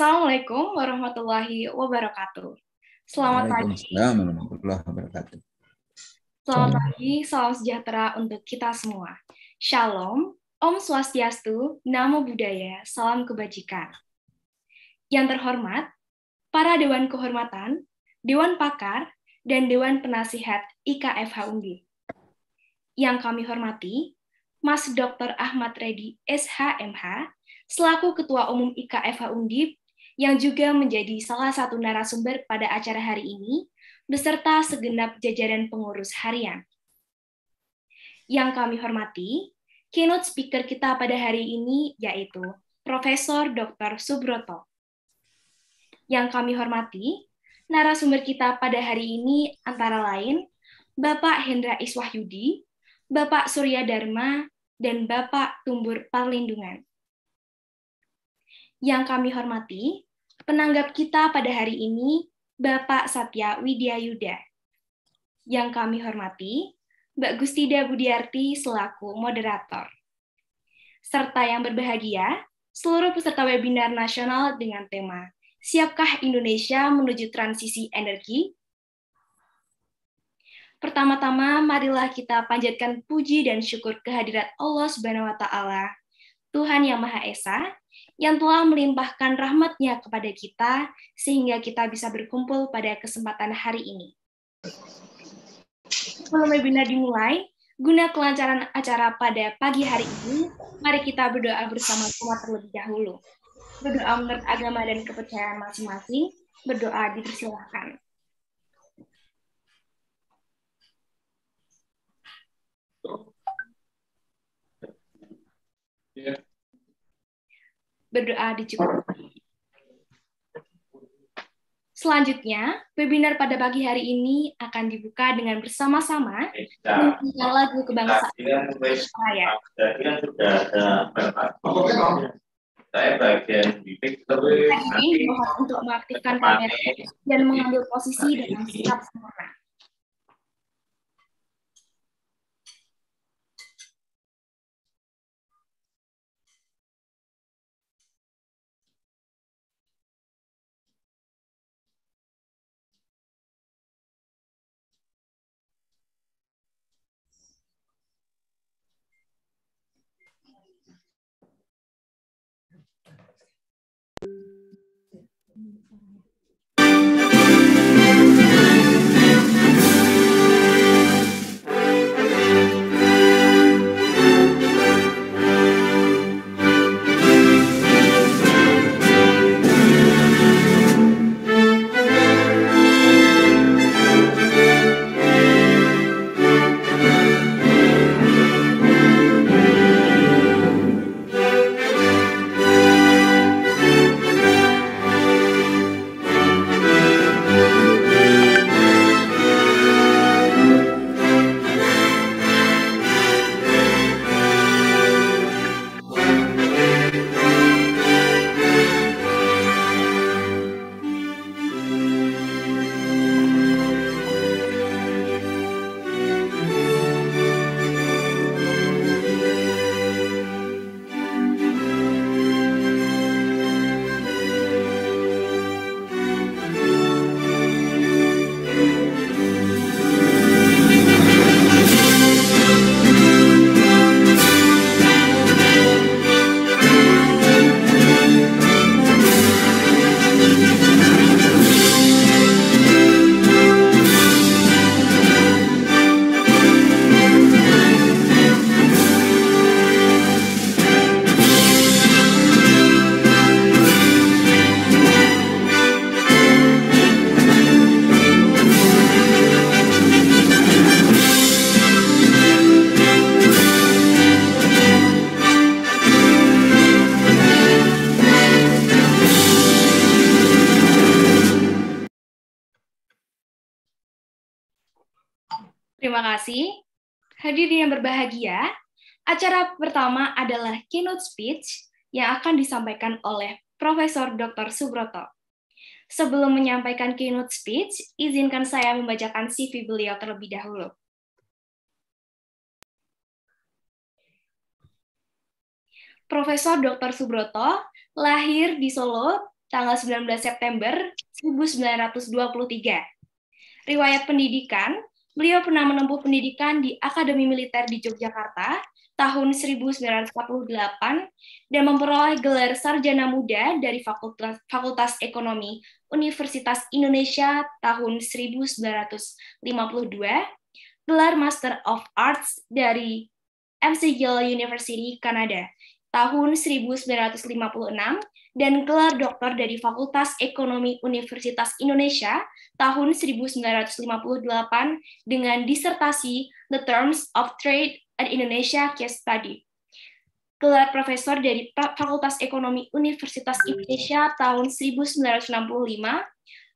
Assalamualaikum warahmatullahi wabarakatuh. Selamat pagi. warahmatullahi wabarakatuh. Selamat pagi, salam sejahtera untuk kita semua. Shalom, Om Swastiastu, Namo Buddhaya, Salam Kebajikan. Yang terhormat, para Dewan Kehormatan, Dewan Pakar, dan Dewan Penasihat IKFH Undi. Yang kami hormati, Mas Dr. Ahmad Redi SHMH, selaku Ketua Umum IKFH Undip yang juga menjadi salah satu narasumber pada acara hari ini, beserta segenap jajaran pengurus harian. Yang kami hormati, keynote speaker kita pada hari ini yaitu Profesor Dr. Subroto. Yang kami hormati, narasumber kita pada hari ini antara lain Bapak Hendra Iswahyudi, Bapak Surya Dharma, dan Bapak Tumbur Perlindungan. Yang kami hormati, Penanggap kita pada hari ini, Bapak Satya Widya Yuda. Yang kami hormati, Mbak Gustida Budiarti selaku moderator. Serta yang berbahagia, seluruh peserta webinar nasional dengan tema Siapkah Indonesia menuju transisi energi? Pertama-tama, marilah kita panjatkan puji dan syukur kehadirat Allah Subhanahu wa taala, Tuhan yang Maha Esa, yang telah melimpahkan rahmatnya kepada kita, sehingga kita bisa berkumpul pada kesempatan hari ini. Sebelum webinar dimulai, guna kelancaran acara pada pagi hari ini, mari kita berdoa bersama-sama terlebih dahulu. Berdoa menurut agama dan kepercayaan masing-masing, berdoa dipersilahkan. Yeah berdoa dicukupi. Selanjutnya, webinar pada pagi hari ini akan dibuka dengan bersama-sama menyanyikan lagu kebangsaan Saya bagian untuk mengaktifkan kamera dan mengambil posisi dengan sikap sempurna. 嗯。Terima kasih. Hadirin yang berbahagia, acara pertama adalah keynote speech yang akan disampaikan oleh Profesor Dr. Subroto. Sebelum menyampaikan keynote speech, izinkan saya membacakan CV beliau terlebih dahulu. Profesor Dr. Subroto lahir di Solo tanggal 19 September 1923. Riwayat pendidikan Beliau pernah menempuh pendidikan di Akademi Militer di Yogyakarta tahun 1948 dan memperoleh gelar sarjana muda dari Fakultas, Fakultas Ekonomi Universitas Indonesia tahun 1952, gelar Master of Arts dari McGill University, Kanada tahun 1956 dan gelar doktor dari Fakultas Ekonomi Universitas Indonesia tahun 1958 dengan disertasi The Terms of Trade at Indonesia Case Study. Gelar profesor dari Fakultas Ekonomi Universitas Indonesia tahun 1965,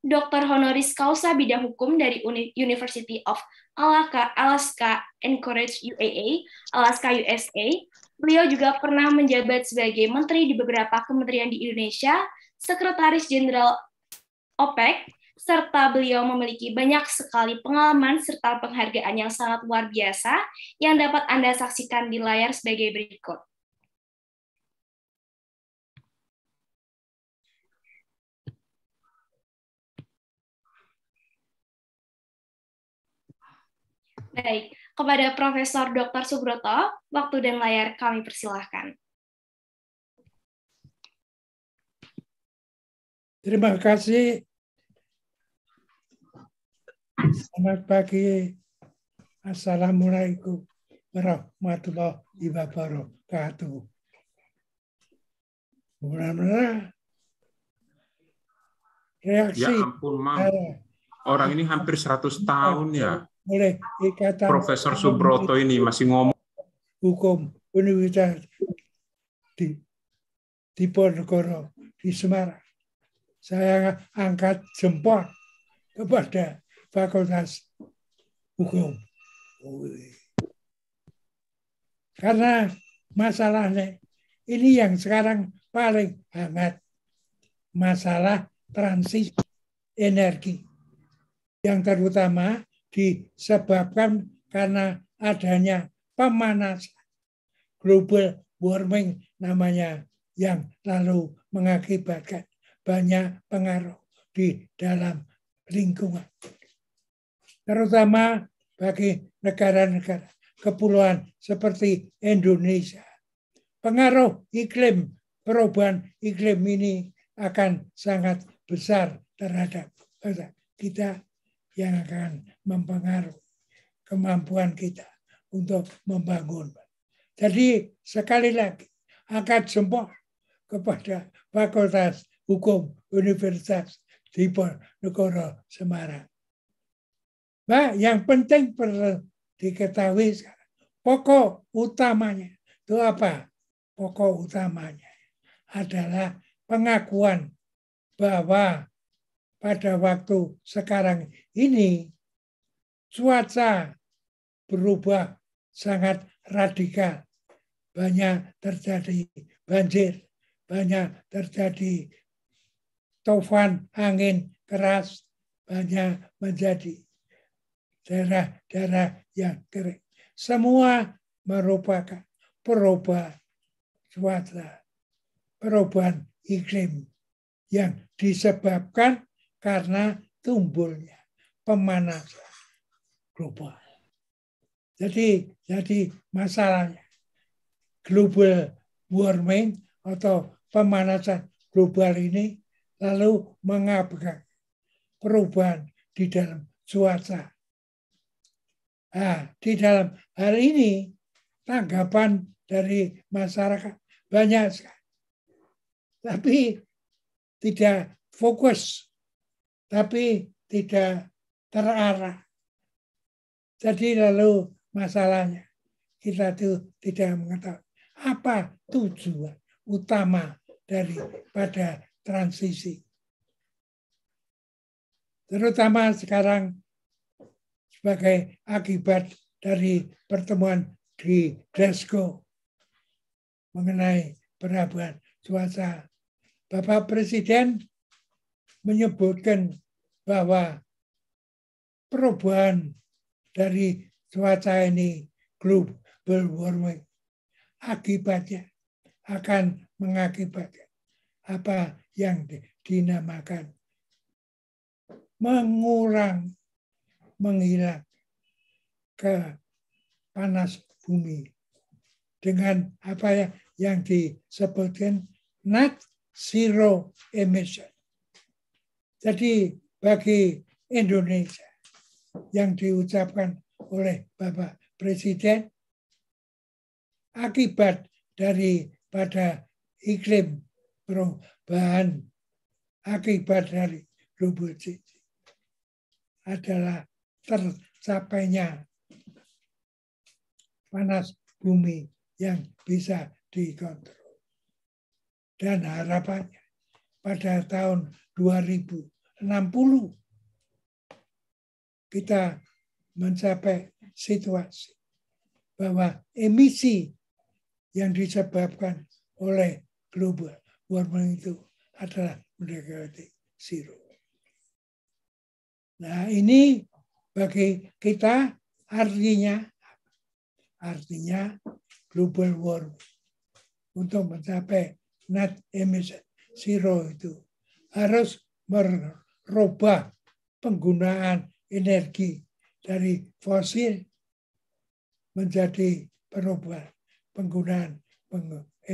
doktor honoris causa bidang hukum dari University of Alaska, Alaska Anchorage, UAA, Alaska, USA, Beliau juga pernah menjabat sebagai menteri di beberapa kementerian di Indonesia, sekretaris jenderal OPEC, serta beliau memiliki banyak sekali pengalaman serta penghargaan yang sangat luar biasa yang dapat Anda saksikan di layar sebagai berikut. Baik, kepada Profesor Dr. Subroto. Waktu dan layar kami persilahkan. Terima kasih. Selamat pagi. Assalamualaikum warahmatullahi wabarakatuh. mudah reaksi. Ya ampun, Mam. Orang ini hampir 100 tahun ya oleh Ikatan Profesor Subroto ini masih ngomong hukum Universitas di di Diponegoro di Semarang. Saya angkat jempol kepada Fakultas Hukum. Karena masalahnya ini yang sekarang paling hangat masalah transisi energi yang terutama disebabkan karena adanya pemanas global warming namanya yang lalu mengakibatkan banyak pengaruh di dalam lingkungan. Terutama bagi negara-negara kepulauan seperti Indonesia. Pengaruh iklim, perubahan iklim ini akan sangat besar terhadap kita yang akan mempengaruhi kemampuan kita untuk membangun. Jadi sekali lagi angkat semua kepada Fakultas Hukum Universitas Diponegoro Semarang. Nah, yang penting perlu diketahui sekarang. Pokok utamanya itu apa? Pokok utamanya adalah pengakuan bahwa pada waktu sekarang ini cuaca berubah sangat radikal. Banyak terjadi banjir, banyak terjadi taufan angin keras, banyak menjadi daerah-daerah yang kering. Semua merupakan perubahan cuaca, perubahan iklim yang disebabkan karena tumbulnya pemanasan global. Jadi jadi masalahnya global warming atau pemanasan global ini lalu mengabaikan perubahan di dalam cuaca. Nah, di dalam hari ini tanggapan dari masyarakat banyak sekali. Tapi tidak fokus tapi tidak terarah. Jadi lalu masalahnya kita tuh tidak mengetahui apa tujuan utama dari pada transisi. Terutama sekarang sebagai akibat dari pertemuan di Glasgow mengenai perabuan cuaca. Bapak Presiden menyebutkan bahwa perubahan dari cuaca ini global warming akibatnya akan mengakibatkan apa yang dinamakan mengurang menghilang ke panas bumi dengan apa ya yang disebutkan net zero emission. Jadi bagi Indonesia yang diucapkan oleh Bapak Presiden akibat dari pada iklim perubahan akibat dari change adalah tercapainya panas bumi yang bisa dikontrol. Dan harapannya pada tahun 2000 60 kita mencapai situasi bahwa emisi yang disebabkan oleh global warming itu adalah mendekati zero. Nah ini bagi kita artinya artinya global warming untuk mencapai net emission zero itu harus ber robah penggunaan energi dari fosil menjadi perubahan penggunaan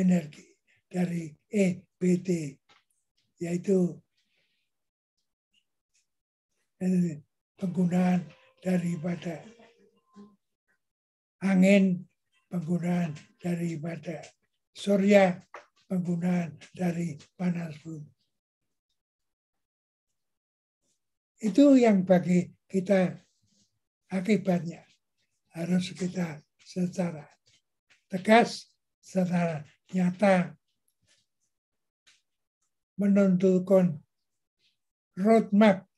energi dari EBT yaitu penggunaan daripada angin, penggunaan daripada surya, penggunaan dari panas bumi. Itu yang bagi kita akibatnya harus kita secara tegas, secara nyata menentukan roadmap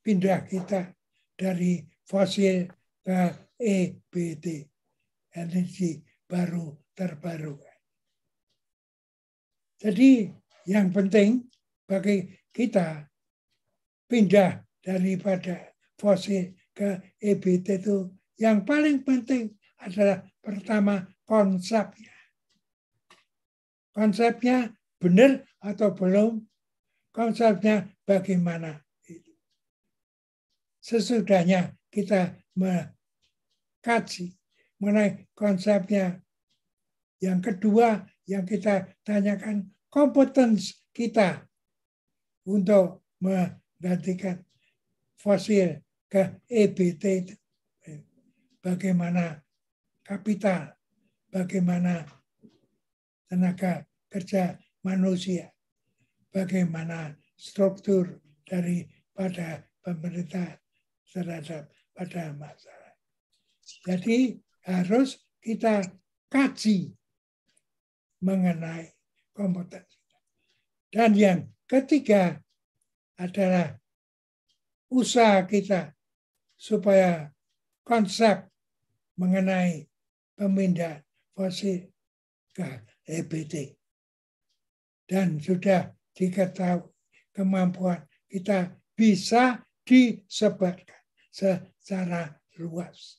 pindah kita dari fosil ke EBT, energi baru terbarukan. Jadi yang penting bagi kita pindah daripada fosil ke EBT itu yang paling penting adalah pertama konsepnya. Konsepnya benar atau belum? Konsepnya bagaimana? Sesudahnya kita mengkaji mengenai konsepnya. Yang kedua yang kita tanyakan kompetensi kita untuk that fosil ke EBT bagaimana kapital, bagaimana tenaga kerja manusia, bagaimana struktur dari pada pemerintah terhadap pada masalah. Jadi harus kita kaji mengenai kompetensi. Dan yang ketiga, adalah usaha kita supaya konsep mengenai pemindah fosil ke EBT. Dan sudah diketahui kemampuan kita bisa disebarkan secara luas.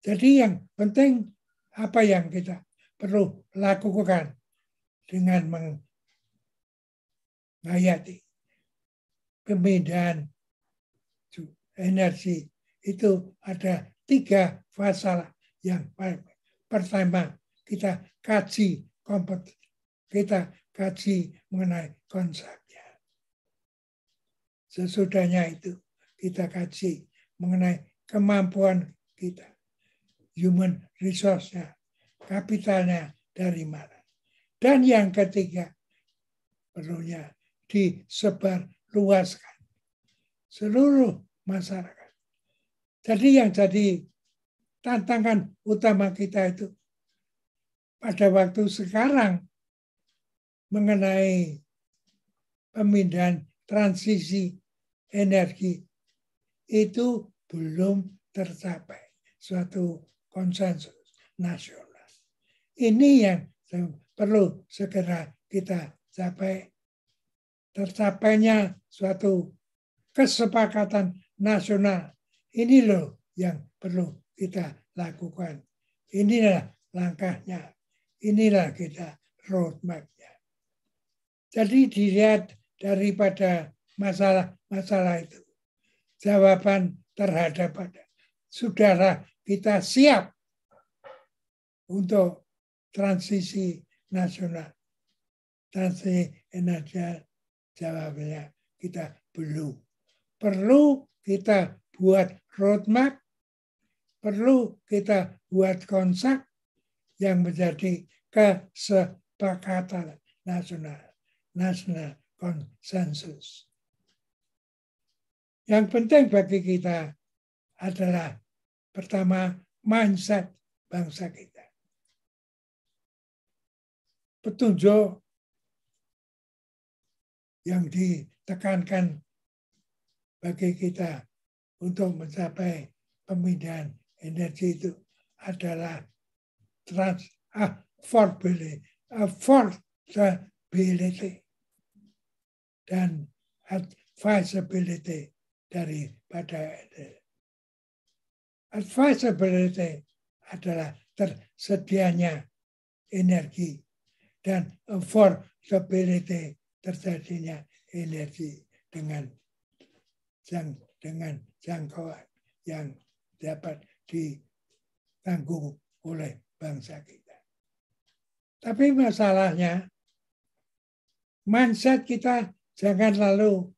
Jadi yang penting apa yang kita perlu lakukan dengan menghayati Kemudian energi itu ada tiga fase yang pertama kita kaji kompet kita kaji mengenai konsepnya sesudahnya itu kita kaji mengenai kemampuan kita human resource-nya kapitalnya dari mana dan yang ketiga perlunya disebar luaskan seluruh masyarakat. Jadi yang jadi tantangan utama kita itu pada waktu sekarang mengenai pemindahan transisi energi itu belum tercapai suatu konsensus nasional. Ini yang perlu segera kita capai tercapainya suatu kesepakatan nasional. Ini loh yang perlu kita lakukan. Inilah langkahnya. Inilah kita roadmapnya. Jadi dilihat daripada masalah-masalah itu. Jawaban terhadap pada Sudahlah kita siap untuk transisi nasional, transisi energi Jawabnya kita belum. Perlu kita buat roadmap, perlu kita buat konsep yang menjadi kesepakatan nasional, nasional konsensus. Yang penting bagi kita adalah pertama mindset bangsa kita. Petunjuk yang ditekankan bagi kita untuk mencapai pemindahan energi itu adalah trans affordability, affordability dan advisability pada advisability adalah tersedianya energi dan affordability terjadinya energi dengan jang, dengan jangkauan yang dapat ditanggung oleh bangsa kita. Tapi masalahnya mindset kita jangan lalu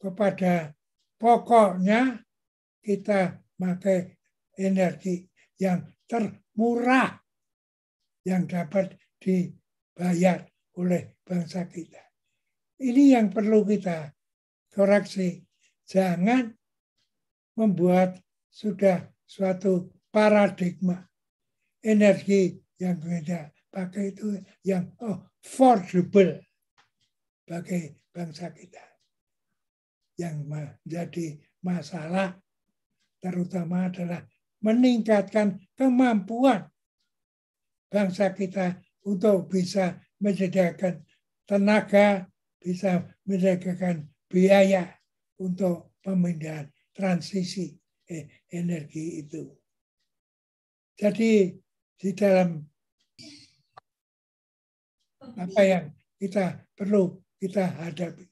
kepada pokoknya kita pakai energi yang termurah yang dapat dibayar oleh bangsa kita. Ini yang perlu kita koreksi. Jangan membuat sudah suatu paradigma energi yang beda pakai itu yang affordable bagi bangsa kita yang menjadi masalah terutama adalah meningkatkan kemampuan bangsa kita untuk bisa menyediakan tenaga, bisa menyediakan biaya untuk pemindahan transisi eh, energi itu. Jadi di dalam apa yang kita perlu kita hadapi.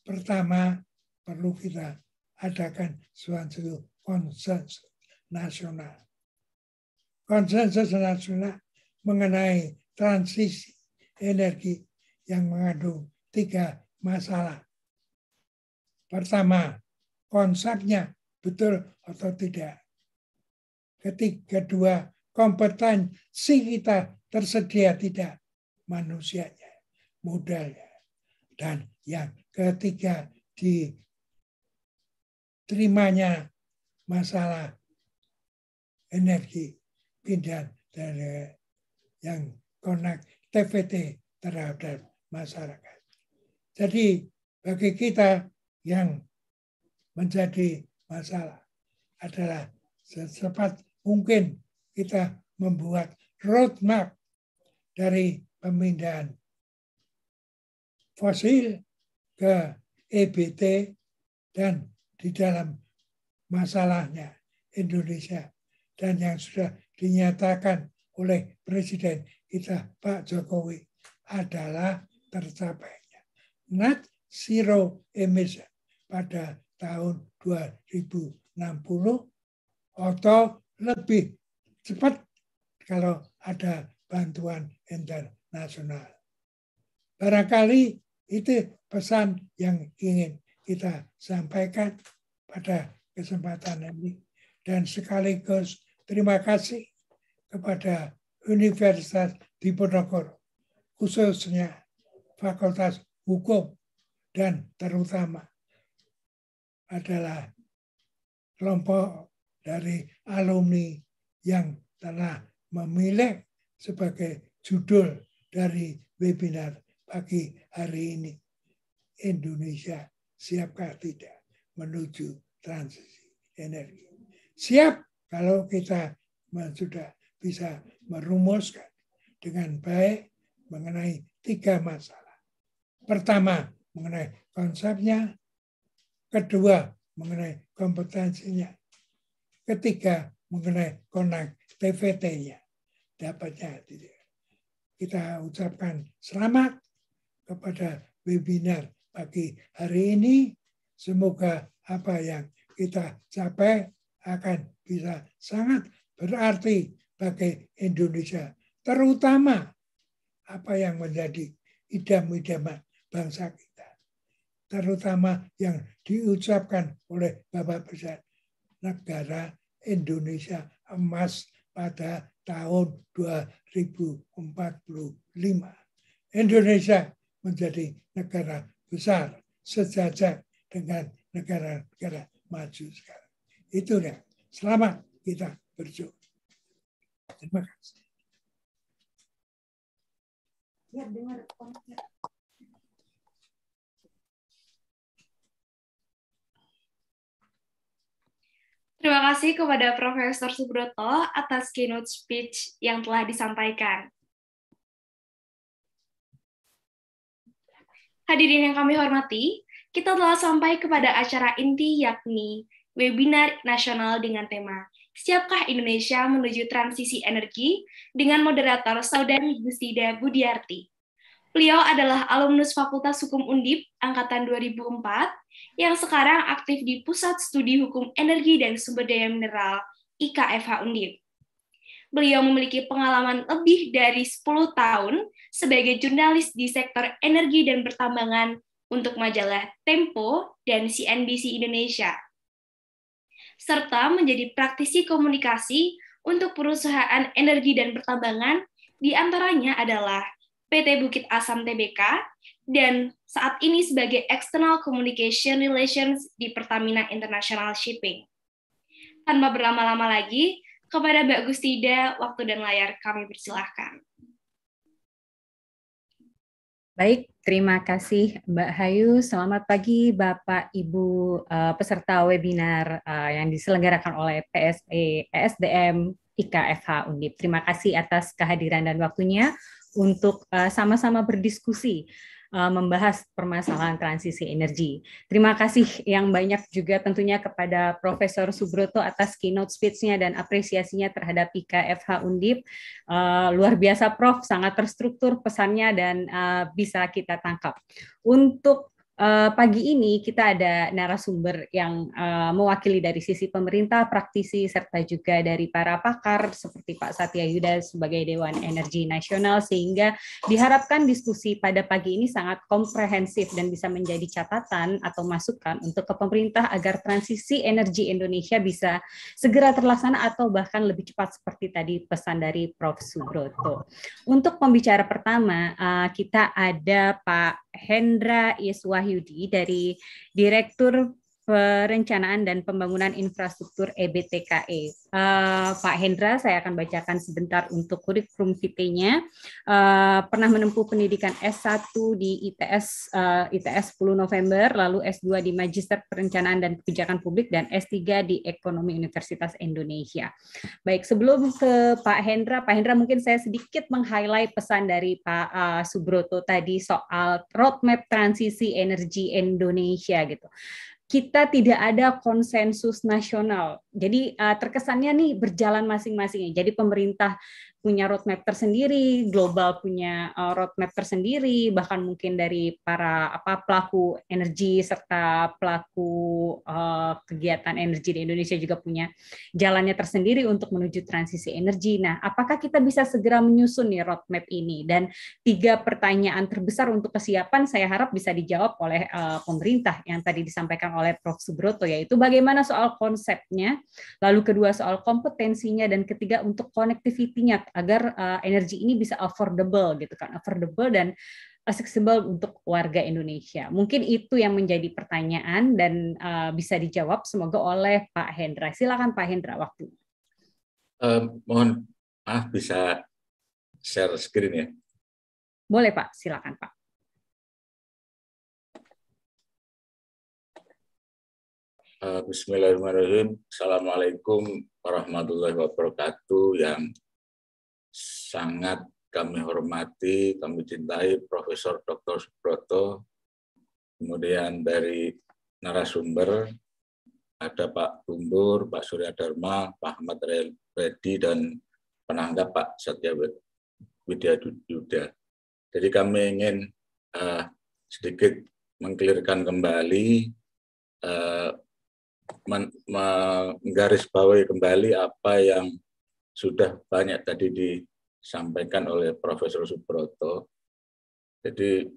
Pertama, perlu kita adakan suatu konsensus nasional. Konsensus nasional mengenai transisi energi yang mengandung tiga masalah. Pertama, konsepnya betul atau tidak. Ketiga, dua, kompetensi kita tersedia tidak manusianya, modalnya. Dan yang ketiga, diterimanya masalah energi pindah dari eh, yang connect TPT terhadap masyarakat. Jadi bagi kita yang menjadi masalah adalah secepat mungkin kita membuat roadmap dari pemindahan fosil ke EBT dan di dalam masalahnya Indonesia dan yang sudah dinyatakan oleh Presiden kita Pak Jokowi adalah tercapainya net zero emission pada tahun 2060 atau lebih cepat kalau ada bantuan internasional. Barangkali itu pesan yang ingin kita sampaikan pada kesempatan ini dan sekaligus terima kasih kepada Universitas Diponegoro, khususnya Fakultas Hukum dan terutama adalah kelompok dari alumni yang telah memilih sebagai judul dari webinar pagi hari ini. Indonesia siapkah tidak menuju transisi energi? Siap kalau kita sudah bisa merumuskan dengan baik mengenai tiga masalah. Pertama, mengenai konsepnya. Kedua, mengenai kompetensinya. Ketiga, mengenai TPT-nya Dapatnya kita ucapkan selamat kepada webinar pagi hari ini. Semoga apa yang kita capai akan bisa sangat berarti bagi Indonesia. Terutama apa yang menjadi idam idam bangsa kita. Terutama yang diucapkan oleh Bapak Presiden negara Indonesia emas pada tahun 2045. Indonesia menjadi negara besar sejajar dengan negara-negara maju sekarang. Itu ya, Selamat kita berjuang. Terima kasih. Ya, dengar Terima kasih kepada Profesor Subroto atas keynote speech yang telah disampaikan. Hadirin yang kami hormati, kita telah sampai kepada acara inti yakni webinar nasional dengan tema Siapkah Indonesia menuju transisi energi dengan moderator Saudari Gustida Budiarti. Beliau adalah alumnus Fakultas Hukum Undip angkatan 2004 yang sekarang aktif di Pusat Studi Hukum Energi dan Sumber Daya Mineral IKFH Undip. Beliau memiliki pengalaman lebih dari 10 tahun sebagai jurnalis di sektor energi dan pertambangan untuk majalah Tempo dan CNBC Indonesia serta menjadi praktisi komunikasi untuk perusahaan energi dan pertambangan, di antaranya adalah PT Bukit Asam TBK, dan saat ini sebagai External Communication Relations di Pertamina International Shipping. Tanpa berlama-lama lagi, kepada Mbak Gustida, waktu dan layar kami persilahkan. Baik, Terima kasih Mbak Hayu. Selamat pagi Bapak Ibu uh, peserta webinar uh, yang diselenggarakan oleh PSE ESDM IKFH Undip. Terima kasih atas kehadiran dan waktunya untuk eh, sama-sama uh, sama -sama berdiskusi Eh, membahas permasalahan transisi energi. Terima kasih yang banyak juga tentunya kepada Profesor Subroto atas keynote speech-nya dan apresiasinya terhadap IKFH Undip. Eh, luar biasa Prof, sangat terstruktur pesannya dan eh, bisa kita tangkap. Untuk Uh, pagi ini kita ada narasumber yang uh, mewakili dari sisi pemerintah, praktisi, serta juga dari para pakar seperti Pak Satya Yuda sebagai Dewan Energi Nasional, sehingga diharapkan diskusi pada pagi ini sangat komprehensif dan bisa menjadi catatan atau masukan untuk ke pemerintah agar transisi energi Indonesia bisa segera terlaksana atau bahkan lebih cepat seperti tadi pesan dari Prof. Subroto. Untuk pembicara pertama, uh, kita ada Pak Hendra Iswahyudi dari Direktur Perencanaan dan Pembangunan Infrastruktur EBTKE. Uh, e. eh, Pak Hendra, saya akan bacakan sebentar untuk kurikulum vitae-nya. Uh, pernah menempuh pendidikan S1 di ITS uh, ITS 10 November, lalu S2 di Magister Perencanaan dan Kebijakan Publik dan S3 di Ekonomi Universitas Indonesia. Baik, sebelum ke Pak Hendra, Pak Hendra mungkin saya sedikit meng-highlight pesan dari Pak uh, Subroto tadi soal roadmap transisi energi Indonesia gitu kita tidak ada konsensus nasional. Jadi eh, terkesannya nih berjalan masing-masing. Ya. Jadi pemerintah punya roadmap tersendiri, global punya uh, roadmap tersendiri, bahkan mungkin dari para apa pelaku energi serta pelaku uh, kegiatan energi di Indonesia juga punya jalannya tersendiri untuk menuju transisi energi. Nah, apakah kita bisa segera menyusun nih roadmap ini? Dan tiga pertanyaan terbesar untuk kesiapan saya harap bisa dijawab oleh uh, pemerintah yang tadi disampaikan oleh Prof. Subroto yaitu bagaimana soal konsepnya, lalu kedua soal kompetensinya dan ketiga untuk konektivitinya agar uh, energi ini bisa affordable gitu kan affordable dan accessible untuk warga Indonesia. Mungkin itu yang menjadi pertanyaan dan uh, bisa dijawab semoga oleh Pak Hendra. Silakan Pak Hendra waktu. Uh, mohon maaf bisa share screen ya. Boleh Pak, silakan Pak. Bismillahirrahmanirrahim. Assalamualaikum warahmatullahi wabarakatuh yang sangat kami hormati, kami cintai Profesor Dr. Subroto, kemudian dari narasumber ada Pak Gumbur, Pak Surya Dharma, Pak Ahmad Reddy, dan penanggap Pak Satya Widya Yuda. Jadi kami ingin uh, sedikit mengklirkan kembali, uh, menggarisbawahi kembali apa yang sudah banyak tadi di sampaikan oleh Profesor Subroto. Jadi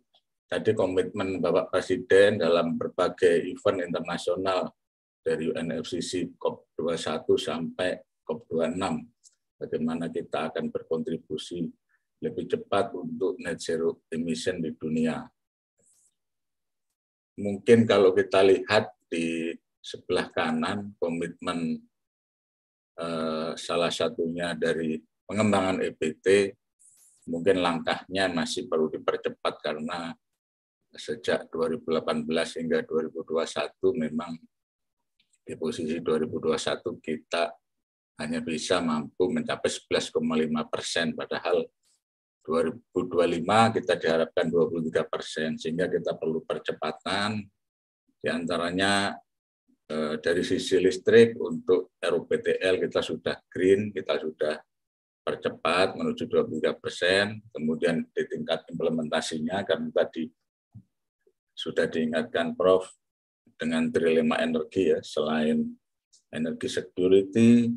tadi komitmen Bapak Presiden dalam berbagai event internasional dari UNFCC COP21 sampai COP26, bagaimana kita akan berkontribusi lebih cepat untuk net zero emission di dunia. Mungkin kalau kita lihat di sebelah kanan komitmen eh, salah satunya dari pengembangan EBT mungkin langkahnya masih perlu dipercepat karena sejak 2018 hingga 2021 memang di posisi 2021 kita hanya bisa mampu mencapai 11,5 persen padahal 2025 kita diharapkan 23 persen sehingga kita perlu percepatan diantaranya eh, dari sisi listrik untuk RUPTL kita sudah green kita sudah percepat menuju 23 persen, kemudian di tingkat implementasinya karena tadi sudah diingatkan Prof dengan trilema energi ya, selain energi security,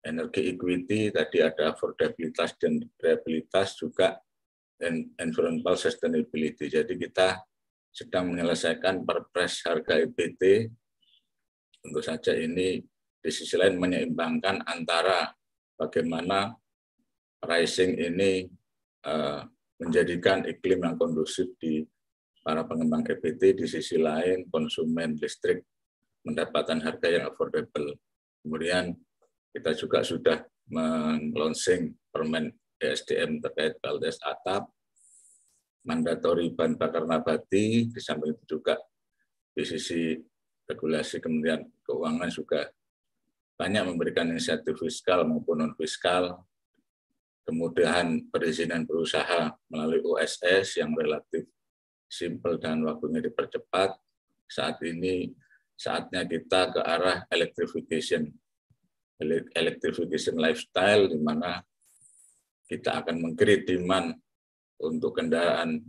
energi equity, tadi ada affordabilitas dan reliability juga environmental sustainability. Jadi kita sedang menyelesaikan perpres harga EBT. Tentu saja ini di sisi lain menyeimbangkan antara bagaimana rising ini uh, menjadikan iklim yang kondusif di para pengembang EBT, di sisi lain konsumen listrik mendapatkan harga yang affordable. Kemudian kita juga sudah meng-launching permen ESDM terkait PLTS atap, mandatori bahan bakar nabati, di samping itu juga di sisi regulasi Kementerian Keuangan juga banyak memberikan insentif fiskal maupun non-fiskal, kemudahan perizinan berusaha melalui OSS yang relatif simple dan waktunya dipercepat. Saat ini saatnya kita ke arah electrification, electrification lifestyle di mana kita akan mengkritiman demand untuk kendaraan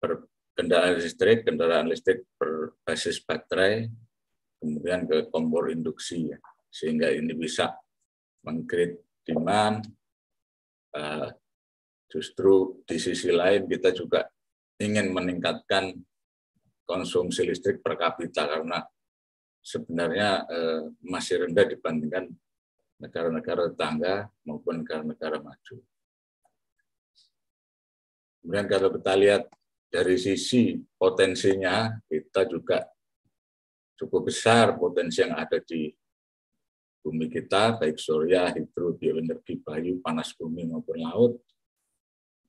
per, kendaraan listrik, kendaraan listrik berbasis baterai kemudian ke kompor induksi ya. sehingga ini bisa mengkrit demand uh, justru di sisi lain kita juga ingin meningkatkan konsumsi listrik per kapita karena sebenarnya eh, masih rendah dibandingkan negara-negara tetangga maupun negara-negara maju. Kemudian kalau kita lihat dari sisi potensinya, kita juga cukup besar potensi yang ada di bumi kita, baik surya, hidro, bioenergi, bayu, panas bumi maupun laut.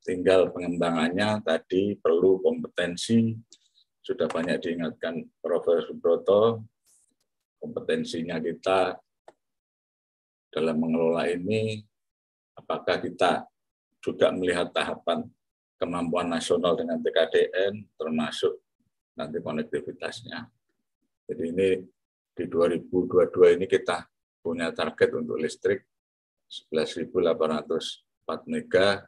Tinggal pengembangannya tadi perlu kompetensi, sudah banyak diingatkan Profesor Broto, kompetensinya kita dalam mengelola ini, apakah kita juga melihat tahapan kemampuan nasional dengan TKDN, termasuk nanti konektivitasnya. Jadi ini di 2022 ini kita punya target untuk listrik 11.804 mega,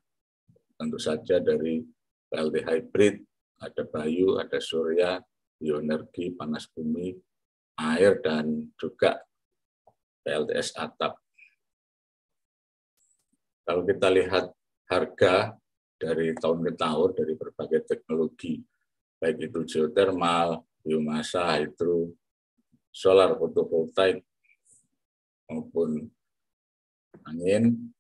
tentu saja dari PLT hybrid, ada bayu, ada surya, bioenergi, panas bumi, air, dan juga PLTS atap. Kalau kita lihat harga dari tahun ke tahun dari berbagai teknologi, baik itu geothermal biomasa, hidro, solar fotovoltaik maupun angin,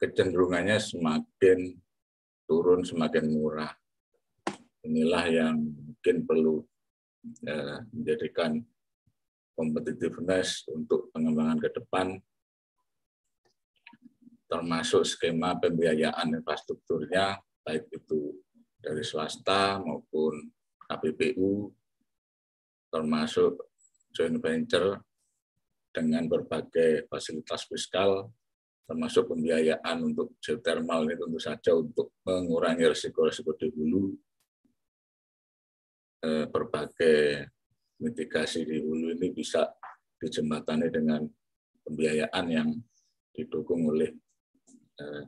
kecenderungannya semakin turun, semakin murah. Inilah yang mungkin perlu ya, menjadikan competitiveness untuk pengembangan ke depan termasuk skema pembiayaan infrastrukturnya, baik itu dari swasta maupun KPPU termasuk joint venture dengan berbagai fasilitas fiskal termasuk pembiayaan untuk geothermal ini tentu saja untuk mengurangi risiko-risiko di hulu eh, berbagai mitigasi di hulu ini bisa dijembatani dengan pembiayaan yang didukung oleh eh,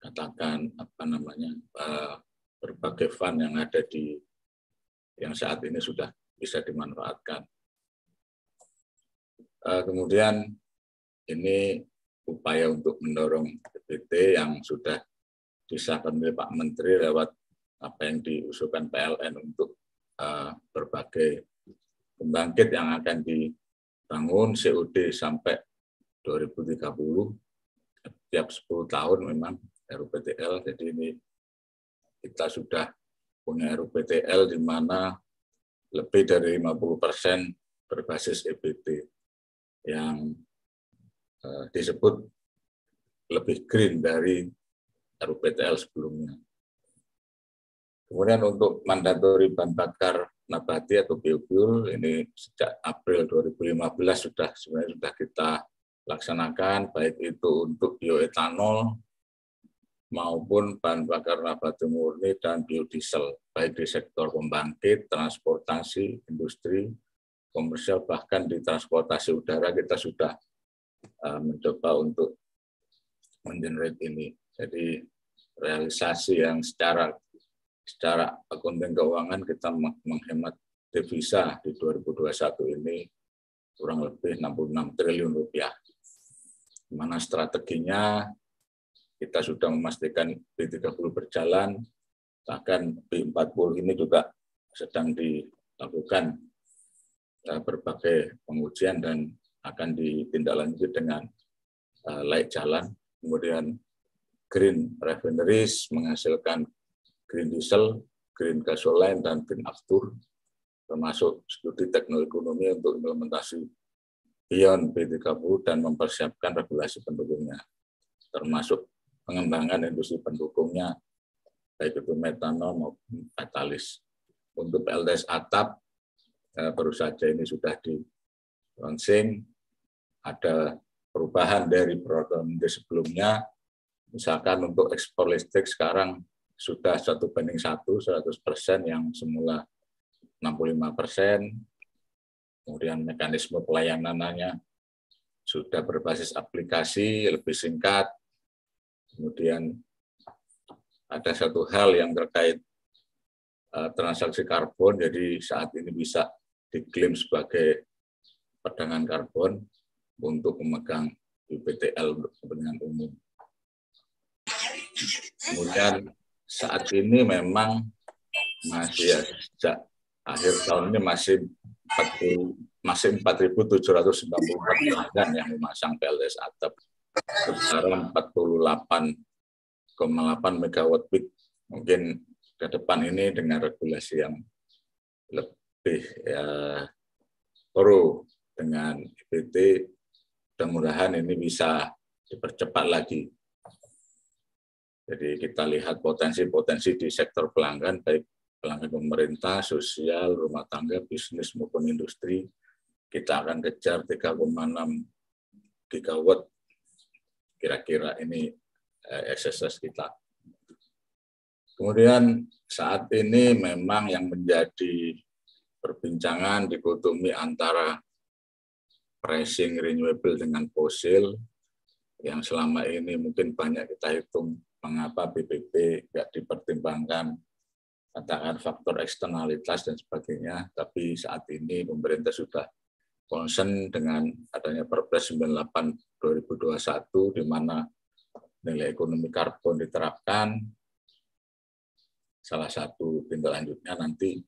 katakan apa namanya eh, berbagai fund yang ada di yang saat ini sudah bisa dimanfaatkan. Eh, kemudian ini upaya untuk mendorong PT yang sudah disahkan oleh Pak Menteri lewat apa yang diusulkan PLN untuk eh, berbagai pembangkit yang akan dibangun COD sampai 2030 tiap 10 tahun memang RUPTL jadi ini kita sudah punya RUPTL di mana lebih dari 50 persen berbasis EBT yang eh, disebut lebih green dari RUPTL sebelumnya. Kemudian untuk mandatori bahan bakar nabati atau biofuel ini sejak April 2015 sudah sebenarnya sudah kita laksanakan baik itu untuk bioetanol maupun bahan bakar nabati murni dan biodiesel, baik di sektor pembangkit, transportasi, industri, komersial, bahkan di transportasi udara kita sudah eh, mencoba untuk mengenerate ini. Jadi realisasi yang secara secara akunting keuangan kita menghemat devisa di 2021 ini kurang lebih 66 triliun rupiah. Mana strateginya kita sudah memastikan B30 berjalan, bahkan B40 ini juga sedang dilakukan eh, berbagai pengujian dan akan ditindaklanjuti dengan eh, layak jalan. Kemudian green refineries menghasilkan green diesel, green gasoline, dan green aftur, termasuk studi teknologi ekonomi untuk implementasi beyond B30 dan mempersiapkan regulasi pendukungnya, termasuk pengembangan industri pendukungnya, baik itu metanol maupun katalis. Untuk PLTS atap, eh, baru saja ini sudah di launching, ada perubahan dari program sebelumnya, misalkan untuk ekspor listrik sekarang sudah satu banding satu, 100 persen yang semula 65 persen, kemudian mekanisme pelayanannya sudah berbasis aplikasi, lebih singkat, Kemudian ada satu hal yang terkait eh, transaksi karbon, jadi saat ini bisa diklaim sebagai perdagangan karbon untuk memegang UPTL untuk kepentingan umum. Kemudian saat ini memang masih ya, sejak akhir tahun ini masih 40, masih 4.794 pelanggan yang memasang PLS atap sebesar 48,8 megawatt peak. Mungkin ke depan ini dengan regulasi yang lebih ya, pro dengan IPT, mudah-mudahan ini bisa dipercepat lagi. Jadi kita lihat potensi-potensi di sektor pelanggan, baik pelanggan pemerintah, sosial, rumah tangga, bisnis maupun industri, kita akan kejar 3,6 gigawatt kira-kira ini eh, SSS kita. Kemudian saat ini memang yang menjadi perbincangan dikotomi antara pricing renewable dengan fosil yang selama ini mungkin banyak kita hitung mengapa BPP tidak dipertimbangkan katakan faktor eksternalitas dan sebagainya, tapi saat ini pemerintah sudah konsen dengan adanya Perpres 98 2021 di mana nilai ekonomi karbon diterapkan. Salah satu tindak lanjutnya nanti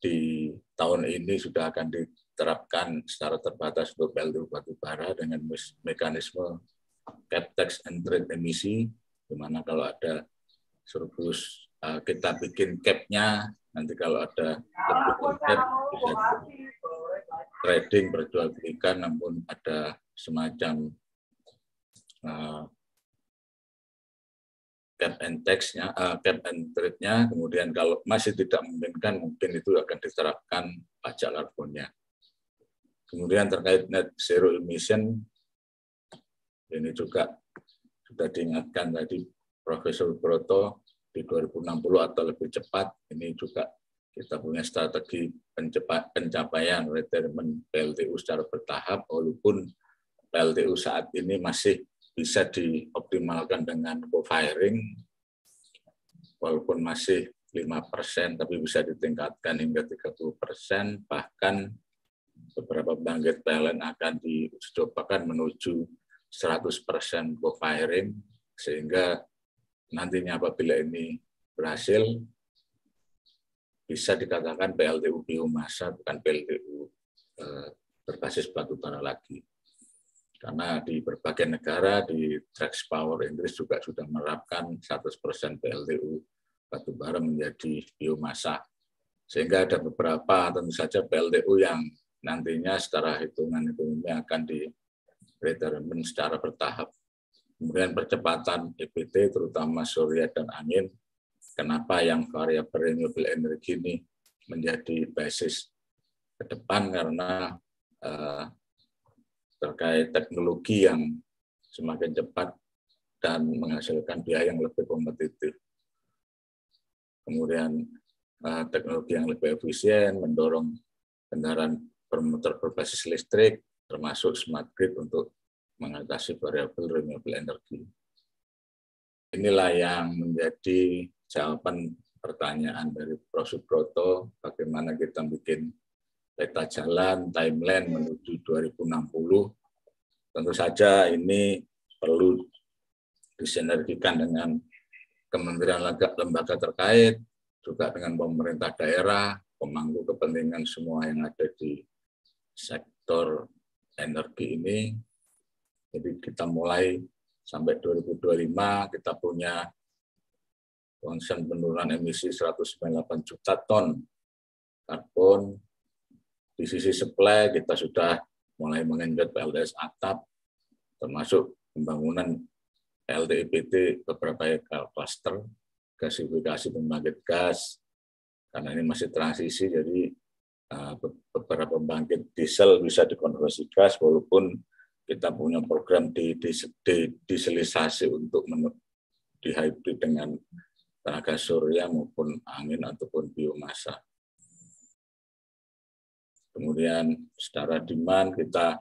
di tahun ini sudah akan diterapkan secara terbatas untuk batu bara dengan mekanisme cap tax and trade emisi, di mana kalau ada surplus eh, kita bikin cap-nya nanti kalau ada lebih cap bisa trading berjual belikan namun ada semacam uh, eh, cap and tax-nya, uh, eh, cap and trade-nya, kemudian kalau masih tidak memungkinkan, mungkin itu akan diterapkan pajak karbonnya. Kemudian terkait net zero emission, ini juga sudah diingatkan tadi Profesor Broto di 2060 atau lebih cepat, ini juga kita punya strategi pencapaian retirement PLTU secara bertahap walaupun PLTU saat ini masih bisa dioptimalkan dengan co-firing walaupun masih lima persen, tapi bisa ditingkatkan hingga 30% bahkan beberapa bangkit PLN akan dicobakan menuju 100% co-firing sehingga nantinya apabila ini berhasil bisa dikatakan PLTU biomasa bukan PLTU eh, berbasis batu bara lagi. Karena di berbagai negara di Trax Power Inggris juga sudah menerapkan 100% PLTU batu bara menjadi biomasa. Sehingga ada beberapa tentu saja PLTU yang nantinya secara hitungan ekonomi akan di retirement secara bertahap. Kemudian percepatan EBT terutama surya dan angin Kenapa yang variabel renewable energy ini menjadi basis ke depan karena eh, terkait teknologi yang semakin cepat dan menghasilkan biaya yang lebih kompetitif. Kemudian eh, teknologi yang lebih efisien mendorong kendaraan bermotor berbasis listrik termasuk smart grid untuk mengatasi variabel renewable energy. Inilah yang menjadi jawaban pertanyaan dari Prof. Subroto, bagaimana kita bikin peta jalan, timeline menuju 2060. Tentu saja ini perlu disinergikan dengan kementerian lembaga terkait, juga dengan pemerintah daerah, pemangku kepentingan semua yang ada di sektor energi ini. Jadi kita mulai sampai 2025 kita punya konsen penurunan emisi 198 juta ton karbon. Di sisi supply kita sudah mulai mengenjot PLTS atap, termasuk pembangunan LTIPT beberapa klaster, gasifikasi pembangkit gas, karena ini masih transisi, jadi beberapa pembangkit diesel bisa dikonversi gas, walaupun kita punya program di, di, di dieselisasi untuk di hybrid dengan tenaga surya maupun angin ataupun biomasa. Kemudian secara demand kita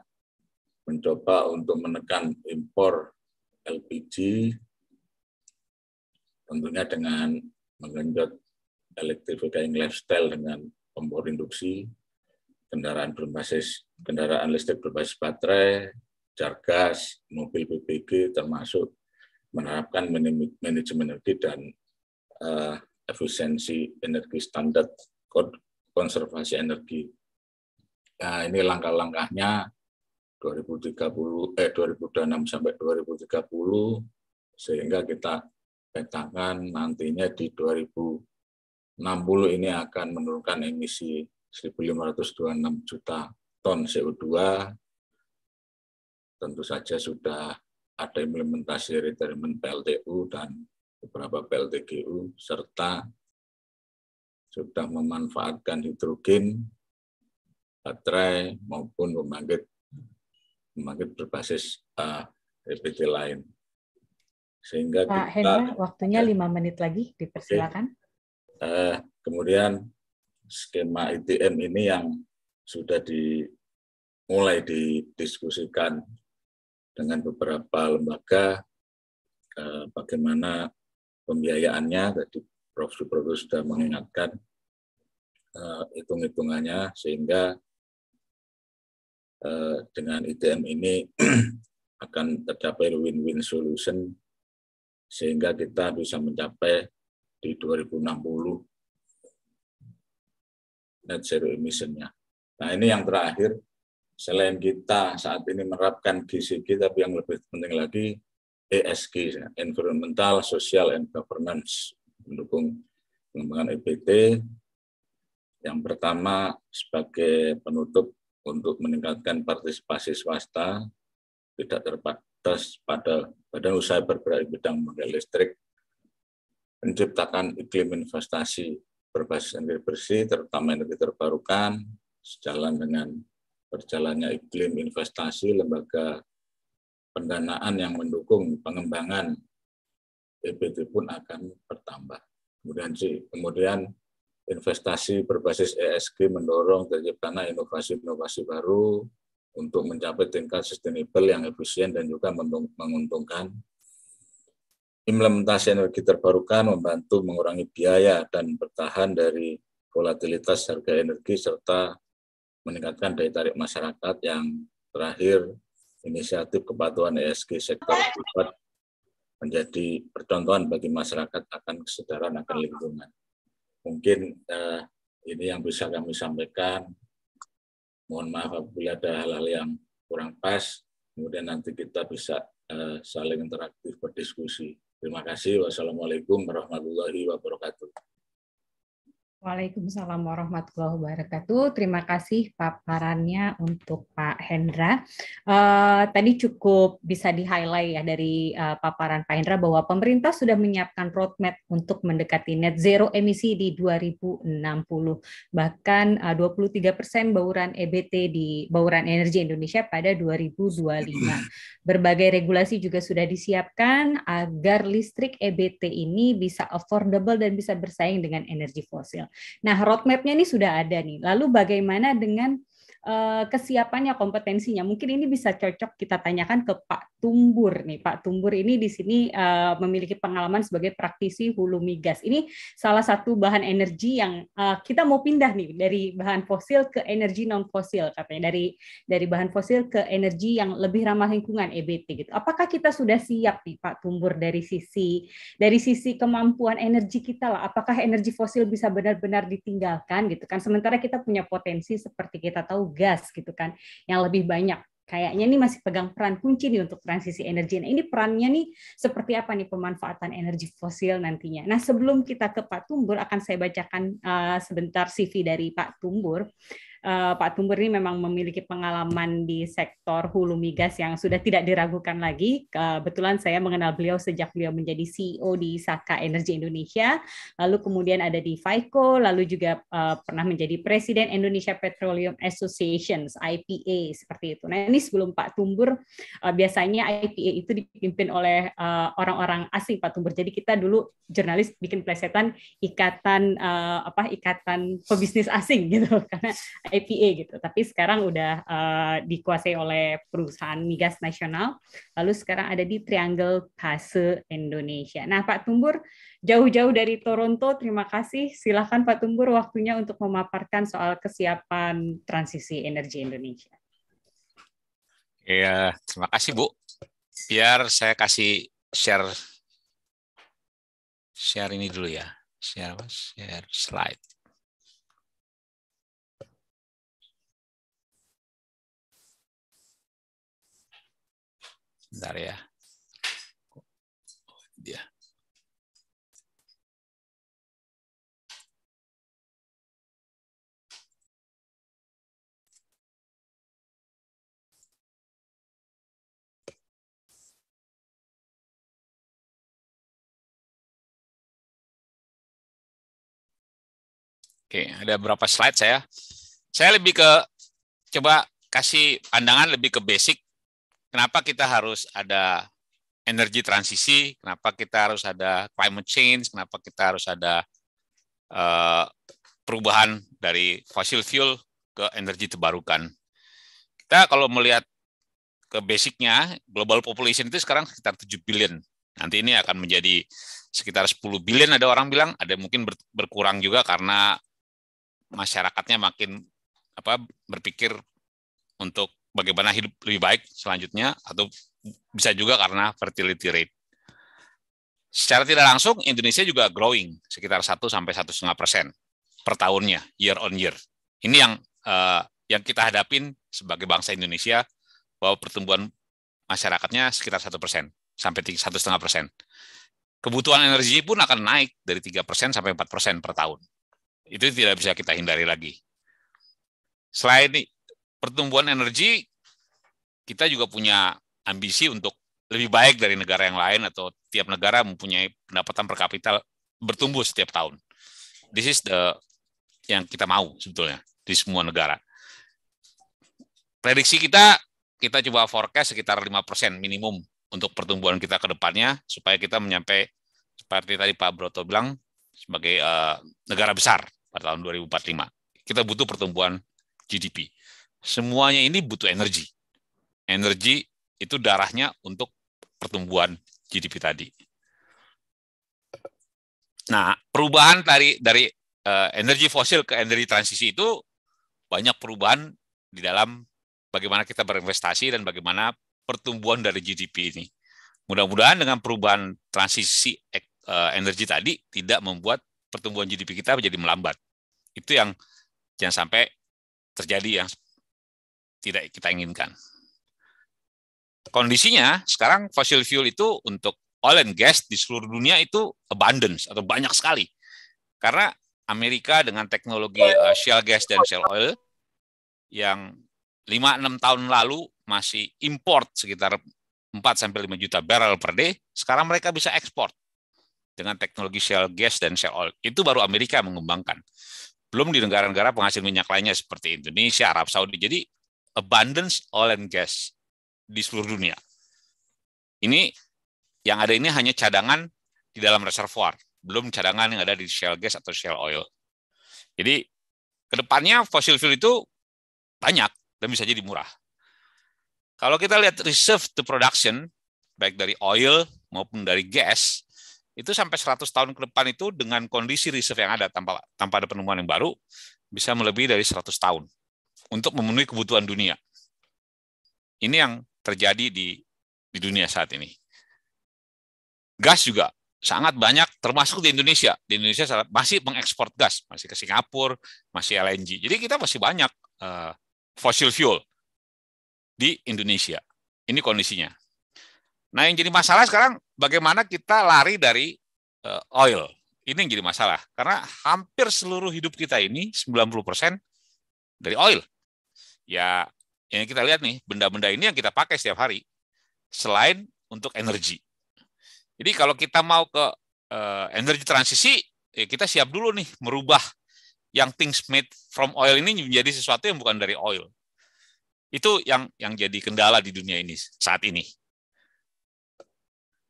mencoba untuk menekan impor LPG tentunya dengan menggenjot electrifying lifestyle dengan kompor induksi, kendaraan berbasis kendaraan listrik berbasis baterai, gas, mobil PPG termasuk menerapkan manajemen energi dan uh, efisiensi energi standar konservasi energi. Nah, ini langkah-langkahnya 2030 eh 2026 sampai 2030 sehingga kita petakan nantinya di 2060 ini akan menurunkan emisi 1526 juta ton CO2 tentu saja sudah ada implementasi retirement PLTU dan beberapa PLTGU serta sudah memanfaatkan hidrogen, baterai maupun pembangkit pembangkit berbasis uh, eh, EPT lain. Sehingga Pak kita, Hendra, waktunya ya. lima menit lagi, dipersilakan. Okay. Uh, eh, kemudian skema ITM ini yang sudah di mulai didiskusikan dengan beberapa lembaga eh, bagaimana pembiayaannya tadi Prof. Suproto sudah mengingatkan eh, hitung-hitungannya sehingga uh, dengan ITM ini akan tercapai win-win solution sehingga kita bisa mencapai di 2060 net zero emission-nya. Nah ini yang terakhir, selain kita saat ini menerapkan GCG, tapi yang lebih penting lagi ESG, Environmental, Social, and Governance, mendukung pengembangan EBT. Yang pertama sebagai penutup untuk meningkatkan partisipasi swasta tidak terbatas pada badan usaha berbagai bidang model listrik, menciptakan iklim investasi berbasis energi bersih, terutama energi terbarukan, sejalan dengan berjalannya iklim investasi lembaga pendanaan yang mendukung pengembangan EBT pun akan bertambah. Kemudian sih, kemudian investasi berbasis ESG mendorong terciptanya inovasi-inovasi baru untuk mencapai tingkat sustainable yang efisien dan juga menguntungkan. Implementasi energi terbarukan membantu mengurangi biaya dan bertahan dari volatilitas harga energi serta meningkatkan daya tarik masyarakat yang terakhir inisiatif kepatuhan ESG sektor privat menjadi percontohan bagi masyarakat akan kesadaran akan lingkungan. Mungkin eh, ini yang bisa kami sampaikan. Mohon maaf apabila ada hal-hal yang kurang pas. Kemudian nanti kita bisa eh, saling interaktif berdiskusi. Terima kasih. Wassalamualaikum warahmatullahi wabarakatuh. Waalaikumsalam warahmatullahi wabarakatuh. Terima kasih paparannya untuk Pak Hendra. Uh, tadi cukup bisa di-highlight ya dari uh, paparan Pak Hendra bahwa pemerintah sudah menyiapkan roadmap untuk mendekati net zero emisi di 2060. Bahkan eh, uh, 23 persen bauran EBT di bauran energi Indonesia pada 2025. Berbagai regulasi juga sudah disiapkan agar listrik EBT ini bisa affordable dan bisa bersaing dengan energi fosil. Nah, roadmap-nya ini sudah ada nih. Lalu bagaimana dengan Eh, kesiapannya, kompetensinya. Mungkin ini bisa cocok kita tanyakan ke Pak Tumbur nih. Pak Tumbur ini di sini eh, memiliki pengalaman sebagai praktisi hulu migas. Ini salah satu bahan energi yang eh, kita mau pindah nih dari bahan fosil ke energi non fosil katanya dari dari bahan fosil ke energi yang lebih ramah lingkungan EBT gitu. Apakah kita sudah siap nih Pak Tumbur dari sisi dari sisi kemampuan energi kita lah. Apakah energi fosil bisa benar-benar ditinggalkan gitu kan? Sementara kita punya potensi seperti kita tahu gas gitu kan yang lebih banyak kayaknya ini masih pegang peran kunci nih untuk transisi energi. Nah, ini perannya nih seperti apa nih pemanfaatan energi fosil nantinya. Nah, sebelum kita ke Pak Tumbur akan saya bacakan uh, sebentar CV dari Pak Tumbur uh, Pak Tumbur ini memang memiliki pengalaman di sektor hulu migas yang sudah tidak diragukan lagi. Kebetulan saya mengenal beliau sejak beliau menjadi CEO di Saka Energi Indonesia, lalu kemudian ada di FICO, lalu juga uh, pernah menjadi Presiden Indonesia Petroleum Association (IPA) seperti itu. Nah ini sebelum Pak Tumbur uh, biasanya IPA itu dipimpin oleh orang orang-orang asing Pak Tumbur. Jadi kita dulu jurnalis bikin plesetan ikatan uh, apa ikatan pebisnis asing gitu karena IPA gitu. Tapi sekarang udah uh, dikuasai oleh perusahaan migas nasional. Lalu sekarang ada di Triangle Pase Indonesia. Nah, Pak Tumbur jauh-jauh dari Toronto, terima kasih. Silakan Pak Tumbur waktunya untuk memaparkan soal kesiapan transisi energi Indonesia. Iya, terima kasih Bu. Biar saya kasih share share ini dulu ya. Share Share slide. Bentar ya. Dia. Oke, ada berapa slide saya? Saya lebih ke coba kasih pandangan lebih ke basic kenapa kita harus ada energi transisi, kenapa kita harus ada climate change, kenapa kita harus ada uh, perubahan dari fossil fuel ke energi terbarukan. Kita kalau melihat ke basicnya, global population itu sekarang sekitar 7 billion. Nanti ini akan menjadi sekitar 10 billion ada orang bilang, ada mungkin berkurang juga karena masyarakatnya makin apa berpikir untuk bagaimana hidup lebih baik selanjutnya atau bisa juga karena fertility rate. Secara tidak langsung, Indonesia juga growing sekitar 1 sampai 1,5 persen per tahunnya, year on year. Ini yang uh, yang kita hadapin sebagai bangsa Indonesia bahwa pertumbuhan masyarakatnya sekitar 1 persen sampai 1,5 persen. Kebutuhan energi pun akan naik dari 3 persen sampai 4 persen per tahun. Itu tidak bisa kita hindari lagi. Selain pertumbuhan energi kita juga punya ambisi untuk lebih baik dari negara yang lain atau tiap negara mempunyai pendapatan per kapita bertumbuh setiap tahun. This is the yang kita mau sebetulnya di semua negara. Prediksi kita kita coba forecast sekitar 5% minimum untuk pertumbuhan kita ke depannya supaya kita menyampai seperti tadi Pak Broto bilang sebagai uh, negara besar pada tahun 2045. Kita butuh pertumbuhan GDP semuanya ini butuh energi. Energi itu darahnya untuk pertumbuhan GDP tadi. Nah, perubahan dari dari uh, energi fosil ke energi transisi itu banyak perubahan di dalam bagaimana kita berinvestasi dan bagaimana pertumbuhan dari GDP ini. Mudah-mudahan dengan perubahan transisi uh, energi tadi tidak membuat pertumbuhan GDP kita menjadi melambat. Itu yang jangan sampai terjadi yang tidak kita inginkan. Kondisinya sekarang fossil fuel itu untuk oil and gas di seluruh dunia itu abundance atau banyak sekali. Karena Amerika dengan teknologi uh, shale gas dan shell oil yang 5-6 tahun lalu masih import sekitar 4 sampai 5 juta barrel per day, sekarang mereka bisa ekspor dengan teknologi shell gas dan shell oil. Itu baru Amerika mengembangkan. Belum di negara-negara penghasil minyak lainnya seperti Indonesia, Arab Saudi. Jadi abundance oil and gas di seluruh dunia. Ini yang ada ini hanya cadangan di dalam reservoir, belum cadangan yang ada di shale gas atau shale oil. Jadi kedepannya fosil fuel itu banyak dan bisa jadi murah. Kalau kita lihat reserve to production, baik dari oil maupun dari gas, itu sampai 100 tahun ke depan itu dengan kondisi reserve yang ada tanpa tanpa ada penemuan yang baru, bisa melebihi dari 100 tahun untuk memenuhi kebutuhan dunia. Ini yang terjadi di di dunia saat ini. Gas juga sangat banyak termasuk di Indonesia. Di Indonesia masih mengekspor gas, masih ke Singapura, masih LNG. Jadi kita masih banyak uh, fossil fuel di Indonesia. Ini kondisinya. Nah, yang jadi masalah sekarang bagaimana kita lari dari uh, oil. Ini yang jadi masalah karena hampir seluruh hidup kita ini 90% dari oil ya yang kita lihat nih benda-benda ini yang kita pakai setiap hari selain untuk energi. Jadi kalau kita mau ke uh, energi transisi, ya kita siap dulu nih merubah yang things made from oil ini menjadi sesuatu yang bukan dari oil. Itu yang yang jadi kendala di dunia ini saat ini.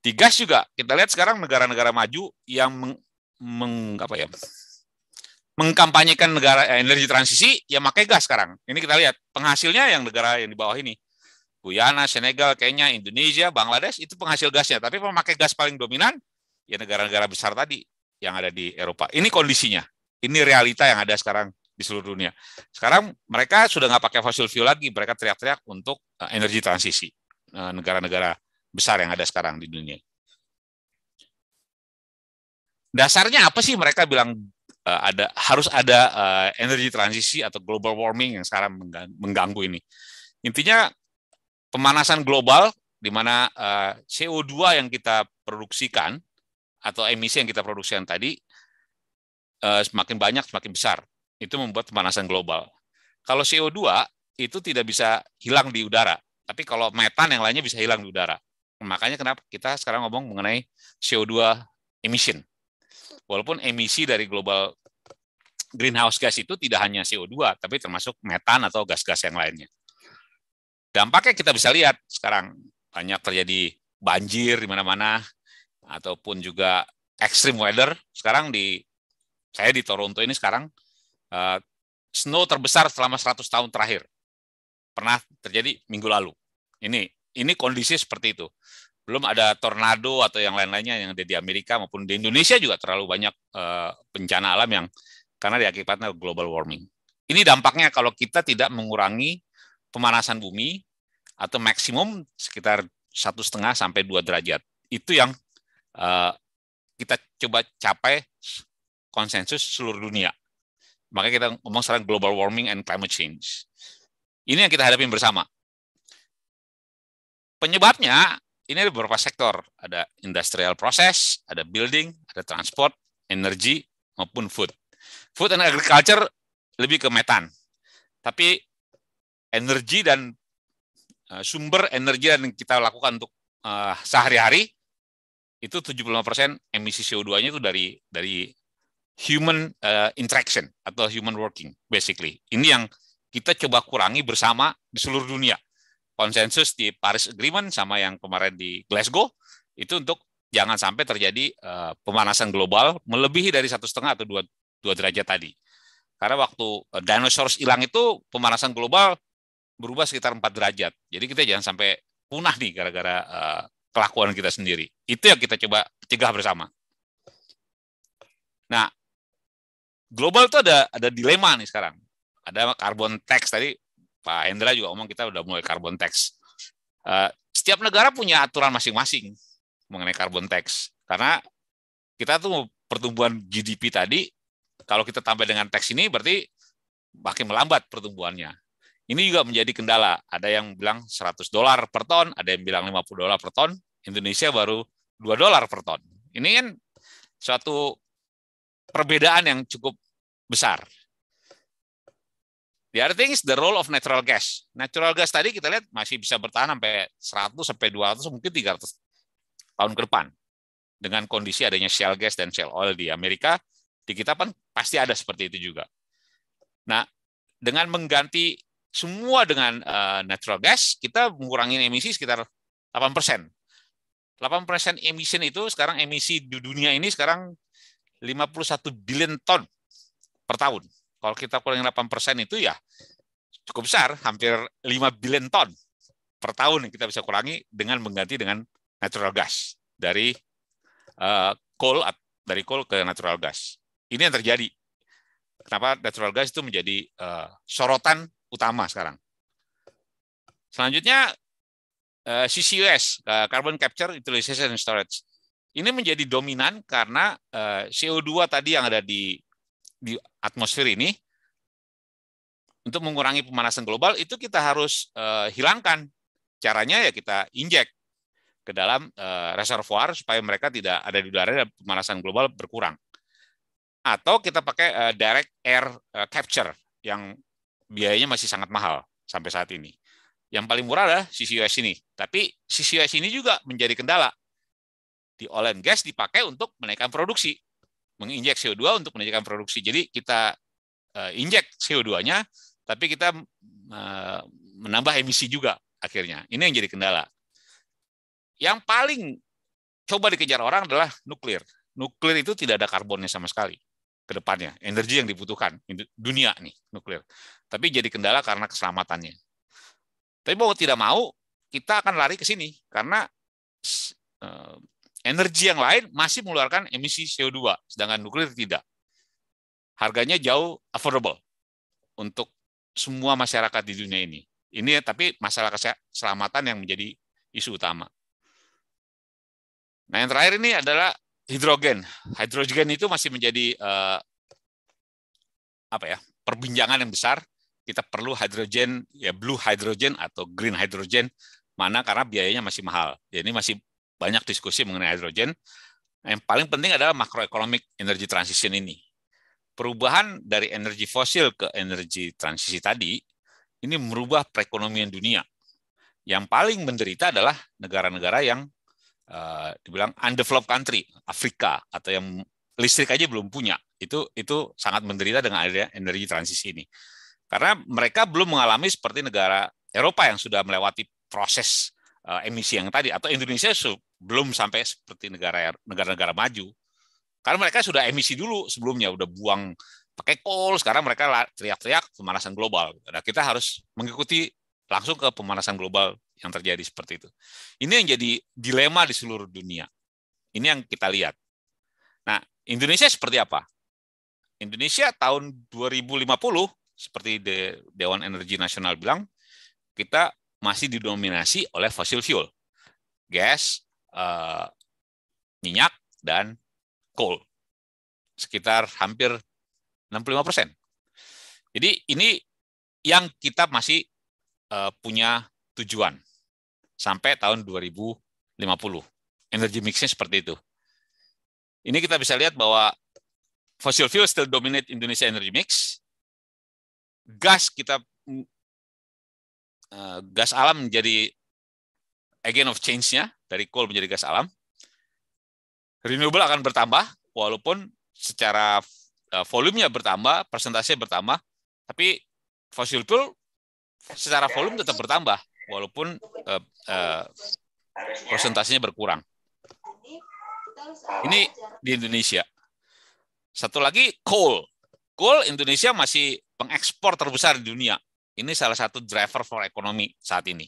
Di gas juga kita lihat sekarang negara-negara maju yang meng, meng apa ya mengkampanyekan negara eh, energi transisi, ya pakai gas sekarang. Ini kita lihat penghasilnya yang negara yang di bawah ini. Guyana, Senegal, Kenya, Indonesia, Bangladesh itu penghasil gasnya. Tapi pemakai gas paling dominan ya negara-negara besar tadi yang ada di Eropa. Ini kondisinya. Ini realita yang ada sekarang di seluruh dunia. Sekarang mereka sudah nggak pakai fossil fuel lagi. Mereka teriak-teriak untuk eh, energi transisi eh, negara-negara besar yang ada sekarang di dunia. Dasarnya apa sih mereka bilang uh, ada harus ada uh, energi transisi atau global warming yang sekarang mengganggu ini. Intinya pemanasan global di mana uh, eh, CO2 yang kita produksikan atau emisi yang kita produksikan tadi uh, semakin banyak semakin besar. Itu membuat pemanasan global. Kalau CO2 itu tidak bisa hilang di udara, tapi kalau metan yang lainnya bisa hilang di udara. Makanya kenapa kita sekarang ngomong mengenai CO2 emission Walaupun emisi dari global greenhouse gas itu tidak hanya CO2, tapi termasuk metan atau gas-gas yang lainnya. Dampaknya kita bisa lihat sekarang banyak terjadi banjir di mana-mana, ataupun juga extreme weather. Sekarang di saya di Toronto ini sekarang uh, snow terbesar selama 100 tahun terakhir. Pernah terjadi minggu lalu. Ini ini kondisi seperti itu belum ada tornado atau yang lain-lainnya yang ada di Amerika maupun di Indonesia juga terlalu banyak eh, bencana alam yang karena diakibatnya global warming. Ini dampaknya kalau kita tidak mengurangi pemanasan bumi atau maksimum sekitar satu setengah sampai dua derajat. Itu yang eh, kita coba capai konsensus seluruh dunia. Makanya kita ngomong sekarang global warming and climate change. Ini yang kita hadapi bersama. Penyebabnya ini ada beberapa sektor. Ada industrial process, ada building, ada transport, energi, maupun food. Food and agriculture lebih ke metan. Tapi energi dan eh, sumber energi yang kita lakukan untuk eh, sehari-hari itu 75% emisi CO2-nya itu dari dari human eh, interaction atau human working basically. Ini yang kita coba kurangi bersama di seluruh dunia konsensus di Paris Agreement sama yang kemarin di Glasgow itu untuk jangan sampai terjadi uh, pemanasan global melebihi dari satu setengah atau dua dua derajat tadi. Karena waktu eh, dinosaurus hilang itu pemanasan global berubah sekitar empat derajat. Jadi kita jangan sampai punah nih gara-gara uh, kelakuan kita sendiri. Itu yang kita coba cegah bersama. Nah, global itu ada ada dilema nih sekarang. Ada carbon tax tadi Pak Hendra juga ngomong kita udah mulai carbon tax. Uh, setiap negara punya aturan masing-masing mengenai carbon tax. Karena kita tuh pertumbuhan GDP tadi, kalau kita tambah dengan tax ini berarti makin melambat pertumbuhannya. Ini juga menjadi kendala. Ada yang bilang 100 dolar per ton, ada yang bilang 50 dolar per ton. Indonesia baru 2 dolar per ton. Ini kan suatu perbedaan yang cukup besar The other thing is the role of natural gas. Natural gas tadi kita lihat masih bisa bertahan sampai 100 sampai 200 mungkin 300 tahun ke depan dengan kondisi adanya shale gas dan shale oil di Amerika, di kita pun pasti ada seperti itu juga. Nah, dengan mengganti semua dengan eh, natural gas, kita mengurangi emisi sekitar 8 persen. 8 persen itu sekarang emisi di dunia ini sekarang 51 billion ton per tahun kalau kita kurangi 8% itu ya cukup besar, hampir 5 billion ton per tahun kita bisa kurangi dengan mengganti dengan natural gas dari eh, coal dari coal ke natural gas. Ini yang terjadi. Kenapa natural gas itu menjadi eh, sorotan utama sekarang? Selanjutnya eh, CCUS carbon capture utilization and storage. Ini menjadi dominan karena CO2 tadi yang ada di di atmosfer ini untuk mengurangi pemanasan global itu kita harus uh, hilangkan. Caranya ya kita injek ke dalam uh, reservoir supaya mereka tidak ada di udara dan pemanasan global berkurang. Atau kita pakai uh, direct air capture yang biayanya masih sangat mahal sampai saat ini. Yang paling murah adalah CCUS ini. Tapi CCUS ini juga menjadi kendala. Di oil and gas dipakai untuk menaikkan produksi menginjek CO2 untuk menunjukkan produksi. Jadi kita uh, injek CO2-nya, tapi kita uh, menambah emisi juga akhirnya. Ini yang jadi kendala. Yang paling coba dikejar orang adalah nuklir. Nuklir itu tidak ada karbonnya sama sekali ke depannya. Energi yang dibutuhkan dunia nih nuklir. Tapi jadi kendala karena keselamatannya. Tapi mau tidak mau kita akan lari ke sini karena eh, energi yang lain masih mengeluarkan emisi CO2, sedangkan nuklir tidak. Harganya jauh affordable untuk semua masyarakat di dunia ini. Ini ya, tapi masalah keselamatan yang menjadi isu utama. Nah, yang terakhir ini adalah hidrogen. Hidrogen itu masih menjadi eh, apa ya? perbincangan yang besar. Kita perlu hidrogen ya blue hydrogen atau green hydrogen mana karena biayanya masih mahal. Jadi ya, masih banyak diskusi mengenai hidrogen. Yang paling penting adalah makroekonomik energi transition ini. Perubahan dari energi fosil ke energi transisi tadi ini merubah perekonomian dunia. Yang paling menderita adalah negara-negara yang uh, dibilang undeveloped country, Afrika atau yang listrik aja belum punya. Itu itu sangat menderita dengan adanya energi transisi ini. Karena mereka belum mengalami seperti negara Eropa yang sudah melewati proses eh, emisi yang tadi atau Indonesia belum sampai seperti negara er, negara maju. Karena mereka sudah emisi dulu sebelumnya, udah buang pakai coal, sekarang mereka teriak-teriak pemanasan global. Nah, kita harus mengikuti langsung ke pemanasan global yang terjadi seperti itu. Ini yang jadi dilema di seluruh dunia. Ini yang kita lihat. Nah, Indonesia seperti apa? Indonesia tahun 2050 seperti De Dewan Energi Nasional bilang kita masih didominasi oleh fossil fuel, gas, Eh, minyak dan coal sekitar hampir 65 persen. Jadi ini yang kita masih eh, punya tujuan sampai tahun 2050. Energi mixnya seperti itu. Ini kita bisa lihat bahwa fossil fuel still dominate Indonesia energy mix. Gas kita eh, gas alam menjadi agent of change-nya dari coal menjadi gas alam. Renewable akan bertambah walaupun secara eh, volumenya bertambah, persentasenya bertambah, tapi fossil fuel secara volume tetap bertambah walaupun uh, uh, persentasenya berkurang. Ini di Indonesia. Satu lagi coal. Coal Indonesia masih pengekspor terbesar di dunia. Ini salah satu driver for ekonomi saat ini.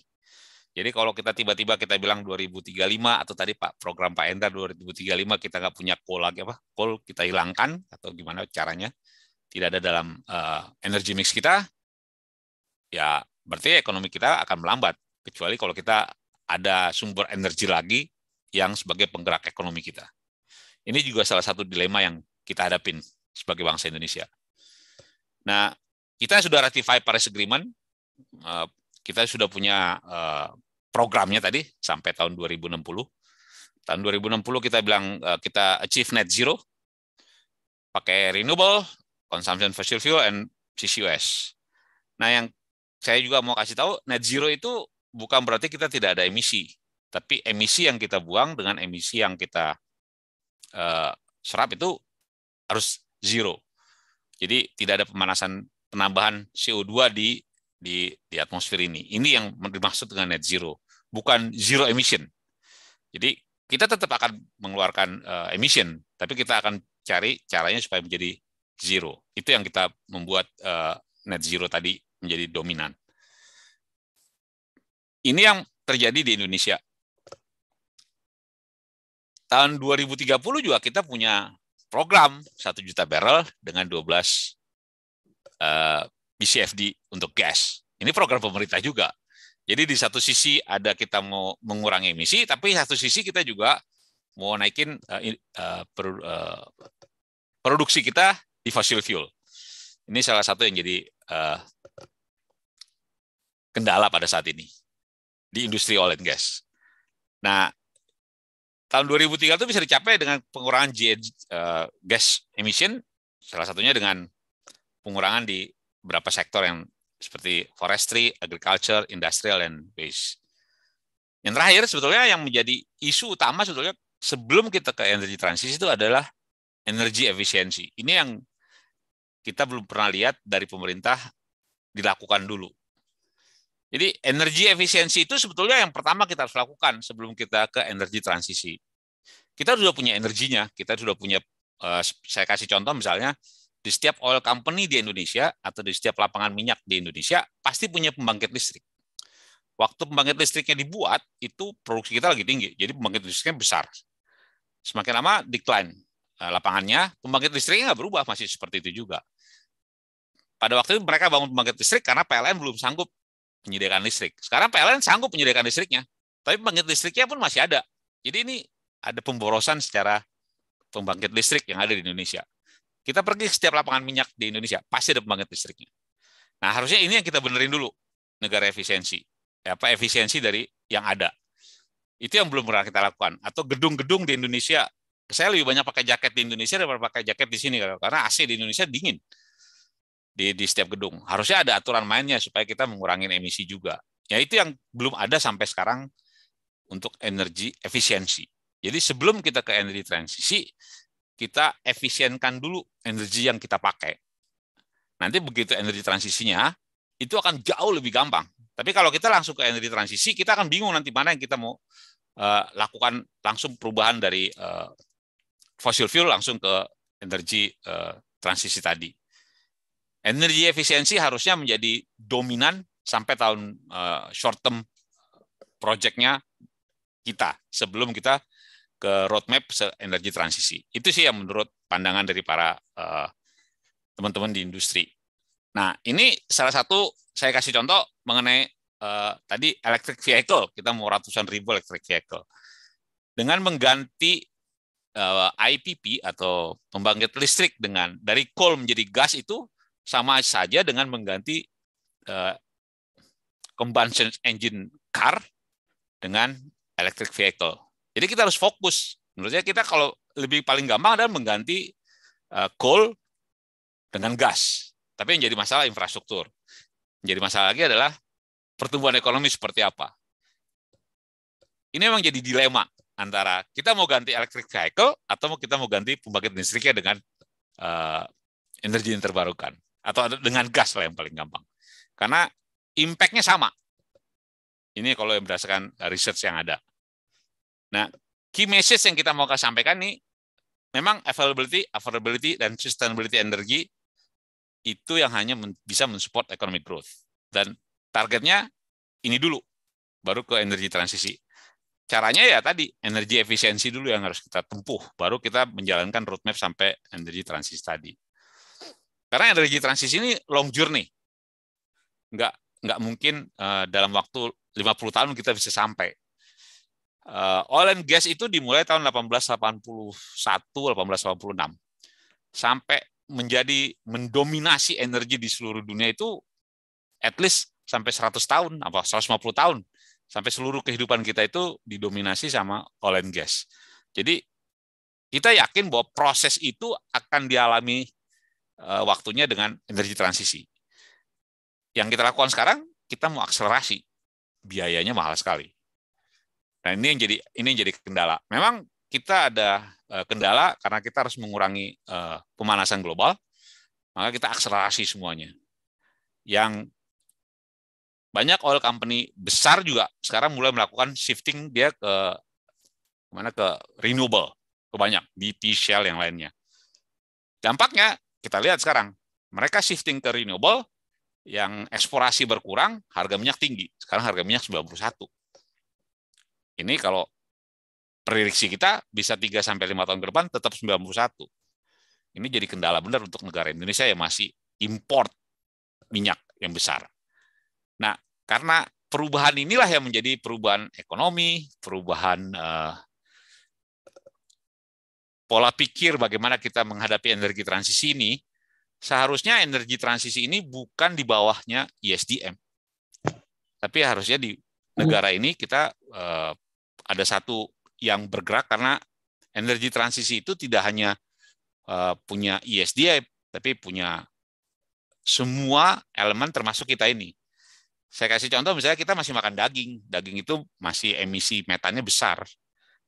Jadi kalau kita tiba-tiba kita bilang 2035 atau tadi Pak program Pak Endar 2035 kita nggak punya coal lagi apa? Coal kita hilangkan atau gimana caranya? Tidak ada dalam uh, energy mix kita, ya berarti ekonomi kita akan melambat. Kecuali kalau kita ada sumber energi lagi yang sebagai penggerak ekonomi kita. Ini juga salah satu dilema yang kita hadapin sebagai bangsa Indonesia. Nah, kita sudah ratify Paris Agreement, eh, kita sudah punya eh, programnya tadi sampai tahun 2060. Tahun 2060 kita bilang eh, kita achieve net zero pakai renewable, consumption fossil fuel, and CCUS. Nah, yang saya juga mau kasih tahu, net zero itu bukan berarti kita tidak ada emisi, tapi emisi yang kita buang dengan emisi yang kita uh, serap itu harus zero. Jadi tidak ada pemanasan penambahan CO2 di di di atmosfer ini. Ini yang dimaksud dengan net zero, bukan zero emission. Jadi kita tetap akan mengeluarkan uh, emission, tapi kita akan cari caranya supaya menjadi zero. Itu yang kita membuat uh, net zero tadi menjadi dominan. Ini yang terjadi di Indonesia. Tahun 2030 juga kita punya program 1 juta barrel dengan 12 uh, CFD untuk gas. Ini program pemerintah juga. Jadi di satu sisi ada kita mau mengurangi emisi, tapi satu sisi kita juga mau naikin eh, eh, eh, produksi kita di fossil fuel. Ini salah satu yang jadi kendala pada saat ini di industri oil and gas. Nah, tahun 2003 itu bisa dicapai dengan pengurangan gas emission, salah satunya dengan pengurangan di beberapa sektor yang seperti forestry, agriculture, industrial, and base. Yang terakhir sebetulnya yang menjadi isu utama sebetulnya sebelum kita ke energi transisi itu adalah energi efisiensi. Ini yang kita belum pernah lihat dari pemerintah dilakukan dulu. Jadi energi efisiensi itu sebetulnya yang pertama kita harus lakukan sebelum kita ke energi transisi. Kita sudah punya energinya, kita sudah punya, eh, saya kasih contoh misalnya, di setiap oil company di Indonesia atau di setiap lapangan minyak di Indonesia pasti punya pembangkit listrik. Waktu pembangkit listriknya dibuat, itu produksi kita lagi tinggi. Jadi pembangkit listriknya besar. Semakin lama decline eh, lapangannya, pembangkit listriknya nggak berubah, masih seperti itu juga. Pada waktu itu mereka bangun pembangkit listrik karena PLN belum sanggup menyediakan listrik. Sekarang PLN sanggup menyediakan listriknya, tapi pembangkit listriknya pun masih ada. Jadi ini ada pemborosan secara pembangkit listrik yang ada di Indonesia. Kita pergi ke setiap lapangan minyak di Indonesia, pasti ada pembangkit listriknya. Nah, harusnya ini yang kita benerin dulu, negara efisiensi. apa efisiensi dari yang ada. Itu yang belum pernah kita lakukan. Atau gedung-gedung di Indonesia, saya lebih banyak pakai jaket di Indonesia daripada pakai jaket di sini karena AC di Indonesia dingin di, di setiap gedung. Harusnya ada aturan mainnya supaya kita mengurangi emisi juga. Ya itu yang belum ada sampai sekarang untuk energi efisiensi. Jadi sebelum kita ke energi transisi, kita efisienkan dulu energi yang kita pakai. Nanti begitu energi transisinya, itu akan jauh lebih gampang. Tapi kalau kita langsung ke energi transisi, kita akan bingung nanti mana yang kita mau eh, lakukan langsung perubahan dari uh, eh, fossil fuel langsung ke energi eh, transisi tadi. Energi efisiensi harusnya menjadi dominan sampai tahun short term projectnya kita sebelum kita ke roadmap energi transisi. Itu sih yang menurut pandangan dari para teman eh, teman-teman di industri. Nah, ini salah satu saya kasih contoh mengenai uh, tadi electric vehicle. Kita mau ratusan ribu electric vehicle. Dengan mengganti uh, eh, IPP atau pembangkit listrik dengan dari coal menjadi gas itu sama saja dengan mengganti uh, combustion engine car dengan electric vehicle. Jadi kita harus fokus. Menurut saya kita kalau lebih paling gampang adalah mengganti eh, coal dengan gas. Tapi yang jadi masalah infrastruktur. Yang jadi masalah lagi adalah pertumbuhan ekonomi seperti apa. Ini memang jadi dilema antara kita mau ganti electric vehicle atau kita mau ganti pembangkit listriknya dengan uh, energi yang terbarukan atau dengan gas lah yang paling gampang. Karena impact-nya sama. Ini kalau yang berdasarkan research yang ada. Nah, key message yang kita mau sampaikan nih, memang availability, affordability, dan sustainability energi itu yang hanya bisa mensupport economic growth. Dan targetnya ini dulu, baru ke energi transisi. Caranya ya tadi, energi efisiensi dulu yang harus kita tempuh, baru kita menjalankan roadmap sampai energi transisi tadi. Karena energi transisi ini long journey. Nggak, nggak mungkin eh, dalam waktu 50 tahun kita bisa sampai Uh, oil and gas itu dimulai tahun 1881 1886 sampai menjadi mendominasi energi di seluruh dunia itu at least sampai 100 tahun apa 150 tahun sampai seluruh kehidupan kita itu didominasi sama oil and gas. Jadi kita yakin bahwa proses itu akan dialami eh, waktunya dengan energi transisi. Yang kita lakukan sekarang kita mau akselerasi. Biayanya mahal sekali Nah ini yang jadi ini yang jadi kendala. Memang kita ada eh, kendala karena kita harus mengurangi eh, pemanasan global, maka kita akselerasi semuanya. Yang banyak oil company besar juga sekarang mulai melakukan shifting dia ke mana ke renewable banyak BP, Shell yang lainnya. Dampaknya kita lihat sekarang mereka shifting ke renewable yang eksplorasi berkurang, harga minyak tinggi. Sekarang harga minyak 91. Ini kalau prediksi kita bisa 3 sampai 5 tahun ke depan tetap 91. Ini jadi kendala benar untuk negara Indonesia yang masih import minyak yang besar. Nah, karena perubahan inilah yang menjadi perubahan ekonomi, perubahan eh, pola pikir bagaimana kita menghadapi energi transisi ini, seharusnya energi transisi ini bukan di bawahnya ISDM. E Tapi harusnya di hmm. negara ini kita eh, ada satu yang bergerak karena energi transisi itu tidak hanya eh, punya ISDI e tapi punya semua elemen termasuk kita ini. Saya kasih contoh misalnya kita masih makan daging, daging itu masih emisi metannya besar.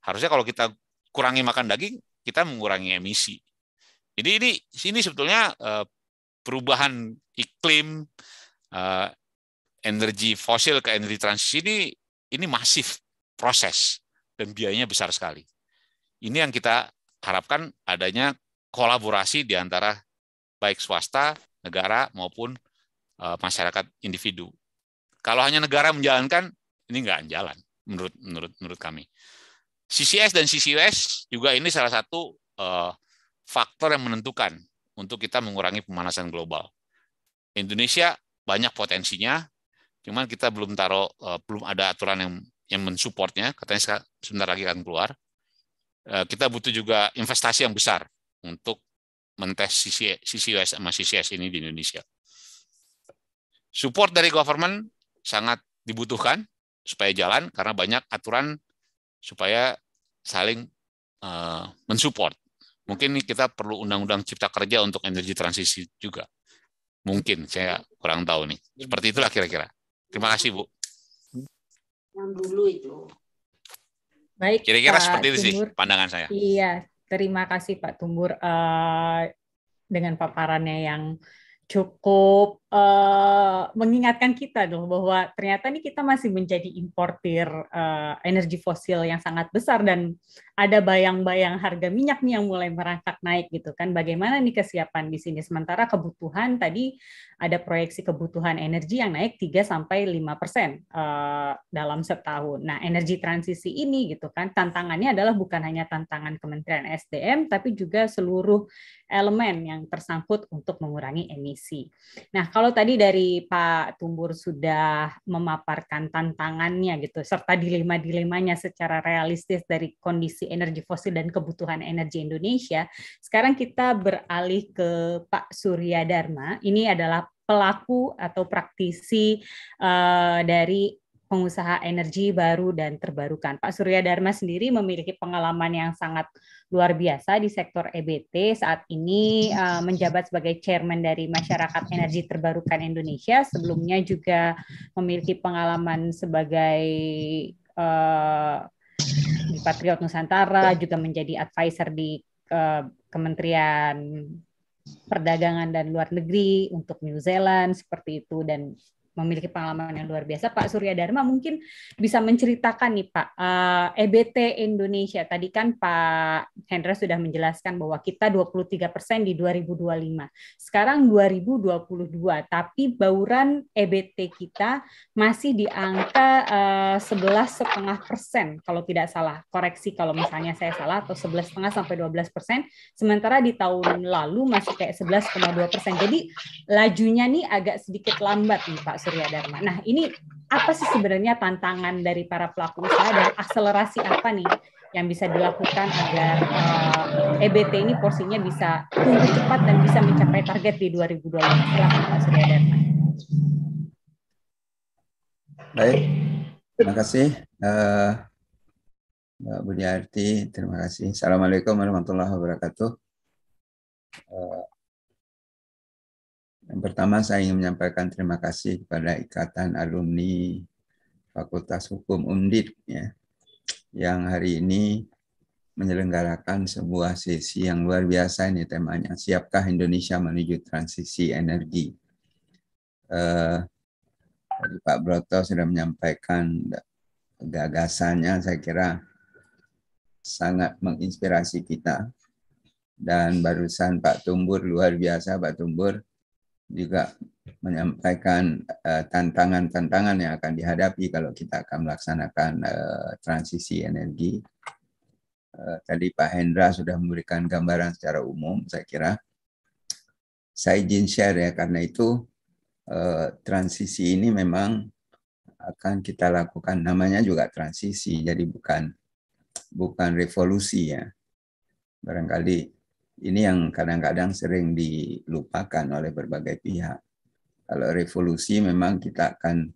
Harusnya kalau kita kurangi makan daging, kita mengurangi emisi. Jadi ini sini sebetulnya eh, perubahan iklim eh, energi fosil ke energi transisi ini ini masif proses dan biayanya besar sekali. Ini yang kita harapkan adanya kolaborasi di antara baik swasta, negara maupun eh, masyarakat individu. Kalau hanya negara menjalankan, ini nggak jalan menurut menurut menurut kami. CCS dan CCUS juga ini salah satu uh, faktor yang menentukan untuk kita mengurangi pemanasan global. Indonesia banyak potensinya, cuman kita belum taruh uh, belum ada aturan yang yang mensupportnya, katanya sebentar lagi akan keluar. Eh, kita butuh juga investasi yang besar untuk mentes sisi CCUS sama CCS ini di Indonesia. Support dari government sangat dibutuhkan supaya jalan karena banyak aturan supaya saling uh, mensupport. Mungkin kita perlu undang-undang cipta kerja untuk energi transisi juga. Mungkin saya kurang tahu nih. Seperti itulah kira-kira. Terima kasih Bu yang dulu itu. Baik. Kira-kira seperti itu sih pandangan saya. Iya, terima kasih Pak Tumbur uh, dengan paparannya yang cukup Eh, mengingatkan kita loh bahwa ternyata nih kita masih menjadi importir uh, energi fosil yang sangat besar dan ada bayang-bayang harga minyak nih yang mulai merangkak naik gitu kan. Bagaimana nih kesiapan di sini sementara kebutuhan tadi ada proyeksi kebutuhan energi yang naik 3 sampai 5 persen uh, dalam setahun. Nah, energi transisi ini gitu kan tantangannya adalah bukan hanya tantangan Kementerian SDM tapi juga seluruh elemen yang tersangkut untuk mengurangi emisi. Nah, kalau kalau tadi dari Pak Tumbur sudah memaparkan tantangannya gitu, serta dilema-dilemanya secara realistis dari kondisi energi fosil dan kebutuhan energi Indonesia, sekarang kita beralih ke Pak Surya Dharma. Ini adalah pelaku atau praktisi uh, dari pengusaha energi baru dan terbarukan. Pak Surya Dharma sendiri memiliki pengalaman yang sangat luar biasa di sektor EBT. Saat ini uh, menjabat sebagai chairman dari Masyarakat Energi Terbarukan Indonesia. Sebelumnya juga memiliki pengalaman sebagai uh, di Patriot Nusantara, juga menjadi advisor di uh, Kementerian perdagangan dan luar negeri untuk New Zealand seperti itu dan memiliki pengalaman yang luar biasa. Pak Surya Dharma mungkin bisa menceritakan nih Pak, uh, eh, EBT Indonesia. Tadi kan Pak Hendra sudah menjelaskan bahwa kita 23 persen di 2025. Sekarang 2022, tapi bauran EBT kita masih di angka uh, eh, 11,5 persen kalau tidak salah. Koreksi kalau misalnya saya salah atau 11,5 sampai 12 persen. Sementara di tahun lalu masih kayak 11,2 persen. Jadi lajunya nih agak sedikit lambat nih Pak Surya Dharma. Nah, ini apa sih sebenarnya tantangan dari para pelaku usaha dan akselerasi apa nih yang bisa dilakukan agar uh, eh, EBT ini porsinya bisa tumbuh cepat dan bisa mencapai target di 2020 Silakan Pak Surya Dharma. Baik, terima kasih. Uh, Mbak Arti, terima kasih. Assalamualaikum warahmatullahi wabarakatuh. Uh, yang pertama saya ingin menyampaikan terima kasih kepada Ikatan Alumni Fakultas Hukum Undip ya, yang hari ini menyelenggarakan sebuah sesi yang luar biasa ini temanya siapkah Indonesia menuju transisi energi eh, Pak Broto sudah menyampaikan gagasannya saya kira sangat menginspirasi kita dan barusan Pak Tumbur luar biasa Pak Tumbur juga menyampaikan eh, tantangan-tantangan uh, yang akan dihadapi kalau kita akan melaksanakan uh, transisi energi. Uh, tadi Pak Hendra sudah memberikan gambaran secara umum, saya kira. Saya izin share ya, karena itu uh, transisi ini memang akan kita lakukan. Namanya juga transisi, jadi bukan bukan revolusi ya. Barangkali ini yang kadang-kadang sering dilupakan oleh berbagai pihak. Kalau revolusi memang kita akan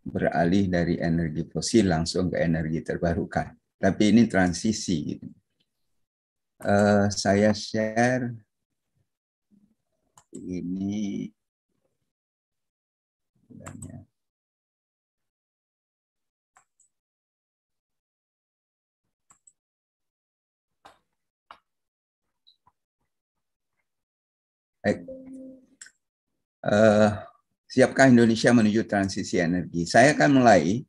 beralih dari energi fosil langsung ke energi terbarukan. Tapi ini transisi. Uh, saya share ini. Baik. Uh, siapkah Indonesia menuju transisi energi? Saya akan mulai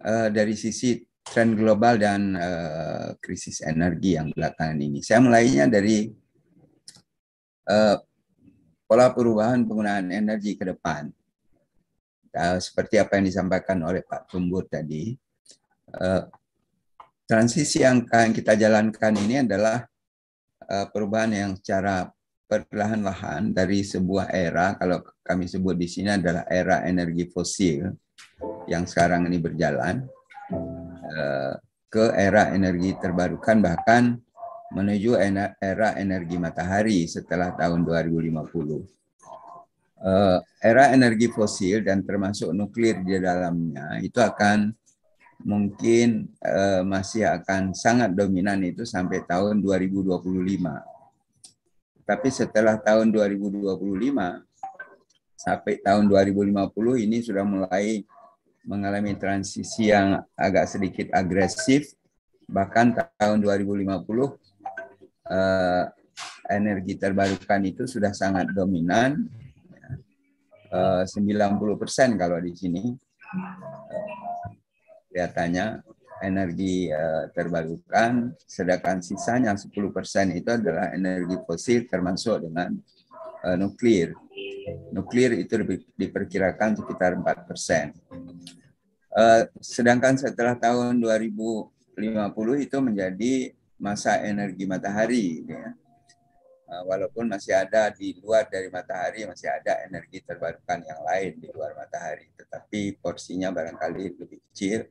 uh, dari sisi tren global dan uh, krisis energi yang belakangan ini. Saya mulainya dari uh, pola perubahan penggunaan energi ke depan. Uh, seperti apa yang disampaikan oleh Pak Tumbur tadi, uh, transisi yang akan kita jalankan ini adalah uh, perubahan yang secara perlahan-lahan dari sebuah era, kalau kami sebut di sini adalah era energi fosil yang sekarang ini berjalan, eh, ke era energi terbarukan bahkan menuju era energi matahari setelah tahun 2050. Eh, era energi fosil dan termasuk nuklir di dalamnya itu akan mungkin eh, masih akan sangat dominan itu sampai tahun 2025 tapi setelah tahun 2025 sampai tahun 2050 ini sudah mulai mengalami transisi yang agak sedikit agresif. Bahkan tahun 2050 eh, energi terbarukan itu sudah sangat dominan. Eh, 90% kalau di sini eh, kelihatannya energi uh, terbarukan, sedangkan sisanya 10% itu adalah energi fosil termasuk dengan uh, nuklir. Nuklir itu diperkirakan sekitar 4%. Uh, eh, sedangkan setelah tahun 2050 itu menjadi masa energi matahari. Ya. Uh, walaupun masih ada di luar dari matahari, masih ada energi terbarukan yang lain di luar matahari. Tetapi porsinya barangkali lebih kecil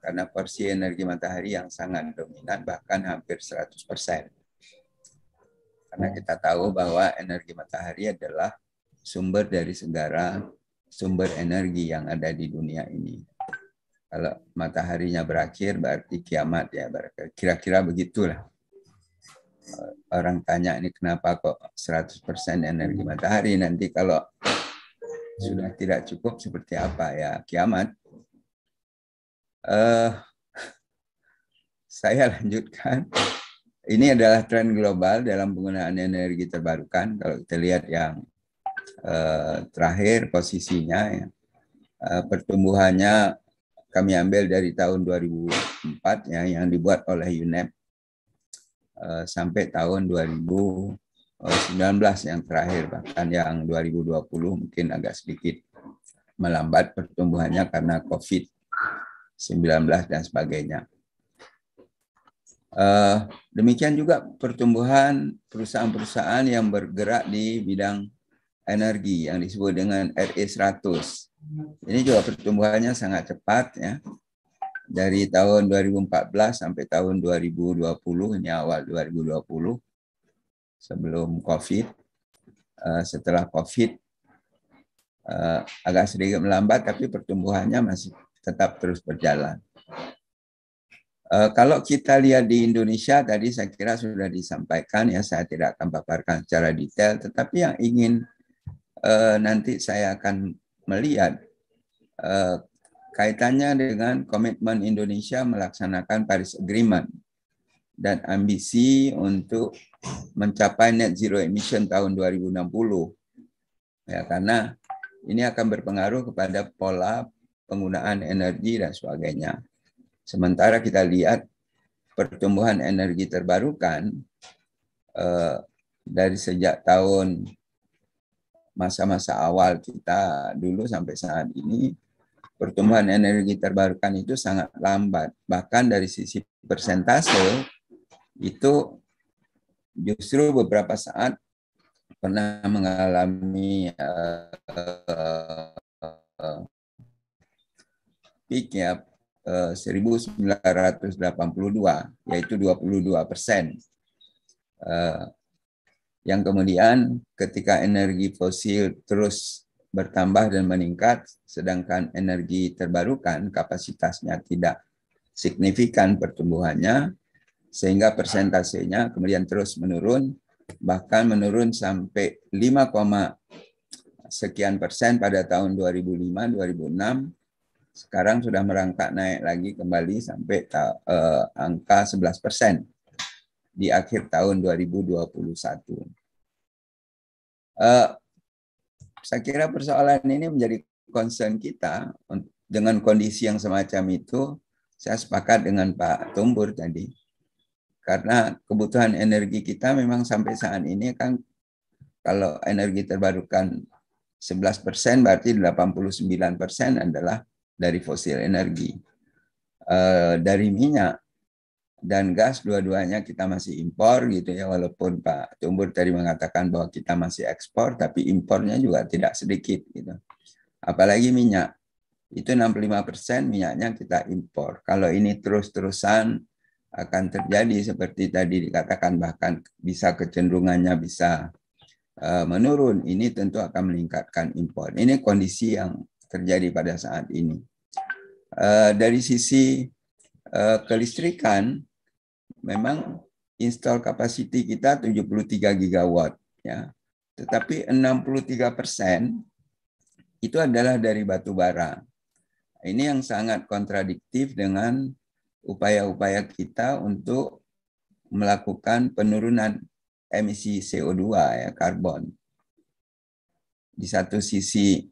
karena porsi energi matahari yang sangat dominan bahkan hampir 100%. Karena kita tahu bahwa energi matahari adalah sumber dari segala sumber energi yang ada di dunia ini. Kalau mataharinya berakhir berarti kiamat ya, kira-kira begitulah. Orang tanya ini kenapa kok 100% energi matahari nanti kalau sudah tidak cukup seperti apa ya kiamat Uh, saya lanjutkan. Ini adalah tren global dalam penggunaan energi terbarukan. Kalau kita lihat yang uh, terakhir posisinya, ya. uh, pertumbuhannya kami ambil dari tahun 2004 ya, yang dibuat oleh UNEP uh, sampai tahun 2019 yang terakhir bahkan yang 2020 mungkin agak sedikit melambat pertumbuhannya karena COVID dan sebagainya. Uh, demikian juga pertumbuhan perusahaan-perusahaan yang bergerak di bidang energi yang disebut dengan RE 100. Ini juga pertumbuhannya sangat cepat ya. Dari tahun 2014 sampai tahun 2020 ini awal 2020 sebelum Covid. Uh, setelah Covid uh, agak sedikit melambat tapi pertumbuhannya masih tetap terus berjalan. Eh, kalau kita lihat di Indonesia tadi saya kira sudah disampaikan ya saya tidak akan paparkan secara detail, tetapi yang ingin eh, nanti saya akan melihat eh, kaitannya dengan komitmen Indonesia melaksanakan Paris Agreement dan ambisi untuk mencapai net zero emission tahun 2060. Ya, karena ini akan berpengaruh kepada pola penggunaan energi dan sebagainya. Sementara kita lihat pertumbuhan energi terbarukan eh, dari sejak tahun masa-masa awal kita dulu sampai saat ini pertumbuhan energi terbarukan itu sangat lambat. Bahkan dari sisi persentase itu justru beberapa saat pernah mengalami uh, uh, peaknya eh, 1982 yaitu 22 persen. Eh, yang kemudian ketika energi fosil terus bertambah dan meningkat, sedangkan energi terbarukan kapasitasnya tidak signifikan pertumbuhannya, sehingga persentasenya kemudian terus menurun, bahkan menurun sampai 5, sekian persen pada tahun 2005-2006, sekarang sudah merangkak naik lagi kembali sampai ta, eh, angka 11 persen di akhir tahun 2021. Eh, saya kira persoalan ini menjadi concern kita dengan kondisi yang semacam itu. Saya sepakat dengan Pak Tumbur tadi karena kebutuhan energi kita memang sampai saat ini kan kalau energi terbarukan 11 persen berarti 89 persen adalah dari fosil energi. Eh, dari minyak dan gas dua-duanya kita masih impor gitu ya walaupun Pak Tumbur tadi mengatakan bahwa kita masih ekspor tapi impornya juga tidak sedikit gitu. Apalagi minyak. Itu 65% minyaknya kita impor. Kalau ini terus-terusan akan terjadi seperti tadi dikatakan bahkan bisa kecenderungannya bisa eh, menurun ini tentu akan meningkatkan impor. Ini kondisi yang terjadi pada saat ini. Eh, dari sisi eh, kelistrikan, memang install capacity kita 73 gigawatt, ya. Tetapi 63 persen itu adalah dari batu bara. Ini yang sangat kontradiktif dengan upaya-upaya kita untuk melakukan penurunan emisi CO2 ya karbon. Di satu sisi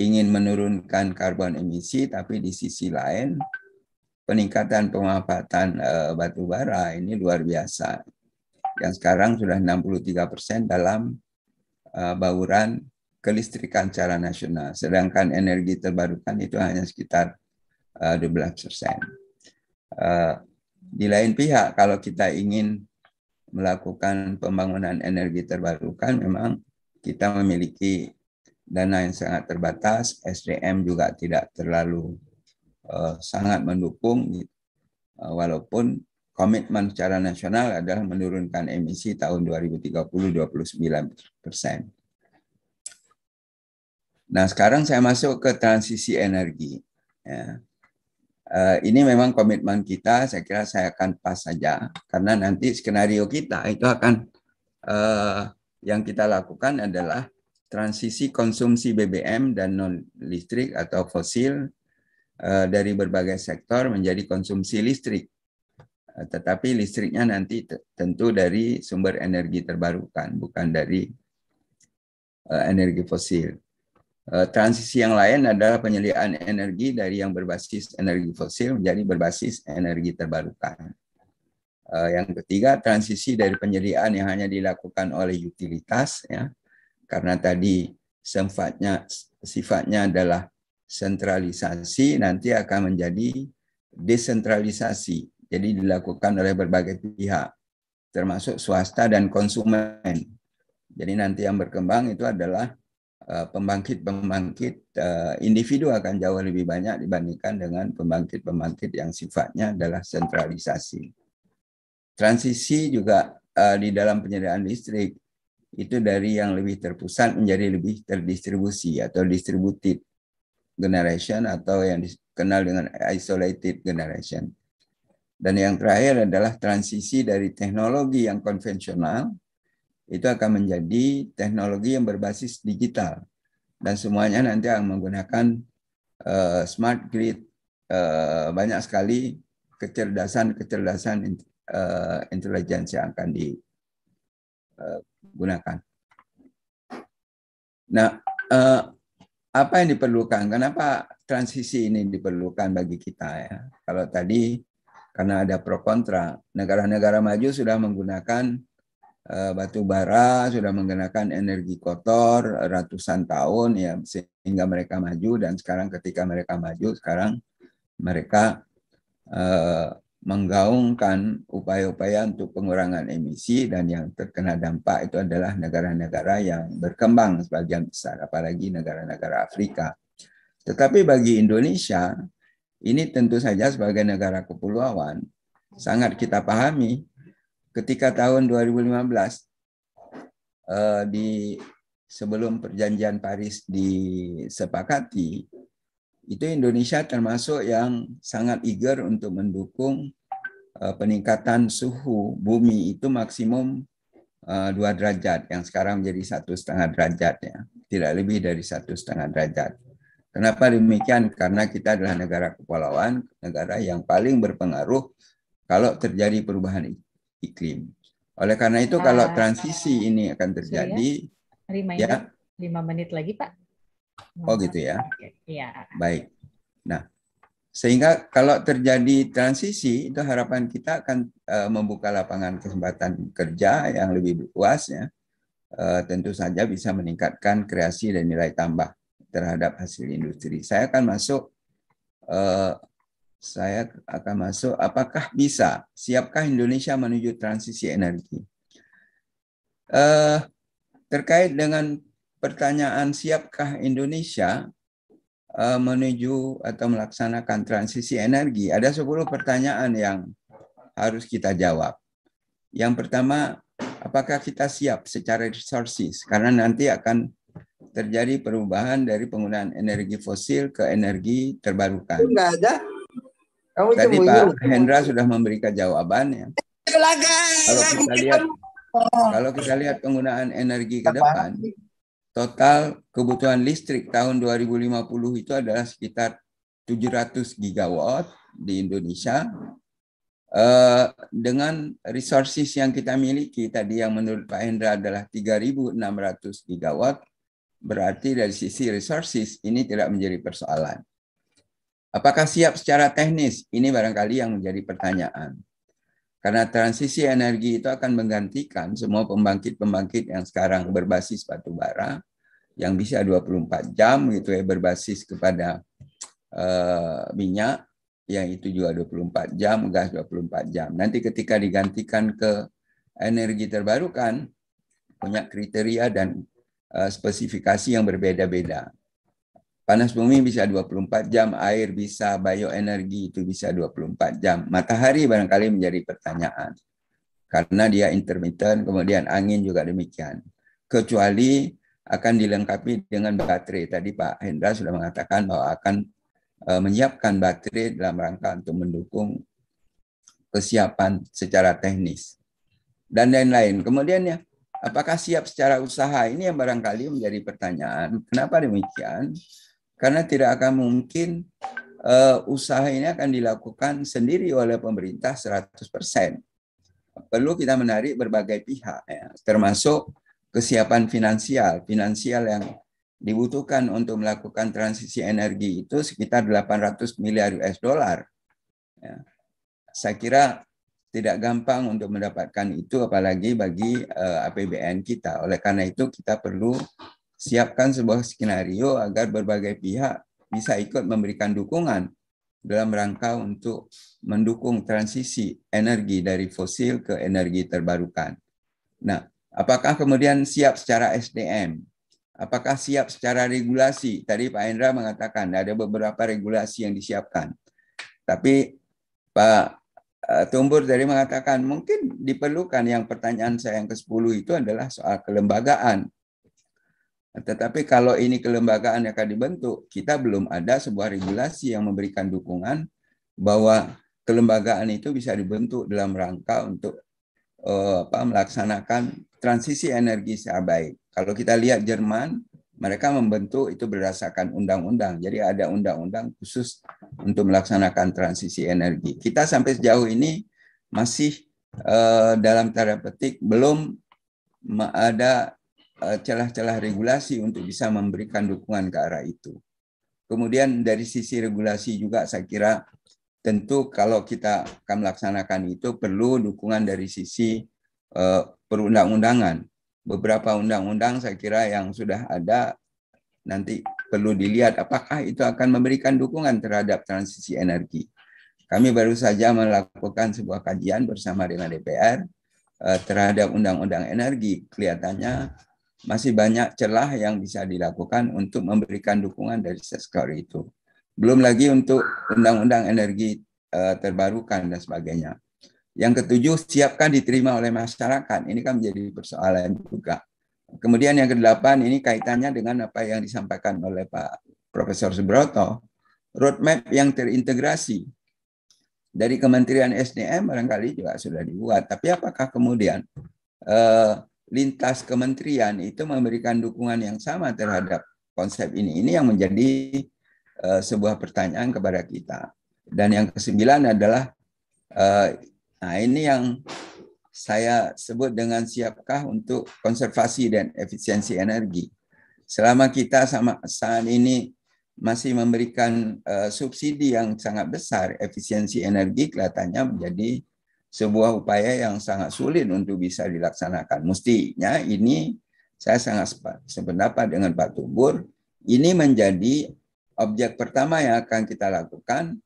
ingin menurunkan karbon emisi, tapi di sisi lain peningkatan pemanfaatan e, eh, batu bara ini luar biasa. Yang sekarang sudah 63 persen dalam e, bauran kelistrikan secara nasional, sedangkan energi terbarukan itu hanya sekitar e, eh, 12 persen. Di lain pihak, kalau kita ingin melakukan pembangunan energi terbarukan, memang kita memiliki dana yang sangat terbatas, SDM juga tidak terlalu uh, sangat mendukung, gitu. uh, walaupun komitmen secara nasional adalah menurunkan emisi tahun 2030 29 persen. Nah sekarang saya masuk ke transisi energi. Ya. Uh, ini memang komitmen kita, saya kira saya akan pas saja, karena nanti skenario kita itu akan uh, yang kita lakukan adalah transisi konsumsi BBM dan non listrik atau fosil eh, dari berbagai sektor menjadi konsumsi listrik. Eh, tetapi listriknya nanti tentu dari sumber energi terbarukan, bukan dari eh, energi fosil. Transisi yang lain adalah penyediaan energi dari yang berbasis energi fosil menjadi berbasis energi terbarukan. Yang ketiga, transisi dari penyediaan yang hanya dilakukan oleh utilitas ya, karena tadi sifatnya sifatnya adalah sentralisasi nanti akan menjadi desentralisasi. Jadi dilakukan oleh berbagai pihak termasuk swasta dan konsumen. Jadi nanti yang berkembang itu adalah eh, pembangkit-pembangkit eh, individu akan jauh lebih banyak dibandingkan dengan pembangkit-pembangkit yang sifatnya adalah sentralisasi. Transisi juga eh, di dalam penyediaan listrik itu dari yang lebih terpusat menjadi lebih terdistribusi atau distributed generation atau yang dikenal dengan isolated generation. Dan yang terakhir adalah transisi dari teknologi yang konvensional itu akan menjadi teknologi yang berbasis digital dan semuanya nanti akan menggunakan uh, smart grid uh, banyak sekali kecerdasan kecerdasan uh, intelijensi yang akan di uh, gunakan. Nah, eh, apa yang diperlukan? Kenapa transisi ini diperlukan bagi kita ya? Kalau tadi karena ada pro kontra, negara-negara maju sudah menggunakan eh, batu bara, sudah menggunakan energi kotor ratusan tahun ya sehingga mereka maju dan sekarang ketika mereka maju sekarang mereka eh, menggaungkan upaya-upaya untuk pengurangan emisi dan yang terkena dampak itu adalah negara-negara yang berkembang sebagian besar, apalagi negara-negara Afrika. Tetapi bagi Indonesia, ini tentu saja sebagai negara kepulauan, sangat kita pahami ketika tahun 2015 eh, di sebelum perjanjian Paris disepakati, itu Indonesia termasuk yang sangat eager untuk mendukung eh, peningkatan suhu bumi itu maksimum eh, dua derajat yang sekarang menjadi satu setengah derajat ya tidak lebih dari satu setengah derajat. Kenapa demikian? Karena kita adalah negara kepulauan, negara yang paling berpengaruh kalau terjadi perubahan iklim. Oleh karena itu, kalau nah. transisi ini akan terjadi, ya, menit lagi, Pak. Oh nah, gitu ya. Iya. Baik. Nah, sehingga kalau terjadi transisi itu harapan kita akan uh, membuka lapangan kesempatan kerja yang lebih luas ya. Uh, tentu saja bisa meningkatkan kreasi dan nilai tambah terhadap hasil industri. Saya akan masuk uh, saya akan masuk apakah bisa siapkah Indonesia menuju transisi energi? terkait dengan pertanyaan siapkah Indonesia eh, menuju atau melaksanakan transisi energi? Ada 10 pertanyaan yang harus kita jawab. Yang pertama, apakah kita siap secara resources? Karena nanti akan terjadi perubahan dari penggunaan energi fosil ke energi terbarukan. Enggak ada. Kamu Tadi Pak Hendra sudah memberikan jawaban ya. Kalau kita lihat, kalau kita lihat penggunaan energi ke depan, total kebutuhan listrik tahun 2050 itu adalah sekitar 700 gigawatt di Indonesia uh, dengan resources yang kita miliki tadi yang menurut Pak Hendra adalah 3.600 gigawatt berarti dari sisi resources ini tidak menjadi persoalan. Apakah siap secara teknis? Ini barangkali yang menjadi pertanyaan. Karena transisi energi itu akan menggantikan semua pembangkit-pembangkit yang sekarang berbasis batu bara yang bisa 24 jam gitu ya berbasis kepada uh, minyak yang itu juga 24 jam, gas 24 jam. Nanti ketika digantikan ke energi terbarukan punya kriteria dan uh, spesifikasi yang berbeda-beda. Panas bumi bisa 24 jam, air bisa, bioenergi itu bisa 24 jam. Matahari barangkali menjadi pertanyaan. Karena dia intermittent, kemudian angin juga demikian. Kecuali akan dilengkapi dengan baterai. Tadi Pak Hendra sudah mengatakan bahwa akan e, menyiapkan baterai dalam rangka untuk mendukung kesiapan secara teknis dan lain-lain. Kemudian ya, apakah siap secara usaha? Ini yang barangkali menjadi pertanyaan. Kenapa demikian? Karena tidak akan mungkin uh, usaha ini akan dilakukan sendiri oleh pemerintah 100%. Perlu kita menarik berbagai pihak, ya, termasuk kesiapan finansial. Finansial yang dibutuhkan untuk melakukan transisi energi itu sekitar 800 miliar US dollar. Ya. Saya kira tidak gampang untuk mendapatkan itu apalagi bagi uh, eh, APBN kita. Oleh karena itu kita perlu siapkan sebuah skenario agar berbagai pihak bisa ikut memberikan dukungan dalam rangka untuk mendukung transisi energi dari fosil ke energi terbarukan. Nah, apakah kemudian siap secara SDM? Apakah siap secara regulasi? Tadi Pak Hendra mengatakan ada beberapa regulasi yang disiapkan. Tapi Pak eh, Tumbur tadi mengatakan mungkin diperlukan yang pertanyaan saya yang ke-10 itu adalah soal kelembagaan tetapi kalau ini kelembagaan yang akan dibentuk, kita belum ada sebuah regulasi yang memberikan dukungan bahwa kelembagaan itu bisa dibentuk dalam rangka untuk uh, apa, melaksanakan transisi energi secara baik. Kalau kita lihat Jerman, mereka membentuk itu berdasarkan undang-undang. Jadi ada undang-undang khusus untuk melaksanakan transisi energi. Kita sampai sejauh ini masih uh, dalam tanda petik belum ada Eh, celah-celah regulasi untuk bisa memberikan dukungan ke arah itu. Kemudian dari sisi regulasi juga saya kira tentu kalau kita akan melaksanakan itu perlu dukungan dari sisi eh, perundang-undangan. Beberapa undang-undang saya kira yang sudah ada nanti perlu dilihat apakah itu akan memberikan dukungan terhadap transisi energi. Kami baru saja melakukan sebuah kajian bersama dengan DPR eh, terhadap undang-undang energi. Kelihatannya masih banyak celah yang bisa dilakukan untuk memberikan dukungan dari sektor itu. Belum lagi untuk undang-undang energi uh, terbarukan dan sebagainya. Yang ketujuh, siapkan diterima oleh masyarakat. Ini kan menjadi persoalan juga. Kemudian yang kedelapan, ini kaitannya dengan apa yang disampaikan oleh Pak Profesor Subroto, roadmap yang terintegrasi dari Kementerian SDM barangkali juga sudah dibuat. Tapi apakah kemudian uh, lintas kementerian itu memberikan dukungan yang sama terhadap konsep ini. Ini yang menjadi uh, sebuah pertanyaan kepada kita. Dan yang kesembilan adalah uh, nah ini yang saya sebut dengan siapkah untuk konservasi dan efisiensi energi. Selama kita sama saat ini masih memberikan uh, subsidi yang sangat besar, efisiensi energi kelihatannya menjadi sebuah upaya yang sangat sulit untuk bisa dilaksanakan. Mestinya ini saya sangat sependapat dengan Pak Tubur, ini menjadi objek pertama yang akan kita lakukan.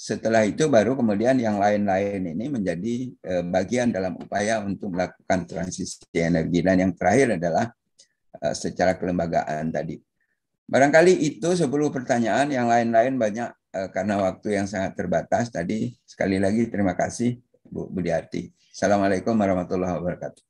Setelah itu baru kemudian yang lain-lain ini menjadi eh, bagian dalam upaya untuk melakukan transisi energi. Dan yang terakhir adalah eh, secara kelembagaan tadi. Barangkali itu 10 pertanyaan, yang lain-lain banyak eh, karena waktu yang sangat terbatas tadi. Sekali lagi terima kasih. Bu Budiarti. Assalamualaikum warahmatullahi wabarakatuh.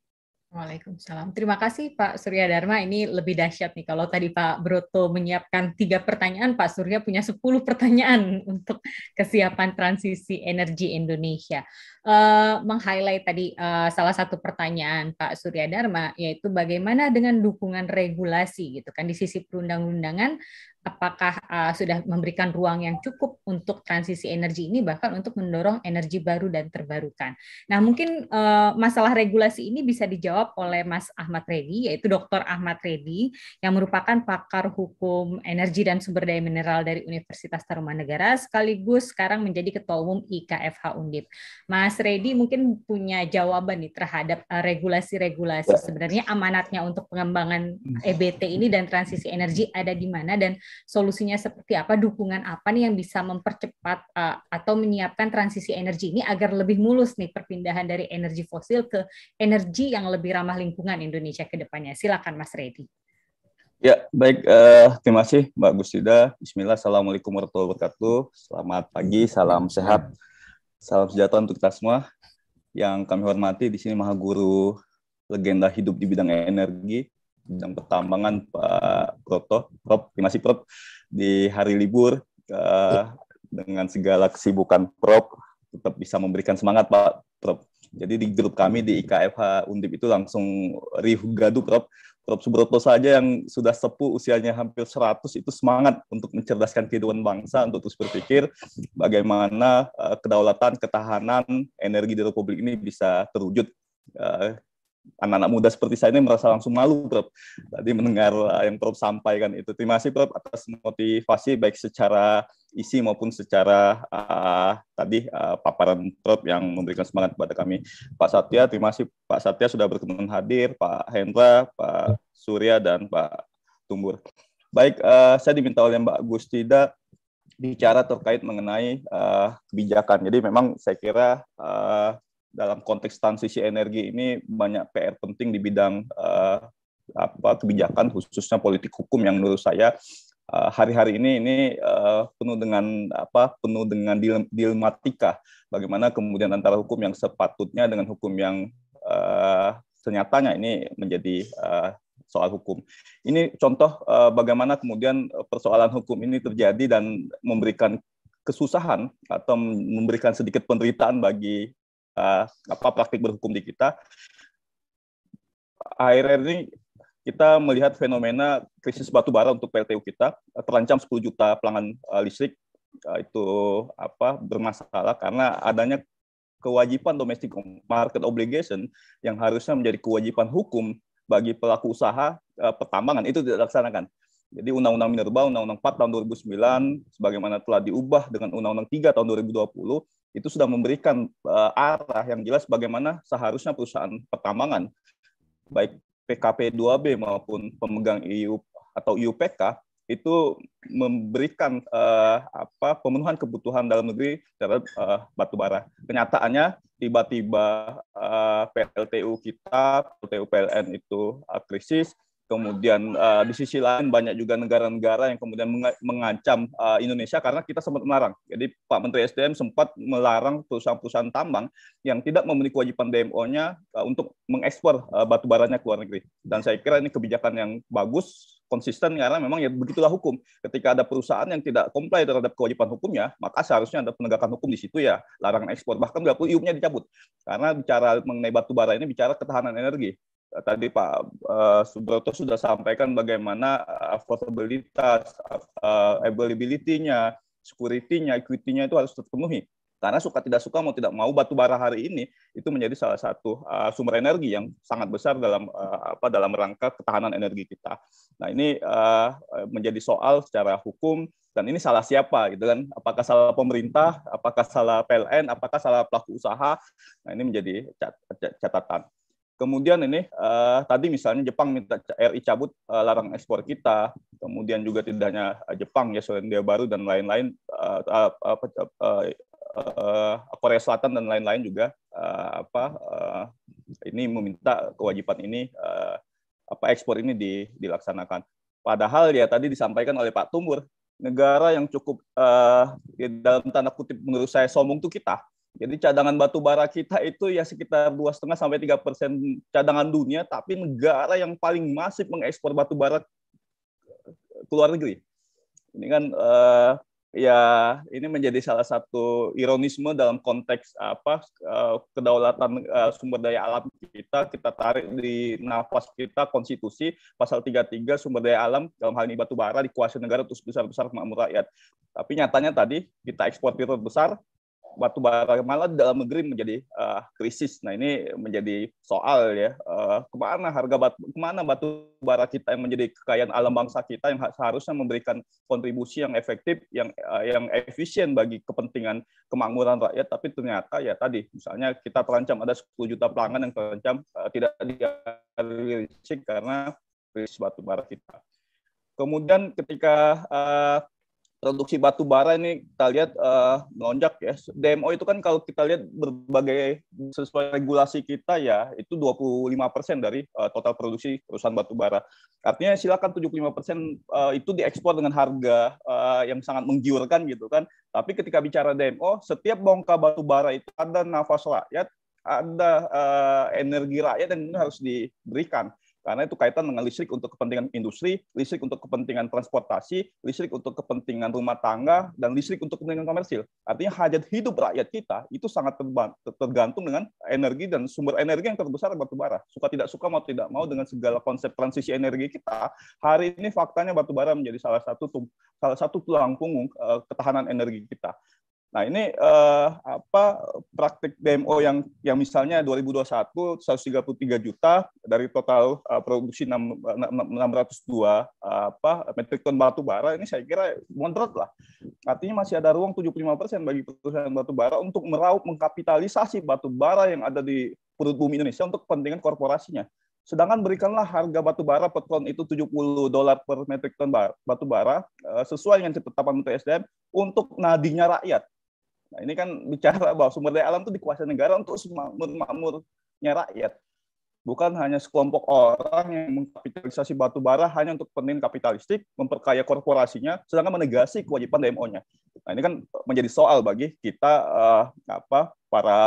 Waalaikumsalam. Terima kasih Pak Surya Dharma. Ini lebih dahsyat nih. Kalau tadi Pak Broto menyiapkan tiga pertanyaan, Pak Surya punya sepuluh pertanyaan untuk kesiapan transisi energi Indonesia. Uh, Meng-highlight tadi uh, salah satu pertanyaan Pak Surya Dharma, yaitu bagaimana dengan dukungan regulasi gitu kan. Di sisi perundang-undangan, apakah uh, sudah memberikan ruang yang cukup untuk transisi energi ini bahkan untuk mendorong energi baru dan terbarukan. Nah, mungkin uh, masalah regulasi ini bisa dijawab oleh Mas Ahmad Redi yaitu Dr. Ahmad Redi yang merupakan pakar hukum energi dan sumber daya mineral dari Universitas Tarumanegara sekaligus sekarang menjadi ketua umum IKFH Undip. Mas Redi mungkin punya jawaban nih terhadap regulasi eh, regulasi-regulasi ya. sebenarnya amanatnya untuk pengembangan EBT ini dan transisi energi ada di mana dan solusinya seperti apa, dukungan apa nih yang bisa mempercepat uh, atau menyiapkan transisi energi ini agar lebih mulus nih perpindahan dari energi fosil ke energi yang lebih ramah lingkungan Indonesia ke depannya. Silakan Mas Redi. Ya, baik. Uh, terima kasih Mbak Gustida. Bismillah. Assalamualaikum warahmatullahi wabarakatuh. Selamat pagi, salam sehat, salam sejahtera untuk kita semua. Yang kami hormati di sini Maha Guru legenda hidup di bidang energi, bidang pertambangan Pak Proto, Prop, masih Prop, di hari libur uh, dengan segala kesibukan Prop tetap bisa memberikan semangat Pak Prop. Jadi di grup kami di IKFH Undip itu langsung riuh gaduh Prop. Prof. Subroto saja yang sudah sepuh usianya hampir 100 itu semangat untuk mencerdaskan kehidupan bangsa untuk terus berpikir bagaimana uh, kedaulatan, ketahanan, energi di Republik ini bisa terwujud. Uh, anak-anak muda seperti saya ini merasa langsung malu, Prof. Tadi mendengar eh, yang Prof sampaikan itu. Terima kasih, Prof, atas motivasi baik secara isi maupun secara uh, tadi uh, paparan Prof yang memberikan semangat kepada kami. Pak Satya, terima kasih Pak Satya sudah berkenan hadir, Pak Hendra, Pak Surya, dan Pak Tumbur. Baik, uh, saya diminta oleh Mbak Gustida bicara terkait mengenai uh, kebijakan. Jadi memang saya kira uh, dalam konteks transisi energi ini banyak PR penting di bidang uh, apa kebijakan khususnya politik hukum yang menurut saya eh, hari-hari uh, ini ini uh, penuh dengan apa penuh dengan dilematika bagaimana kemudian antara hukum yang sepatutnya dengan hukum yang uh, ternyatanya ini menjadi uh, soal hukum. Ini contoh uh, bagaimana kemudian persoalan hukum ini terjadi dan memberikan kesusahan atau memberikan sedikit penderitaan bagi Eh, apa praktik berhukum di kita akhir ini kita melihat fenomena krisis batu bara untuk PLTU kita eh, terancam 10 juta pelanggan eh, listrik itu apa bermasalah karena adanya kewajiban domestic market obligation yang harusnya menjadi kewajiban hukum bagi pelaku usaha pertambangan itu tidak dilaksanakan. Jadi Undang-Undang Minerba, Undang-Undang 4 tahun 2009, sebagaimana telah diubah dengan Undang-Undang 3 tahun 2020, itu sudah memberikan eh, arah yang jelas bagaimana seharusnya perusahaan pertambangan baik PKP 2B maupun pemegang IUP atau IUPK itu memberikan uh, apa pemenuhan kebutuhan dalam negeri terhadap uh, batu bara. Kenyataannya tiba-tiba uh, PLTU kita, PLTU PLN itu uh, krisis, Kemudian uh, di sisi lain banyak juga negara-negara yang kemudian mengancam uh, Indonesia karena kita sempat melarang. Jadi Pak Menteri SDM sempat melarang perusahaan-perusahaan tambang yang tidak memiliki kewajiban DMO-nya uh, eh, untuk mengekspor uh, batu baranya ke luar negeri. Dan saya kira ini kebijakan yang bagus, konsisten karena memang ya begitulah hukum. Ketika ada perusahaan yang tidak comply terhadap kewajiban hukumnya, maka seharusnya ada penegakan hukum di situ ya, larangan ekspor bahkan nggak perlu iupnya dicabut. Karena bicara mengenai batu bara ini bicara ketahanan energi Eh, tadi Pak eh, Subroto sudah sampaikan bagaimana eh, affordabilitas, uh, availability-nya, security-nya, equity-nya itu harus terpenuhi. Karena suka tidak suka mau tidak mau batu bara hari ini itu menjadi salah satu sumber energi yang sangat besar dalam apa dalam rangka ketahanan energi kita. Nah ini menjadi soal secara hukum dan ini salah siapa gitu kan? Apakah salah pemerintah? Apakah salah PLN? Apakah salah pelaku usaha? Nah ini menjadi catatan. Kemudian ini uh, tadi misalnya Jepang minta RI cabut uh, larang ekspor kita, kemudian juga tidak hanya eh, Jepang ya Selandia Baru dan lain-lain, uh, uh, uh, uh, uh, uh, Korea Selatan dan lain-lain juga uh, apa uh, ini meminta kewajiban ini uh, apa ekspor ini di, dilaksanakan. Padahal ya tadi disampaikan oleh Pak Tumur negara yang cukup uh, ya dalam tanda kutip menurut saya sombong itu kita jadi cadangan batu bara kita itu ya sekitar dua setengah sampai tiga persen cadangan dunia, tapi negara yang paling masif mengekspor batu bara ke luar negeri. Ini kan uh, ya ini menjadi salah satu ironisme dalam konteks apa uh, kedaulatan uh, sumber daya alam kita. Kita tarik di nafas kita konstitusi pasal 33 sumber daya alam dalam hal ini batu bara dikuasai negara terus besar-besar makmur rakyat. Tapi nyatanya tadi kita ekspor terbesar, batu bara malah dalam negeri menjadi uh, krisis. Nah ini menjadi soal ya uh, kemana harga batu kemana batu bara kita yang menjadi kekayaan alam bangsa kita yang seharusnya memberikan kontribusi yang efektif, yang uh, yang efisien bagi kepentingan kemakmuran rakyat. Tapi ternyata ya tadi misalnya kita terancam ada 10 juta pelanggan yang terancam uh, tidak dialisik karena krisis batu bara kita. Kemudian ketika uh, produksi batu bara ini kita lihat uh, melonjak ya. DMO itu kan kalau kita lihat berbagai sesuai regulasi kita ya itu 25% dari uh, total produksi perusahaan batu bara. Artinya silakan 75% uh, eh, itu diekspor dengan harga uh, yang sangat menggiurkan gitu kan. Tapi ketika bicara DMO, setiap bongka batu bara itu ada nafas rakyat, ada uh, energi rakyat dan itu harus diberikan. Karena itu kaitan dengan listrik untuk kepentingan industri, listrik untuk kepentingan transportasi, listrik untuk kepentingan rumah tangga, dan listrik untuk kepentingan komersil. Artinya hajat hidup rakyat kita itu sangat tergantung dengan energi dan sumber energi yang terbesar batu bara. Suka tidak suka, mau tidak mau dengan segala konsep transisi energi kita, hari ini faktanya batu bara menjadi salah satu salah satu tulang punggung eh, ketahanan energi kita. Nah, ini eh, apa praktik DMO yang yang misalnya 2021 133 juta dari total eh, produksi 6, 602 eh, apa metrik ton batu bara ini saya kira moderat lah. Artinya masih ada ruang 75% bagi perusahaan batu bara untuk meraup mengkapitalisasi batu bara yang ada di perut bumi Indonesia untuk kepentingan korporasinya. Sedangkan berikanlah harga batu bara per ton itu 70 dolar per metrik ton batu bara eh, sesuai dengan ketetapan Menteri SDM untuk nadinya rakyat. Nah, ini kan bicara bahwa sumber daya alam itu dikuasai negara untuk semakmur-makmurnya rakyat. Bukan hanya sekelompok orang yang mengkapitalisasi batu bara hanya untuk kepentingan kapitalistik, memperkaya korporasinya, sedangkan menegasi kewajiban DMO-nya. Nah, ini kan menjadi soal bagi kita uh, apa para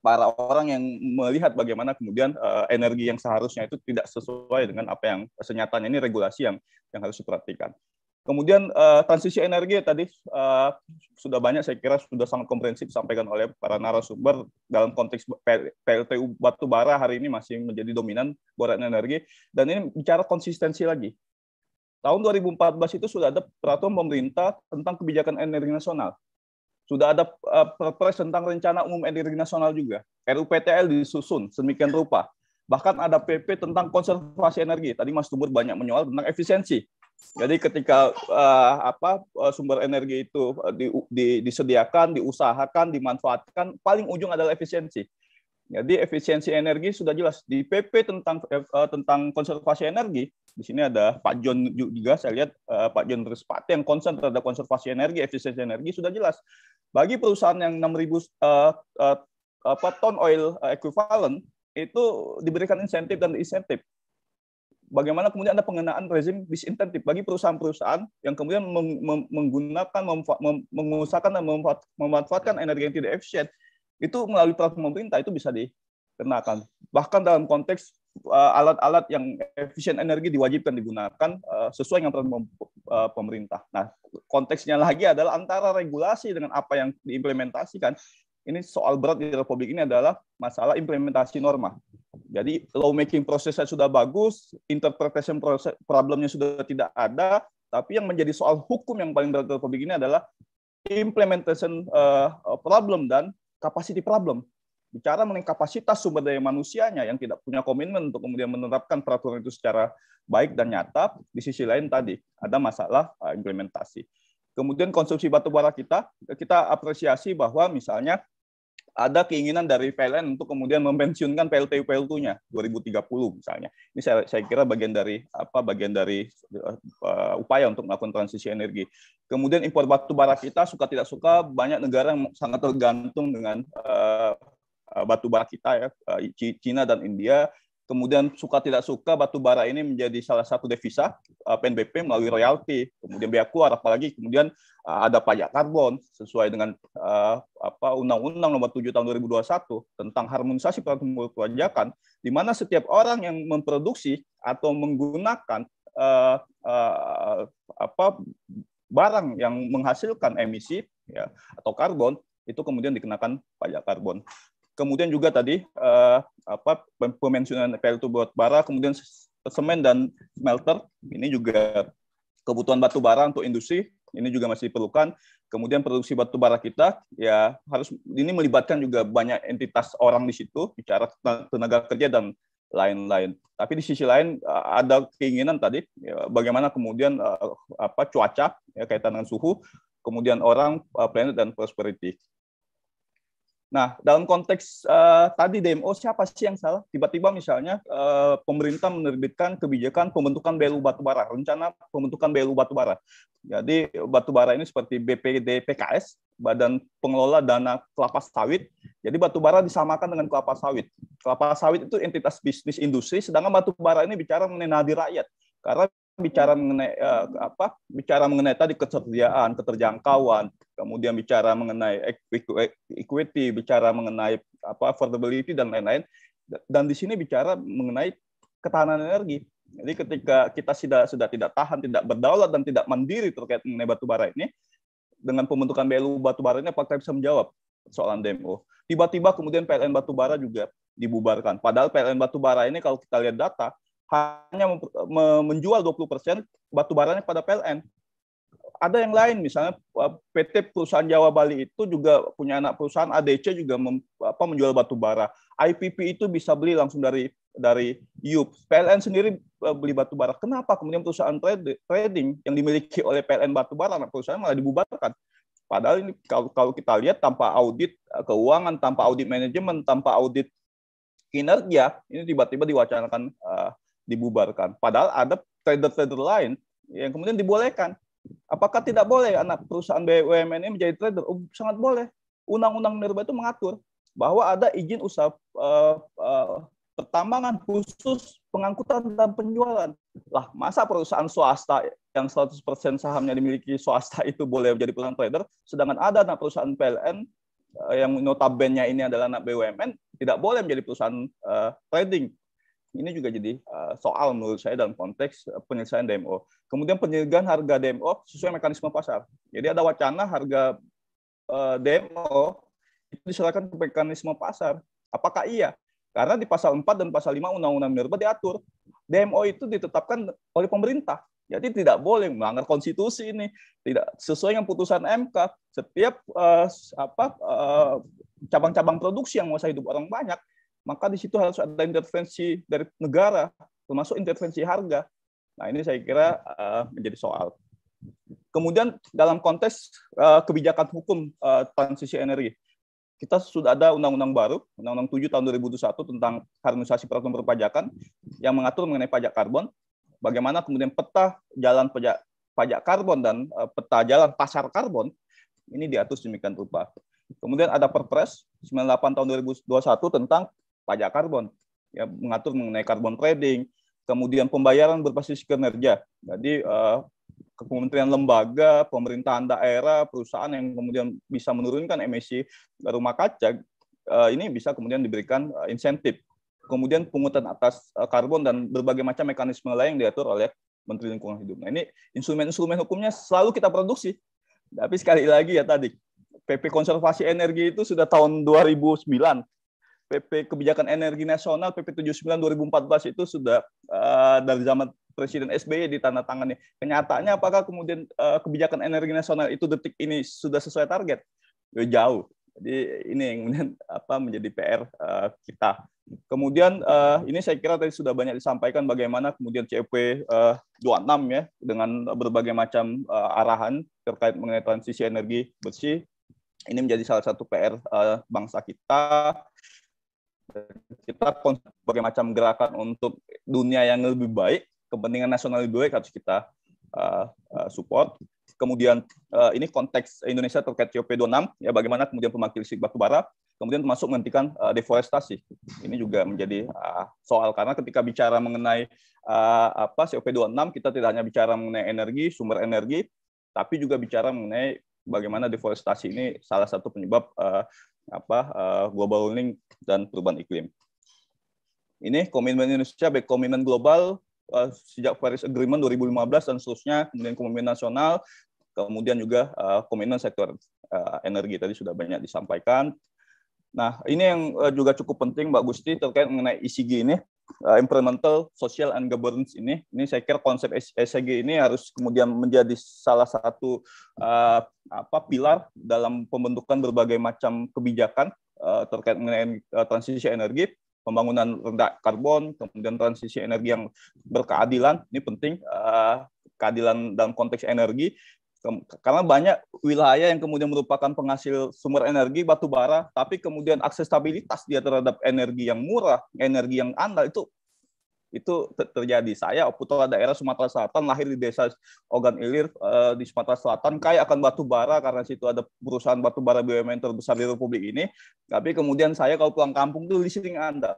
para orang yang melihat bagaimana kemudian uh, energi yang seharusnya itu tidak sesuai dengan apa yang eh, senyatanya ini regulasi yang yang harus diperhatikan. Kemudian uh, transisi energi ya tadi uh, sudah banyak saya kira sudah sangat komprehensif disampaikan oleh para narasumber dalam konteks PLTU batubara hari ini masih menjadi dominan boran energi dan ini bicara konsistensi lagi. Tahun 2014 itu sudah ada peraturan pemerintah tentang kebijakan energi nasional. Sudah ada uh, perpres tentang rencana umum energi nasional juga. RUPTL disusun semikian rupa. Bahkan ada PP tentang konservasi energi. Tadi Mas Tubur banyak menyoal tentang efisiensi jadi ketika uh, apa eh, sumber energi itu eh, di, di, disediakan, diusahakan, dimanfaatkan, paling ujung adalah efisiensi. Jadi efisiensi energi sudah jelas di PP tentang uh, tentang konservasi energi. Di sini ada Pak John juga saya lihat uh, Pak John Respati yang konsen terhadap konservasi energi, efisiensi energi sudah jelas. Bagi perusahaan yang 6000 uh, uh, ton oil equivalent itu diberikan insentif dan insentif bagaimana kemudian ada pengenaan rezim disintentif bagi perusahaan-perusahaan yang kemudian menggunakan, mengusahakan dan memanfaatkan energi yang tidak efisien itu melalui peraturan pemerintah itu bisa dikenakan. Bahkan dalam konteks eh, alat-alat yang efisien energi diwajibkan digunakan eh, sesuai dengan peraturan eh, pemerintah. Nah, konteksnya lagi adalah antara regulasi dengan apa yang diimplementasikan ini soal berat di Republik ini adalah masalah implementasi norma. Jadi lawmaking prosesnya sudah bagus, interpretation proses, problemnya sudah tidak ada, tapi yang menjadi soal hukum yang paling berat di Republik ini adalah implementation uh, problem dan capacity problem. Bicara mengenai kapasitas sumber daya manusianya yang tidak punya komitmen untuk kemudian menerapkan peraturan itu secara baik dan nyata, di sisi lain tadi ada masalah eh, implementasi. Kemudian konsumsi batu bara kita, kita apresiasi bahwa misalnya ada keinginan dari PLN untuk kemudian mempensiunkan PLTU PLTU-nya 2030 misalnya. Ini saya, saya kira bagian dari apa bagian dari uh, upaya untuk melakukan transisi energi. Kemudian impor batu bara kita suka tidak suka banyak negara yang sangat tergantung dengan uh, batu bara kita ya Cina dan India Kemudian suka tidak suka batu bara ini menjadi salah satu devisa PNBP uh, melalui royalti, kemudian biaya keluar, apalagi kemudian uh, ada pajak karbon sesuai dengan uh, apa Undang-Undang Nomor 7 Tahun 2021 tentang harmonisasi peraturan perpajakan, di mana setiap orang yang memproduksi atau menggunakan apa barang yang menghasilkan emisi ya, atau karbon itu kemudian dikenakan pajak karbon kemudian juga tadi uh, apa pemensiunan PLTU buat bara, kemudian semen dan smelter ini juga kebutuhan batu bara untuk industri ini juga masih diperlukan. Kemudian produksi batu bara kita ya harus ini melibatkan juga banyak entitas orang di situ bicara tenaga kerja dan lain-lain. Tapi di sisi lain ada keinginan tadi ya, bagaimana kemudian eh, apa cuaca ya, kaitan dengan suhu, kemudian orang eh, planet dan prosperity. Nah, dalam konteks uh, tadi DMO siapa sih yang salah? Tiba-tiba misalnya uh, pemerintah menerbitkan kebijakan pembentukan BLU batubara, rencana pembentukan BLU batubara. Jadi batubara ini seperti BPD PKS, Badan Pengelola Dana Kelapa Sawit. Jadi batubara disamakan dengan kelapa sawit. Kelapa sawit itu entitas bisnis industri, sedangkan batubara ini bicara mengenai nadi rakyat. Karena bicara mengenai uh, apa bicara mengenai tadi ketersediaan keterjangkauan kemudian bicara mengenai equity bicara mengenai apa affordability dan lain-lain dan di sini bicara mengenai ketahanan energi jadi ketika kita sudah sudah tidak tahan tidak berdaulat dan tidak mandiri terkait mengenai batu bara ini dengan pembentukan BLU batu bara ini apakah bisa menjawab soalan demo tiba-tiba kemudian PLN batu bara juga dibubarkan padahal PLN batu bara ini kalau kita lihat data hanya menjual 20% batu baranya pada PLN. Ada yang lain misalnya uh, PT Perusahaan Jawa Bali itu juga punya anak perusahaan ADC juga mem, apa, menjual batu bara. IPP itu bisa beli langsung dari dari YUP. PLN sendiri uh, beli batu bara. Kenapa kemudian perusahaan trading yang dimiliki oleh PLN batu bara anak perusahaan malah dibubarkan? Padahal ini kalau, kalau kita lihat tanpa audit uh, keuangan, tanpa audit manajemen, tanpa audit kinerja, ini tiba-tiba diwacanakan uh, dibubarkan. Padahal ada trader-trader lain yang kemudian dibolehkan. Apakah tidak boleh anak perusahaan BUMN ini menjadi trader? Oh, sangat boleh. Undang-undang Minerba itu mengatur bahwa ada izin usaha uh, uh, pertambangan khusus pengangkutan dan penjualan. Lah, masa perusahaan swasta yang 100% sahamnya dimiliki swasta itu boleh menjadi perusahaan trader, sedangkan ada anak perusahaan PLN eh, yang notabene ini adalah anak BUMN tidak boleh menjadi perusahaan uh, trading. Ini juga jadi eh, soal menurut saya dalam konteks eh, penyelesaian DMO. Kemudian penyelesaian harga DMO sesuai mekanisme pasar. Jadi ada wacana harga eh, DMO itu diserahkan ke mekanisme pasar. Apakah iya? Karena di pasal 4 dan pasal 5 Undang-Undang Minerba diatur DMO itu ditetapkan oleh pemerintah. Jadi tidak boleh melanggar konstitusi ini, tidak sesuai dengan putusan MK. Setiap cabang-cabang uh, produksi yang mau hidup orang banyak maka di situ harus ada intervensi dari negara, termasuk intervensi harga. Nah, ini saya kira eh, menjadi soal. Kemudian dalam konteks eh, kebijakan hukum eh, transisi energi, kita sudah ada undang-undang baru, Undang-Undang 7 tahun 2021 tentang harmonisasi peraturan perpajakan yang mengatur mengenai pajak karbon, bagaimana kemudian peta jalan pajak pajak karbon dan peta jalan pasar karbon ini diatur demikian rupa. Kemudian ada Perpres 98 tahun 2021 tentang pajak karbon, ya, mengatur mengenai karbon trading, kemudian pembayaran berbasis kinerja. Jadi uh, kementerian lembaga, pemerintahan daerah, perusahaan yang kemudian bisa menurunkan emisi rumah kaca uh, ini bisa kemudian diberikan uh, insentif. Kemudian pungutan atas uh, karbon dan berbagai macam mekanisme lain yang diatur oleh Menteri Lingkungan Hidup. Nah ini instrumen-instrumen hukumnya selalu kita produksi. Tapi sekali lagi ya tadi, PP konservasi energi itu sudah tahun 2009 PP Kebijakan Energi Nasional PP 79 2014 itu sudah uh, dari zaman Presiden SBY ditandatangani. Kenyataannya apakah kemudian uh, kebijakan energi nasional itu detik ini sudah sesuai target? Ya, jauh. Jadi ini yang kemudian apa menjadi PR uh, eh, kita. Kemudian uh, ini saya kira tadi sudah banyak disampaikan bagaimana kemudian CP uh, 26 ya dengan berbagai macam uh, arahan terkait mengenai transisi energi bersih ini menjadi salah satu PR uh, bangsa kita kita berbagai macam gerakan untuk dunia yang lebih baik, kepentingan nasional lebih baik harus kita uh, uh, support. Kemudian uh, ini konteks Indonesia terkait COP26 ya bagaimana kemudian pembangkit batu batubara, kemudian termasuk menghentikan uh, deforestasi. Ini juga menjadi uh, soal karena ketika bicara mengenai uh, apa COP26 kita tidak hanya bicara mengenai energi, sumber energi, tapi juga bicara mengenai bagaimana deforestasi ini salah satu penyebab uh, apa uh, global warming dan perubahan iklim. Ini komitmen Indonesia baik komitmen global uh, sejak Paris Agreement 2015 dan seterusnya, kemudian komitmen nasional, kemudian juga uh, komitmen sektor uh, energi tadi sudah banyak disampaikan. Nah, ini yang juga cukup penting Mbak Gusti terkait mengenai ICG e ini uh, environmental, social, and governance ini, ini saya kira konsep ESG ini harus kemudian menjadi salah satu uh, apa pilar dalam pembentukan berbagai macam kebijakan uh, terkait mengenai transisi energi, pembangunan rendah karbon, kemudian transisi energi yang berkeadilan, ini penting. Uh, keadilan dalam konteks energi karena banyak wilayah yang kemudian merupakan penghasil sumber energi batu bara, tapi kemudian aksesabilitas dia terhadap energi yang murah, energi yang andal itu itu terjadi. Saya putra daerah Sumatera Selatan, lahir di desa Ogan Ilir eh, di Sumatera Selatan, kaya akan batu bara karena situ ada perusahaan batu bara BUMN terbesar di Republik ini. Tapi kemudian saya kalau pulang kampung tuh leasing andal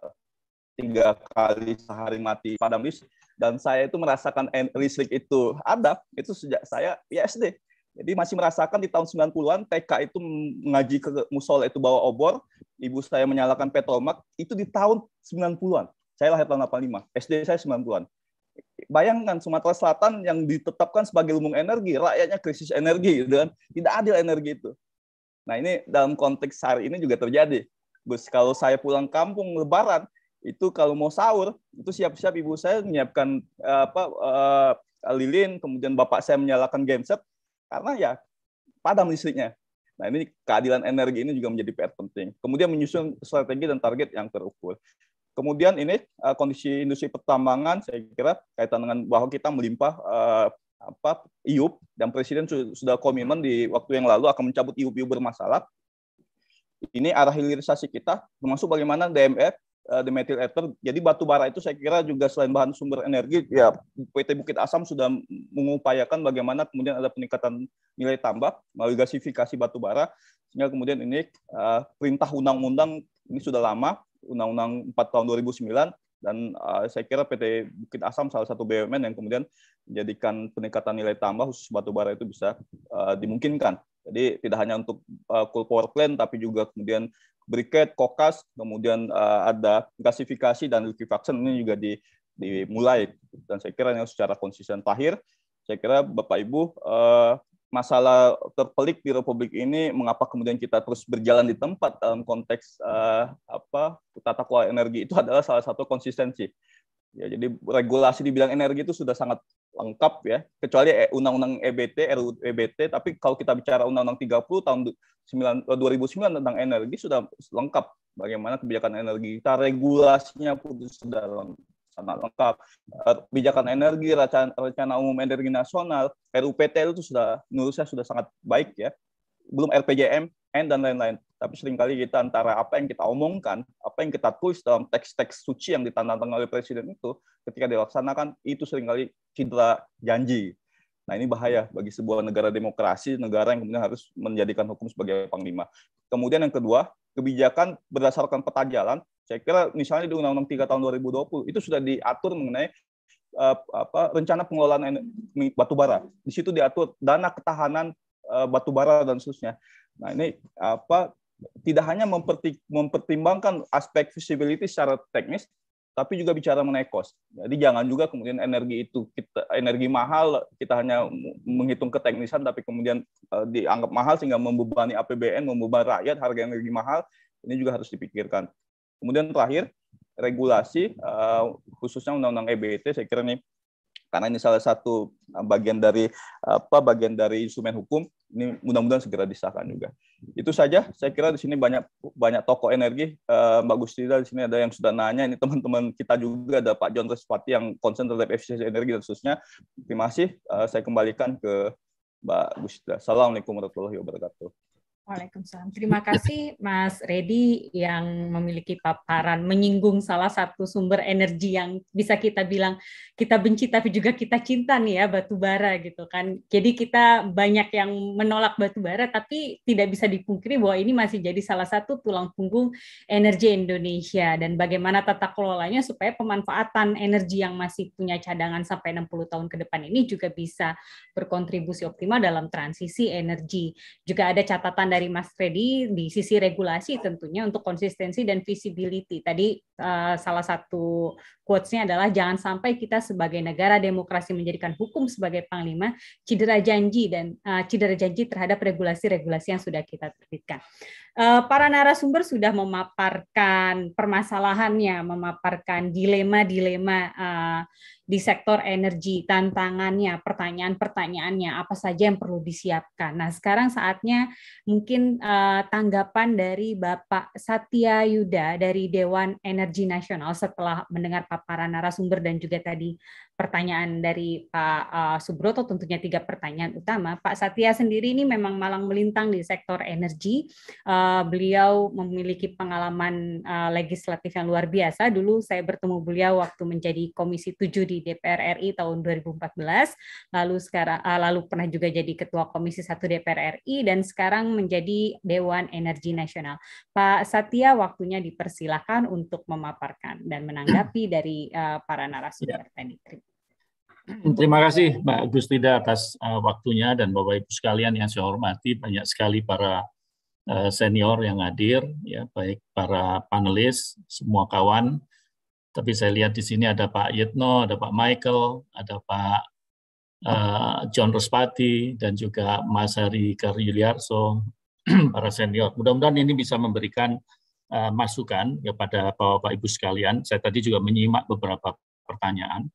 tiga kali sehari mati padam listrik dan saya itu merasakan listrik itu ada itu sejak saya ya SD. Jadi masih merasakan di tahun 90-an TK itu mengaji ke musola itu bawa obor, ibu saya menyalakan petromak, itu di tahun 90-an. Saya lahir tahun 85, SD saya 90-an. Bayangkan Sumatera Selatan yang ditetapkan sebagai lumbung energi, rakyatnya krisis energi, dan gitu tidak adil energi itu. Nah ini dalam konteks hari ini juga terjadi. Bus kalau saya pulang kampung lebaran, itu kalau mau sahur itu siap-siap ibu saya menyiapkan eh, apa uh, lilin kemudian bapak saya menyalakan genset karena ya padam listriknya nah ini keadilan energi ini juga menjadi PR penting kemudian menyusun strategi dan target yang terukur kemudian ini uh, kondisi industri pertambangan saya kira kaitan dengan bahwa kita melimpah uh, apa IUP dan presiden sudah komitmen di waktu yang lalu akan mencabut IUP-IUP bermasalah ini arah hilirisasi kita, termasuk bagaimana DMF the eh, methyl ether. Jadi batu bara itu saya kira juga selain bahan sumber energi, ya PT Bukit Asam sudah mengupayakan bagaimana kemudian ada peningkatan nilai tambah melalui gasifikasi batu bara, sehingga kemudian ini uh, perintah undang-undang ini sudah lama, Undang-Undang 4 tahun 2009, dan uh, saya kira PT Bukit Asam salah satu BUMN yang kemudian menjadikan peningkatan nilai tambah khusus batu bara itu bisa uh, dimungkinkan. Jadi tidak hanya untuk uh, coal power plant, tapi juga kemudian briket, kokas, kemudian uh, ada gasifikasi dan liquefaction ini juga di, dimulai. Dan saya kira yang secara konsisten terakhir, saya kira Bapak Ibu uh, masalah terpelik di Republik ini mengapa kemudian kita terus berjalan di tempat dalam konteks uh, apa tata kelola energi itu adalah salah satu konsistensi Ya, jadi regulasi di bidang energi itu sudah sangat lengkap ya, kecuali eh, undang-undang EBT, RUU EBT, tapi kalau kita bicara undang-undang 30 tahun eh, ribu 2009 tentang energi sudah lengkap bagaimana kebijakan energi kita regulasinya pun sudah sangat lengkap. Eh, kebijakan energi, rencana, rencana umum energi nasional, RUPTL itu sudah menurut saya sudah sangat baik ya. Belum RPJM, and dan lain-lain. Tapi seringkali kita antara apa yang kita omongkan, apa yang kita tulis dalam teks-teks suci yang ditandatangani oleh presiden itu, ketika dilaksanakan itu seringkali cedera janji. Nah ini bahaya bagi sebuah negara demokrasi, negara yang kemudian harus menjadikan hukum sebagai panglima. Kemudian yang kedua, kebijakan berdasarkan peta jalan. Saya kira misalnya di Undang-Undang 3 tahun 2020 itu sudah diatur mengenai eh, apa, rencana pengelolaan batu bara. Di situ diatur dana ketahanan uh, batu bara dan seterusnya. Nah ini apa tidak hanya mempertimbangkan aspek visibility secara teknis, tapi juga bicara mengenai cost. Jadi jangan juga kemudian energi itu kita energi mahal kita hanya menghitung keteknisan tapi kemudian eh, dianggap mahal sehingga membebani APBN, membebani rakyat harga energi mahal. Ini juga harus dipikirkan. Kemudian terakhir regulasi eh, khususnya undang-undang EBT saya kira nih karena ini salah satu bagian dari apa bagian dari instrumen hukum ini mudah-mudahan segera disahkan juga. Itu saja. Saya kira di sini banyak banyak toko energi. Eh, Mbak Gustira di sini ada yang sudah nanya. Ini teman-teman kita juga ada Pak John Respati yang concern terhadap efisiensi energi dan seterusnya. Terima kasih. Eh, saya kembalikan ke Mbak Gustira. Assalamualaikum warahmatullahi wabarakatuh. Waalaikumsalam. Terima kasih Mas Redi yang memiliki paparan menyinggung salah satu sumber energi yang bisa kita bilang kita benci tapi juga kita cinta nih ya batu bara gitu kan. Jadi kita banyak yang menolak batu bara tapi tidak bisa dipungkiri bahwa ini masih jadi salah satu tulang punggung energi Indonesia dan bagaimana tata kelolanya supaya pemanfaatan energi yang masih punya cadangan sampai 60 tahun ke depan ini juga bisa berkontribusi optimal dalam transisi energi. Juga ada catatan dari Mas Freddy di sisi regulasi tentunya untuk konsistensi dan visibility. Tadi eh, salah satu quotes-nya adalah jangan sampai kita sebagai negara demokrasi menjadikan hukum sebagai panglima cedera janji dan eh, cedera janji terhadap regulasi-regulasi yang sudah kita terbitkan. Eh, para narasumber sudah memaparkan permasalahannya, memaparkan dilema-dilema di sektor energi, tantangannya, pertanyaan-pertanyaannya, apa saja yang perlu disiapkan. Nah, sekarang saatnya mungkin uh, tanggapan dari Bapak Satya Yuda dari Dewan Energi Nasional setelah mendengar paparan narasumber dan juga tadi pertanyaan dari Pak eh, Subroto tentunya tiga pertanyaan utama. Pak Satya sendiri ini memang malang melintang di sektor energi. Eh, beliau memiliki pengalaman eh, legislatif yang luar biasa. Dulu saya bertemu beliau waktu menjadi Komisi 7 di DPR RI tahun 2014, lalu sekarang lalu pernah juga jadi Ketua Komisi 1 DPR RI dan sekarang menjadi Dewan Energi Nasional. Pak Satya waktunya dipersilahkan untuk memaparkan dan menanggapi dari para narasumber ya. tadi. Terima kasih Mbak Gustida atas uh, waktunya dan Bapak Ibu sekalian yang saya hormati banyak sekali para uh, senior yang hadir ya baik para panelis semua kawan tapi saya lihat di sini ada Pak Yitno, ada Pak Michael, ada Pak uh, John Respati dan juga Mas Hari Karyuliarso para senior. Mudah-mudahan ini bisa memberikan uh, masukan kepada bapak Ibu sekalian. Saya tadi juga menyimak beberapa pertanyaan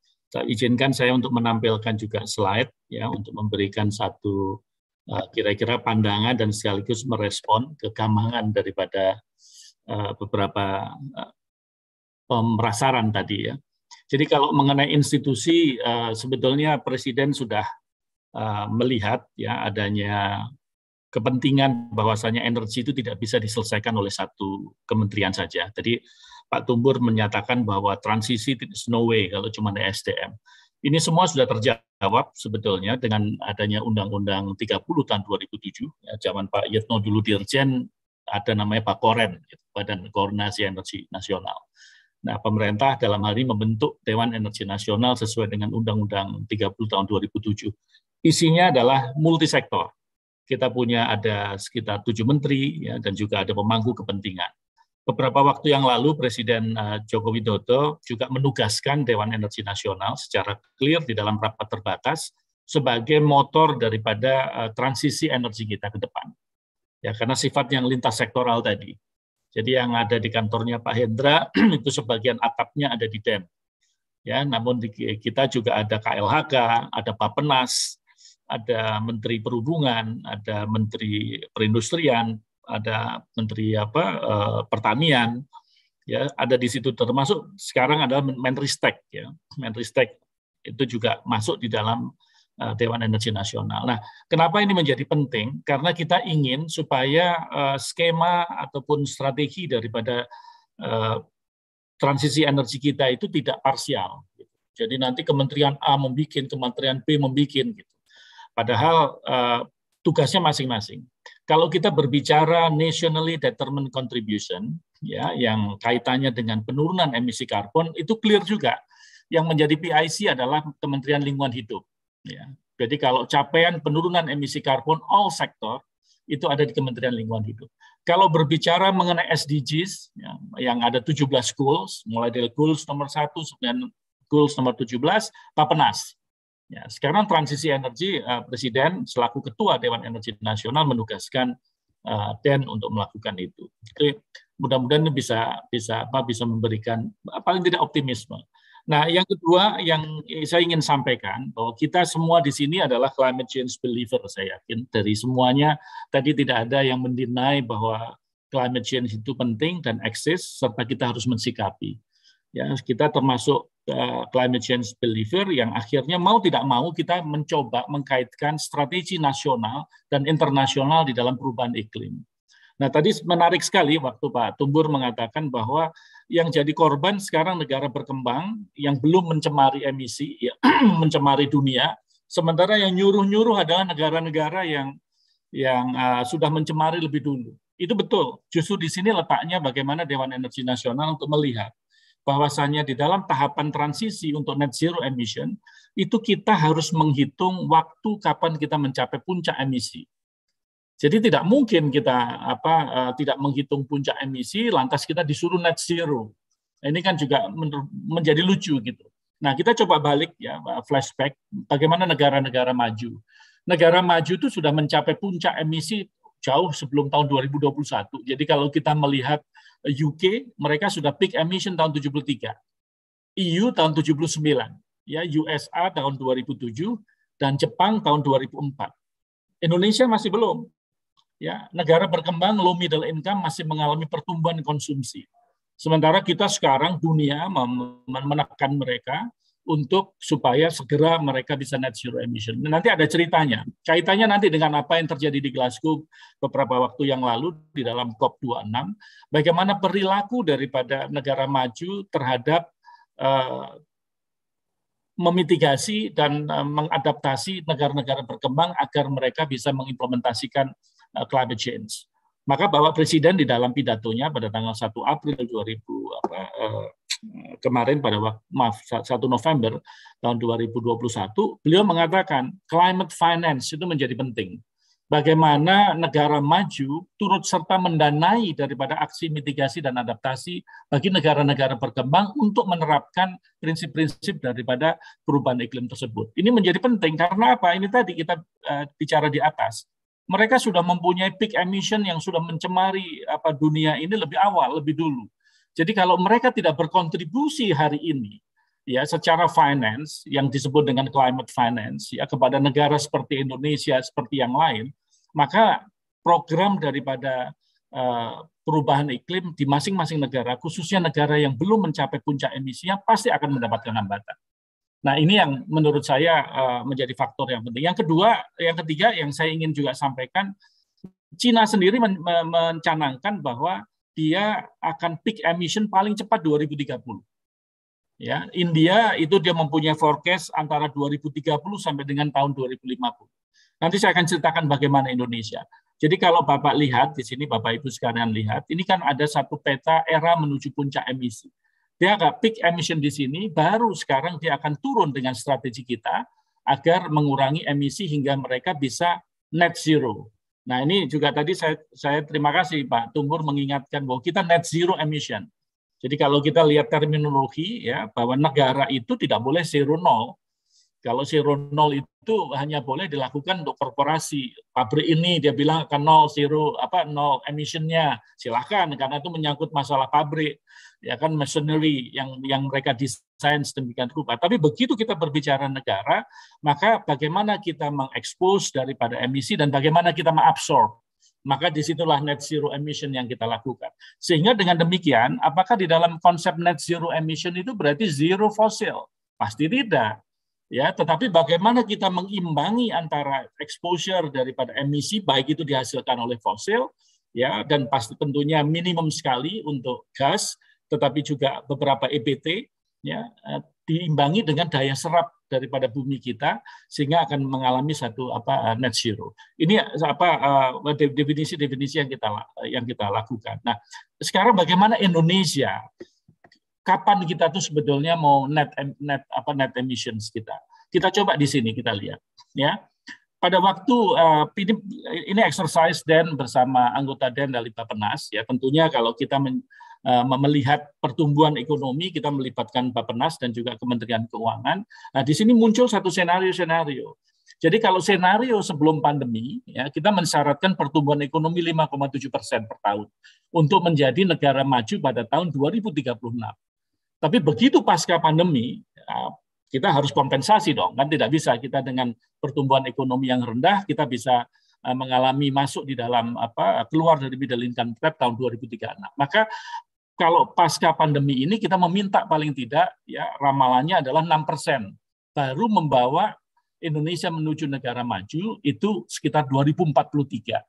izinkan saya untuk menampilkan juga slide ya untuk memberikan satu eh, kira-kira uh, pandangan dan sekaligus merespon kegamangan daripada uh, beberapa uh, pemerasaran tadi ya. Jadi kalau mengenai institusi sebetulnya presiden sudah melihat ya adanya kepentingan bahwasanya energi itu tidak bisa diselesaikan oleh satu kementerian saja. Jadi Pak Tumbur menyatakan bahwa transisi is no way kalau cuma di SDM. Ini semua sudah terjawab sebetulnya dengan adanya Undang-Undang 30 tahun 2007, ya, zaman Pak Yetno dulu Dirjen, ada namanya Pak Koren, gitu, Badan Koordinasi Energi Nasional. Nah, pemerintah dalam hal ini membentuk Dewan Energi Nasional sesuai dengan Undang-Undang 30 tahun 2007. Isinya adalah multisektor. Kita punya ada sekitar tujuh menteri ya, dan juga ada pemangku kepentingan. Beberapa waktu yang lalu Presiden eh, Joko Widodo juga menugaskan Dewan Energi Nasional secara clear di dalam rapat terbatas sebagai motor daripada eh, transisi energi kita ke depan. Ya, karena sifat yang lintas sektoral tadi. Jadi yang ada di kantornya Pak Hendra itu sebagian atapnya ada di DEM. Ya, namun di, kita juga ada KLHK, ada Pak Penas, ada Menteri Perhubungan, ada Menteri Perindustrian, ada menteri apa uh, pertanian ya ada di situ termasuk sekarang adalah Menristek ya Menristek itu juga masuk di dalam uh, Dewan Energi Nasional. Nah, kenapa ini menjadi penting? Karena kita ingin supaya uh, skema ataupun strategi daripada uh, transisi energi kita itu tidak parsial. Jadi nanti Kementerian A membuat, Kementerian B membuat. Gitu. Padahal uh, tugasnya masing-masing kalau kita berbicara nationally determined contribution, ya, yang kaitannya dengan penurunan emisi karbon itu clear juga. Yang menjadi PIC adalah Kementerian Lingkungan Hidup. Ya. Jadi kalau capaian penurunan emisi karbon all sektor itu ada di Kementerian Lingkungan Hidup. Kalau berbicara mengenai SDGs, ya, yang ada 17 goals, mulai dari goals nomor satu sampai goals nomor 17, Penas, Ya, sekarang transisi energi uh, Presiden selaku Ketua Dewan Energi Nasional menugaskan uh, eh, DEN untuk melakukan itu. Jadi mudah-mudahan bisa bisa apa bisa memberikan eh, paling tidak optimisme. Nah, yang kedua yang saya ingin sampaikan bahwa kita semua di sini adalah climate change believer saya yakin dari semuanya tadi tidak ada yang mendinai bahwa climate change itu penting dan eksis serta kita harus mensikapi. Ya, kita termasuk climate change believer yang akhirnya mau tidak mau kita mencoba mengkaitkan strategi nasional dan internasional di dalam perubahan iklim. Nah, tadi menarik sekali waktu Pak Tumbur mengatakan bahwa yang jadi korban sekarang negara berkembang yang belum mencemari emisi, ya, mencemari dunia, sementara yang nyuruh-nyuruh adalah negara-negara yang yang uh, sudah mencemari lebih dulu. Itu betul. Justru di sini letaknya bagaimana Dewan Energi Nasional untuk melihat bahwasannya di dalam tahapan transisi untuk net zero emission itu kita harus menghitung waktu kapan kita mencapai puncak emisi. Jadi tidak mungkin kita apa eh, tidak menghitung puncak emisi lantas kita disuruh net zero. Ini kan juga menjadi lucu gitu. Nah, kita coba balik ya flashback bagaimana negara-negara maju. Negara maju itu sudah mencapai puncak emisi jauh sebelum tahun 2021. Jadi kalau kita melihat UK mereka sudah peak emission tahun 73. EU tahun 79, ya USA tahun 2007 dan Jepang tahun 2004. Indonesia masih belum. Ya, negara berkembang low middle income masih mengalami pertumbuhan konsumsi. Sementara kita sekarang dunia menekan mereka untuk supaya segera mereka bisa net zero emission. Nah, nanti ada ceritanya. Kaitannya nanti dengan apa yang terjadi di Glasgow beberapa waktu yang lalu di dalam COP26, bagaimana perilaku daripada negara maju terhadap uh, memitigasi dan uh, mengadaptasi negara-negara berkembang agar mereka bisa mengimplementasikan uh, climate change. Maka bahwa Presiden di dalam pidatonya pada tanggal 1 April 2000 uh, Eh, kemarin pada waktu maaf 1 November tahun 2021 beliau mengatakan climate finance itu menjadi penting. Bagaimana negara maju turut serta mendanai daripada aksi mitigasi dan adaptasi bagi negara-negara berkembang untuk menerapkan prinsip-prinsip daripada perubahan iklim tersebut. Ini menjadi penting karena apa? Ini tadi kita eh, bicara di atas mereka sudah mempunyai peak emission yang sudah mencemari apa dunia ini lebih awal, lebih dulu. Jadi kalau mereka tidak berkontribusi hari ini ya secara finance yang disebut dengan climate finance ya kepada negara seperti Indonesia seperti yang lain, maka program daripada uh, perubahan iklim di masing-masing negara khususnya negara yang belum mencapai puncak emisinya pasti akan mendapatkan hambatan. Nah, ini yang menurut saya uh, menjadi faktor yang penting. Yang kedua, yang ketiga yang saya ingin juga sampaikan Cina sendiri men mencanangkan bahwa dia akan peak emission paling cepat 2030. Ya, India itu dia mempunyai forecast antara 2030 sampai dengan tahun 2050. Nanti saya akan ceritakan bagaimana Indonesia. Jadi kalau Bapak lihat di sini Bapak Ibu sekalian lihat, ini kan ada satu peta era menuju puncak emisi. Dia agak peak emission di sini, baru sekarang dia akan turun dengan strategi kita agar mengurangi emisi hingga mereka bisa net zero Nah ini juga tadi saya, saya terima kasih Pak Tumur mengingatkan bahwa kita net zero emission. Jadi kalau kita lihat terminologi ya bahwa negara itu tidak boleh zero nol, kalau zero nol itu hanya boleh dilakukan untuk korporasi. Pabrik ini dia bilang akan nol zero apa nol emissionnya silahkan karena itu menyangkut masalah pabrik ya kan machinery yang yang mereka desain sedemikian rupa. Tapi begitu kita berbicara negara, maka bagaimana kita mengekspos daripada emisi dan bagaimana kita mengabsorb maka disitulah net zero emission yang kita lakukan. Sehingga dengan demikian, apakah di dalam konsep net zero emission itu berarti zero fosil? Pasti tidak. Ya, tetapi bagaimana kita mengimbangi antara exposure daripada emisi baik itu dihasilkan oleh fosil ya dan pasti tentunya minimum sekali untuk gas tetapi juga beberapa EBT ya eh, diimbangi dengan daya serap daripada bumi kita sehingga akan mengalami satu apa eh, net zero. Ini apa eh, definisi-definisi yang kita yang kita lakukan. Nah, sekarang bagaimana Indonesia kapan kita tuh sebetulnya mau net net apa net emissions kita. Kita coba di sini kita lihat ya. Pada waktu uh, ini, exercise dan bersama anggota dan dari Bapenas ya tentunya kalau kita men, uh, melihat pertumbuhan ekonomi kita melibatkan Bapenas dan juga Kementerian Keuangan. Nah, di sini muncul satu senario-senario. Jadi kalau senario sebelum pandemi, ya, kita mensyaratkan pertumbuhan ekonomi 5,7 persen per tahun untuk menjadi negara maju pada tahun 2036. Tapi begitu pasca pandemi, ya, kita harus kompensasi dong, kan tidak bisa kita dengan pertumbuhan ekonomi yang rendah kita bisa eh, mengalami masuk di dalam apa keluar dari middle income trap tahun 2036. Maka kalau pasca pandemi ini kita meminta paling tidak ya ramalannya adalah 6% baru membawa Indonesia menuju negara maju itu sekitar 2043.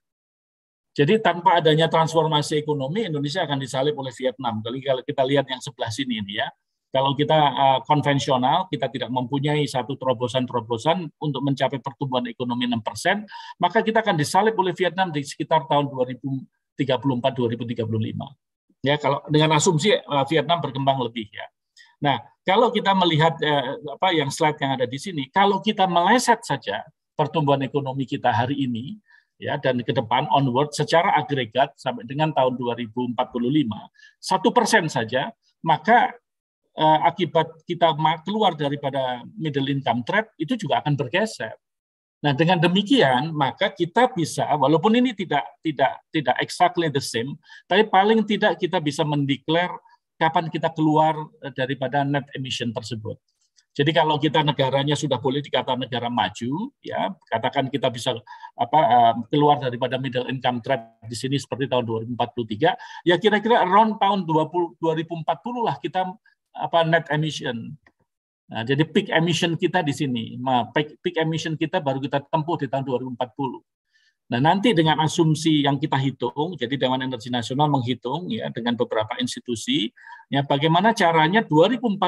Jadi tanpa adanya transformasi ekonomi, Indonesia akan disalib oleh Vietnam. Jadi kalau kita lihat yang sebelah sini ini ya, kalau kita uh, konvensional, kita tidak mempunyai satu terobosan-terobosan untuk mencapai pertumbuhan ekonomi 6%, maka kita akan disalib oleh Vietnam di sekitar tahun 2034-2035. Ya, kalau dengan asumsi uh, Vietnam berkembang lebih ya. Nah, kalau kita melihat uh, apa yang slide yang ada di sini, kalau kita meleset saja pertumbuhan ekonomi kita hari ini ya dan ke depan onward secara agregat sampai dengan tahun 2045 satu persen saja maka eh, akibat kita keluar daripada middle income trap itu juga akan bergeser. Nah dengan demikian maka kita bisa walaupun ini tidak tidak tidak exactly the same tapi paling tidak kita bisa mendeklar kapan kita keluar eh, daripada net emission tersebut. Jadi kalau kita negaranya sudah boleh dikata negara maju, ya katakan kita bisa apa eh, keluar daripada middle income trap di sini seperti tahun 2043, ya kira-kira around tahun 20, 2040 lah kita apa net emission. Nah, jadi peak emission kita di sini, peak, peak emission kita baru kita tempuh di tahun 2040. Nah, nanti dengan asumsi yang kita hitung, jadi Dewan Energi Nasional menghitung ya dengan beberapa institusi, ya bagaimana caranya 2040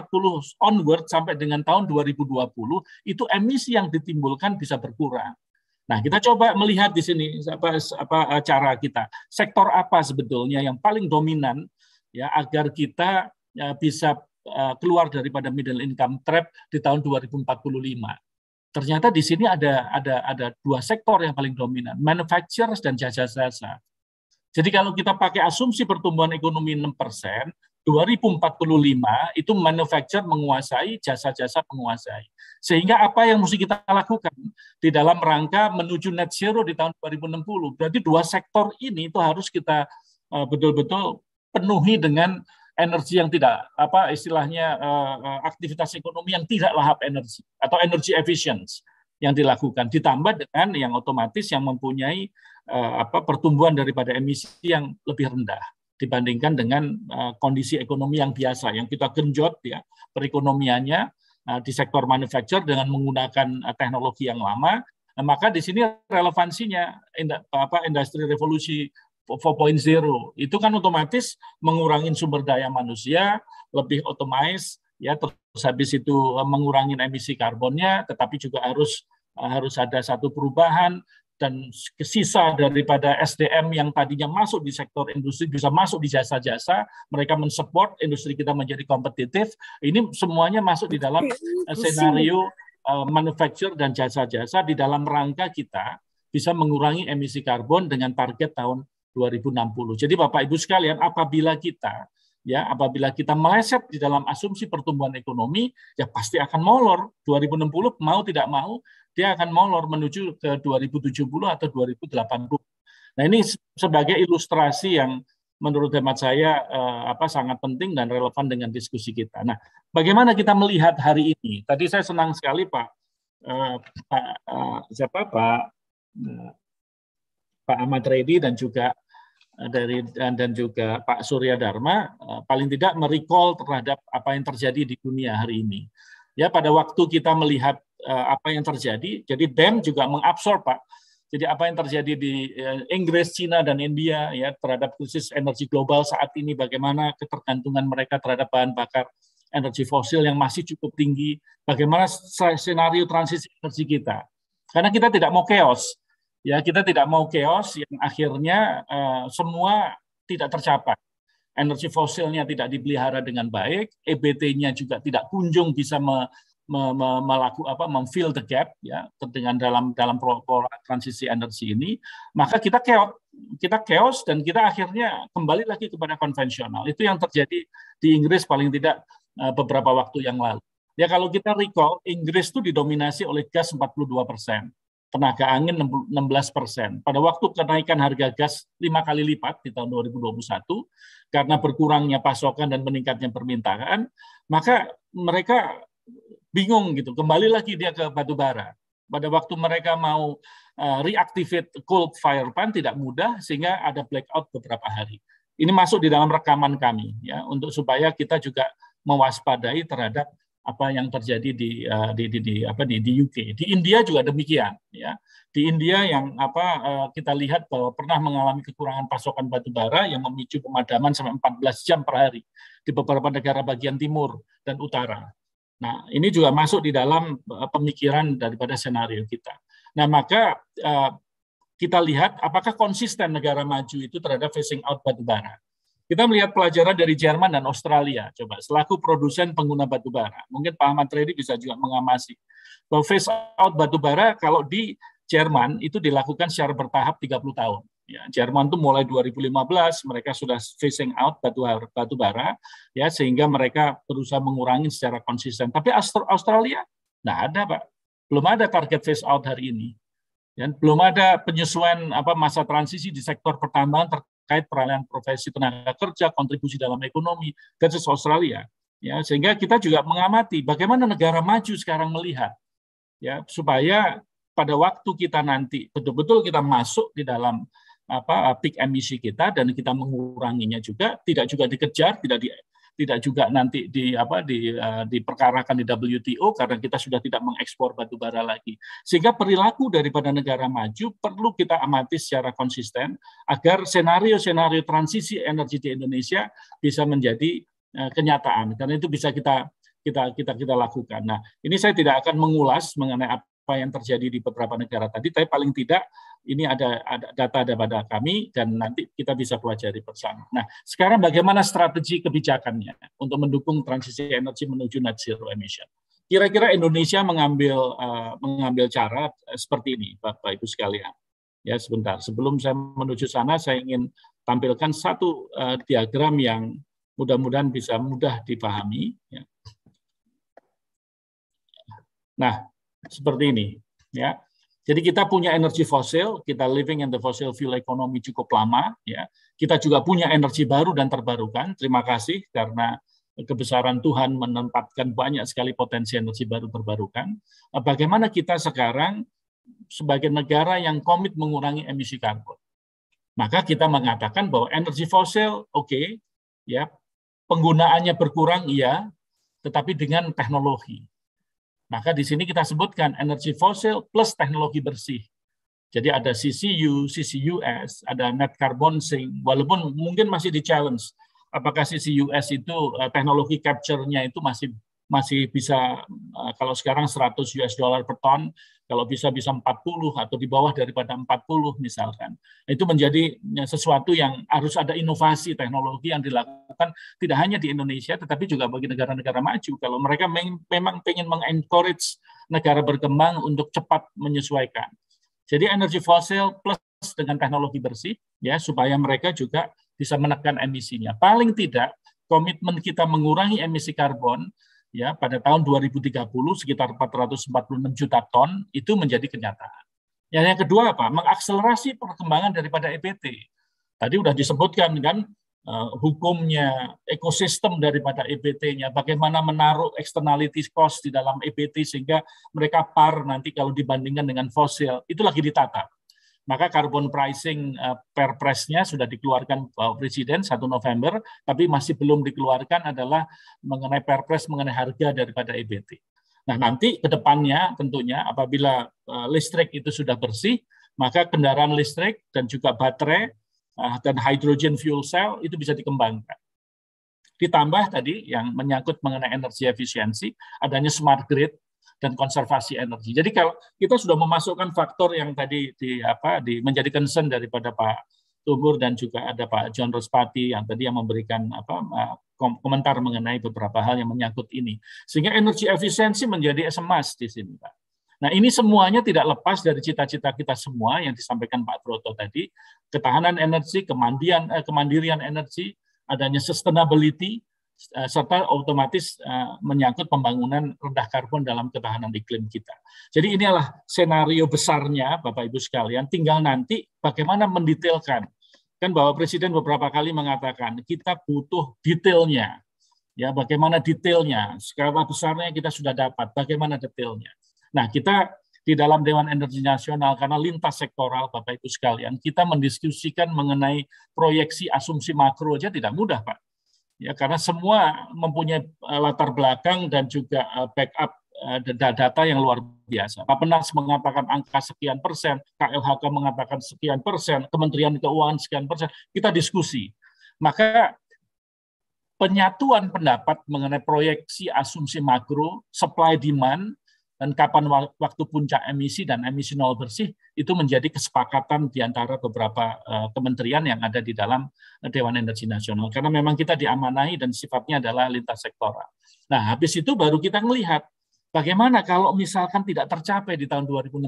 onward sampai dengan tahun 2020 itu emisi yang ditimbulkan bisa berkurang. Nah, kita coba melihat di sini apa, apa eh, cara kita. Sektor apa sebetulnya yang paling dominan ya agar kita ya, bisa eh, keluar daripada middle income trap di tahun 2045 ternyata di sini ada ada ada dua sektor yang paling dominan, manufacturers dan jasa-jasa. Jadi kalau kita pakai asumsi pertumbuhan ekonomi 6 persen, 2045 itu manufacture menguasai, jasa-jasa menguasai. Sehingga apa yang mesti kita lakukan di dalam rangka menuju net zero di tahun 2060? Berarti dua sektor ini itu harus kita eh, betul-betul penuhi dengan energi yang tidak apa istilahnya eh, eh, aktivitas ekonomi yang tidak lahap energi atau energy efficiency yang dilakukan ditambah dengan yang otomatis yang mempunyai eh, apa pertumbuhan daripada emisi yang lebih rendah dibandingkan dengan kondisi ekonomi yang biasa yang kita genjot ya perekonomiannya di sektor manufaktur dengan menggunakan teknologi yang lama nah, maka di sini relevansinya apa industri revolusi 4.0 itu kan otomatis mengurangi sumber daya manusia, lebih otomatis ya terus habis itu eh, mengurangi emisi karbonnya, tetapi juga harus eh, harus ada satu perubahan dan sisa daripada SDM yang tadinya masuk di sektor industri bisa masuk di jasa-jasa, mereka mensupport industri kita menjadi kompetitif. Ini semuanya masuk di dalam eh, skenario manufacture manufaktur dan jasa-jasa di dalam rangka kita bisa mengurangi emisi karbon dengan target tahun 2060. Jadi Bapak Ibu sekalian, apabila kita ya apabila kita meleset di dalam asumsi pertumbuhan ekonomi, ya pasti akan molor 2060 mau tidak mau dia akan molor menuju ke 2070 atau 2080. Nah, ini sebagai ilustrasi yang menurut hemat saya eh, apa sangat penting dan relevan dengan diskusi kita. Nah, bagaimana kita melihat hari ini? Tadi saya senang sekali Pak eh, Pak eh, siapa Pak eh, Pak Ahmad Reddy dan juga dari dan juga Pak Surya Dharma eh, paling tidak merecall terhadap apa yang terjadi di dunia hari ini. Ya pada waktu kita melihat eh, apa yang terjadi, jadi DEM juga mengabsorb Pak. Jadi apa yang terjadi di eh, Inggris, Cina dan India ya terhadap krisis energi global saat ini bagaimana ketergantungan mereka terhadap bahan bakar energi fosil yang masih cukup tinggi, bagaimana skenario transisi energi kita. Karena kita tidak mau chaos Ya, kita tidak mau chaos yang akhirnya uh, semua tidak tercapai. Energi fosilnya tidak dipelihara dengan baik, EBT-nya juga tidak kunjung bisa me, me, me, melaku, apa, memfill the gap ya dengan dalam dalam pola transisi energi ini, maka kita chaos, kita chaos dan kita akhirnya kembali lagi kepada konvensional. Itu yang terjadi di Inggris paling tidak eh, beberapa waktu yang lalu. Ya kalau kita recall, Inggris itu didominasi oleh gas 42 persen tenaga angin 16 persen. Pada waktu kenaikan harga gas lima kali lipat di tahun 2021, karena berkurangnya pasokan dan meningkatnya permintaan, maka mereka bingung gitu. Kembali lagi dia ke batu bara. Pada waktu mereka mau reaktifit eh, reactivate coal fire plant tidak mudah, sehingga ada blackout beberapa hari. Ini masuk di dalam rekaman kami ya untuk supaya kita juga mewaspadai terhadap apa yang terjadi di eh, di, di, di apa di, di UK. Di India juga demikian ya. Di India yang apa eh, kita lihat bahwa pernah mengalami kekurangan pasokan batu bara yang memicu pemadaman sampai 14 jam per hari di beberapa negara bagian timur dan utara. Nah, ini juga masuk di dalam eh, pemikiran daripada senario kita. Nah, maka kita lihat apakah konsisten negara maju itu terhadap facing out batu bara. Kita melihat pelajaran dari Jerman dan Australia. Coba selaku produsen pengguna batu bara, mungkin Pak Ahmad Redi bisa juga mengamasi. bahwa phase out batu bara kalau di Jerman itu dilakukan secara bertahap 30 tahun. Ya, Jerman itu mulai 2015 mereka sudah phasing out batu batu bara ya sehingga mereka berusaha mengurangi secara konsisten. Tapi Australia nah ada pak, belum ada target phase out hari ini. Dan belum ada penyesuaian apa masa transisi di sektor pertambangan terkait peralihan profesi tenaga kerja, kontribusi dalam ekonomi, dan sesuai Australia. Ya, sehingga kita juga mengamati bagaimana negara maju sekarang melihat ya supaya pada waktu kita nanti betul-betul kita masuk di dalam apa peak emisi kita dan kita menguranginya juga tidak juga dikejar tidak di, tidak juga nanti di apa di uh, diperkarakan di WTO karena kita sudah tidak mengekspor batu bara lagi. Sehingga perilaku daripada negara maju perlu kita amati secara konsisten agar senario-senario transisi energi di Indonesia bisa menjadi uh, kenyataan karena itu bisa kita kita kita kita lakukan. Nah, ini saya tidak akan mengulas mengenai apa yang terjadi di beberapa negara tadi, tapi paling tidak ini ada, ada data daripada kami dan nanti kita bisa pelajari bersama. Nah, sekarang bagaimana strategi kebijakannya untuk mendukung transisi energi menuju net zero emission? Kira-kira Indonesia mengambil uh, mengambil cara eh, seperti ini, Bapak Ibu sekalian. Ya, sebentar. Sebelum saya menuju sana, saya ingin tampilkan satu uh, diagram yang mudah-mudahan bisa mudah dipahami. Ya. Nah, seperti ini ya. Jadi kita punya energi fosil, kita living in the fossil fuel economy cukup lama ya. Kita juga punya energi baru dan terbarukan. Terima kasih karena kebesaran Tuhan menempatkan banyak sekali potensi energi baru terbarukan. Eh, bagaimana kita sekarang sebagai negara yang komit mengurangi emisi karbon? Maka kita mengatakan bahwa energi fosil oke okay, ya penggunaannya berkurang iya, tetapi dengan teknologi maka di sini kita sebutkan energi fosil plus teknologi bersih. Jadi ada CCU, CCUS, ada net carbon sink, walaupun mungkin masih di challenge. Apakah CCUS itu eh, teknologi capture-nya itu masih masih bisa eh, kalau sekarang 100 US dollar per ton, kalau bisa bisa 40 atau di bawah daripada 40 misalkan. Itu menjadi ya, sesuatu yang harus ada inovasi teknologi yang dilakukan tidak hanya di Indonesia tetapi juga bagi negara-negara maju kalau mereka memang ingin mengencourage negara berkembang untuk cepat menyesuaikan. Jadi energi fosil plus dengan teknologi bersih ya supaya mereka juga bisa menekan emisinya. Paling tidak komitmen kita mengurangi emisi karbon ya pada tahun 2030 sekitar 446 juta ton itu menjadi kenyataan. Yang, yang kedua apa? Mengakselerasi perkembangan daripada EPT. Tadi sudah disebutkan kan eh, hukumnya, ekosistem daripada ebt nya bagaimana menaruh externality cost di dalam EBT sehingga mereka par nanti kalau dibandingkan dengan fosil. Itu lagi ditata maka carbon pricing uh, eh, perpresnya sudah dikeluarkan Bapak eh, Presiden 1 November, tapi masih belum dikeluarkan adalah mengenai perpres mengenai harga daripada EBT. Nah nanti ke depannya tentunya apabila eh, listrik itu sudah bersih, maka kendaraan listrik dan juga baterai dan hydrogen fuel cell itu bisa dikembangkan. Ditambah tadi yang menyangkut mengenai energi efisiensi, adanya smart grid dan konservasi energi. Jadi kalau kita sudah memasukkan faktor yang tadi di apa di menjadi concern daripada Pak Tumur dan juga ada Pak John Rospati yang tadi yang memberikan apa komentar mengenai beberapa hal yang menyangkut ini. Sehingga energi efisiensi menjadi semas di sini, Pak. Nah, ini semuanya tidak lepas dari cita-cita kita semua yang disampaikan Pak Broto tadi, ketahanan energi, kemandian eh, kemandirian energi, adanya sustainability Eh, serta otomatis eh, menyangkut pembangunan rendah karbon dalam ketahanan iklim kita. Jadi inilah senario besarnya Bapak Ibu sekalian, tinggal nanti bagaimana mendetailkan. Kan bahwa Presiden beberapa kali mengatakan kita butuh detailnya. Ya, bagaimana detailnya? Skala besarnya kita sudah dapat, bagaimana detailnya? Nah, kita di dalam Dewan Energi Nasional karena lintas sektoral Bapak Ibu sekalian, kita mendiskusikan mengenai proyeksi asumsi makro aja tidak mudah, Pak ya karena semua mempunyai eh, latar belakang dan juga eh, backup eh, data-data yang luar biasa. Pak Penas mengatakan angka sekian persen, KLHK mengatakan sekian persen, Kementerian Keuangan sekian persen. Kita diskusi. Maka penyatuan pendapat mengenai proyeksi asumsi makro, supply demand, dan kapan waktu puncak emisi dan emisi nol bersih itu menjadi kesepakatan di antara beberapa eh, kementerian yang ada di dalam eh, Dewan Energi Nasional karena memang kita diamanahi dan sifatnya adalah lintas sektoral. Nah, habis itu baru kita melihat bagaimana kalau misalkan tidak tercapai di tahun 2060.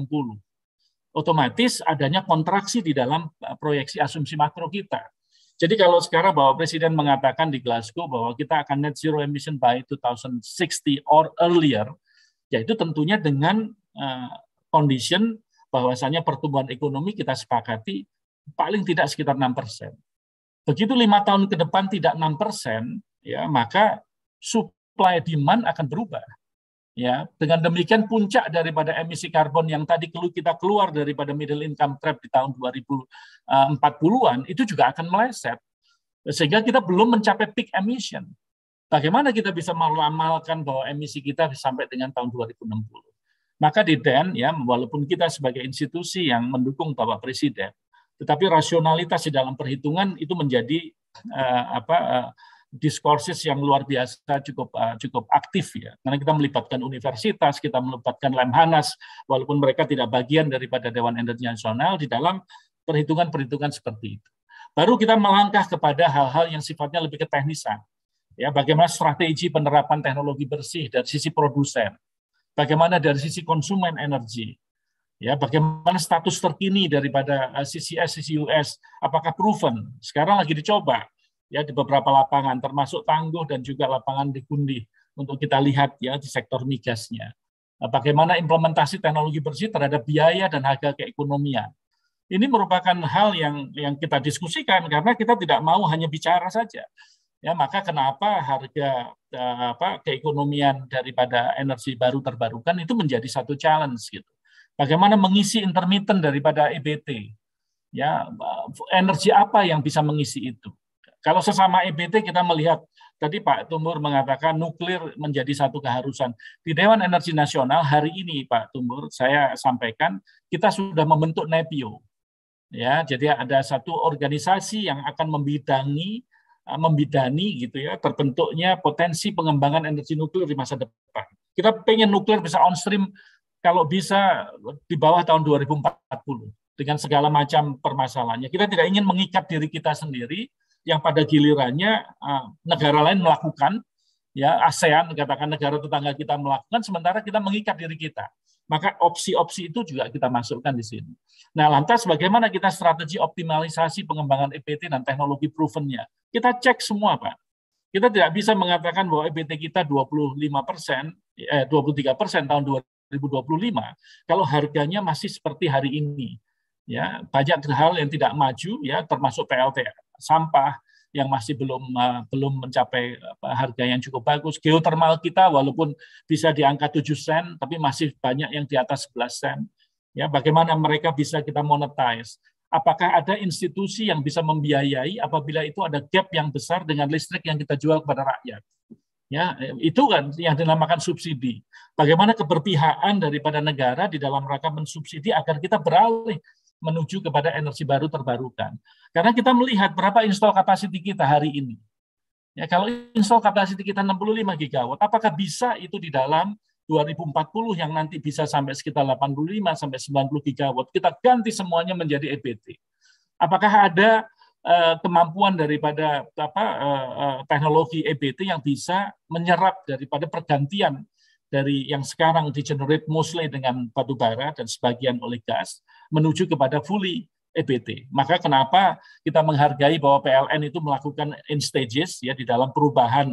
Otomatis adanya kontraksi di dalam eh, proyeksi asumsi makro kita. Jadi kalau sekarang bahwa Presiden mengatakan di Glasgow bahwa kita akan net zero emission by 2060 or earlier, yaitu tentunya dengan uh, condition bahwasanya pertumbuhan ekonomi kita sepakati paling tidak sekitar 6 persen. Begitu lima tahun ke depan tidak 6 persen, ya maka supply demand akan berubah. Ya, dengan demikian puncak daripada emisi karbon yang tadi kita keluar daripada middle income trap di tahun 2040-an eh, itu juga akan meleset. Sehingga kita belum mencapai peak emission. Bagaimana kita bisa melamalkan bahwa emisi kita sampai dengan tahun 2060? Maka di DEN, ya, walaupun kita sebagai institusi yang mendukung Bapak Presiden, tetapi rasionalitas di dalam perhitungan itu menjadi uh, apa uh, diskursus yang luar biasa cukup uh, cukup aktif ya karena kita melibatkan universitas kita melibatkan lemhanas walaupun mereka tidak bagian daripada Dewan Energi Nasional di dalam perhitungan-perhitungan seperti itu baru kita melangkah kepada hal-hal yang sifatnya lebih ke teknisan ya bagaimana strategi penerapan teknologi bersih dari sisi produsen, bagaimana dari sisi konsumen energi, ya bagaimana status terkini daripada CCS, eh, CCUS, apakah proven? Sekarang lagi dicoba ya di beberapa lapangan, termasuk Tangguh dan juga lapangan di Kundi untuk kita lihat ya di sektor migasnya. Nah, bagaimana implementasi teknologi bersih terhadap biaya dan harga keekonomian ini merupakan hal yang yang kita diskusikan karena kita tidak mau hanya bicara saja ya maka kenapa harga eh, apa keekonomian daripada energi baru terbarukan itu menjadi satu challenge gitu. Bagaimana mengisi intermittent daripada EBT? Ya, eh, energi apa yang bisa mengisi itu? Kalau sesama EBT kita melihat tadi Pak Tumur mengatakan nuklir menjadi satu keharusan. Di Dewan Energi Nasional hari ini Pak Tumur saya sampaikan kita sudah membentuk NEPIO. Ya, jadi ada satu organisasi yang akan membidangi Eh, membidani gitu ya terbentuknya potensi pengembangan energi nuklir di masa depan. Kita pengen nuklir bisa on stream kalau bisa di bawah tahun 2040 dengan segala macam permasalahannya. Kita tidak ingin mengikat diri kita sendiri yang pada gilirannya eh, negara lain melakukan ya ASEAN katakan negara tetangga kita melakukan sementara kita mengikat diri kita. Maka opsi-opsi itu juga kita masukkan di sini. Nah, lantas bagaimana kita strategi optimalisasi pengembangan EPT dan teknologi provennya? Kita cek semua, Pak. Kita tidak bisa mengatakan bahwa EPT kita 25 persen, eh, 23 persen tahun 2025 kalau harganya masih seperti hari ini. Ya, banyak hal yang tidak maju, ya, termasuk PLT sampah, yang masih belum uh, belum mencapai apa, harga yang cukup bagus. Geothermal kita walaupun bisa di angka 7 sen tapi masih banyak yang di atas 11 sen. Ya, bagaimana mereka bisa kita monetize? Apakah ada institusi yang bisa membiayai apabila itu ada gap yang besar dengan listrik yang kita jual kepada rakyat? ya itu kan yang dinamakan subsidi. Bagaimana keberpihakan daripada negara di dalam rangka mensubsidi agar kita beralih menuju kepada energi baru terbarukan. Karena kita melihat berapa install capacity kita hari ini. Ya, kalau install capacity kita 65 gigawatt, apakah bisa itu di dalam 2040 yang nanti bisa sampai sekitar 85 sampai 90 gigawatt kita ganti semuanya menjadi EBT. Apakah ada uh, kemampuan daripada apa uh, uh, teknologi EBT yang bisa menyerap daripada pergantian dari yang sekarang di generate mostly dengan batu bara dan sebagian oleh gas menuju kepada fully EBT. Maka kenapa kita menghargai bahwa PLN itu melakukan in stages ya di dalam perubahan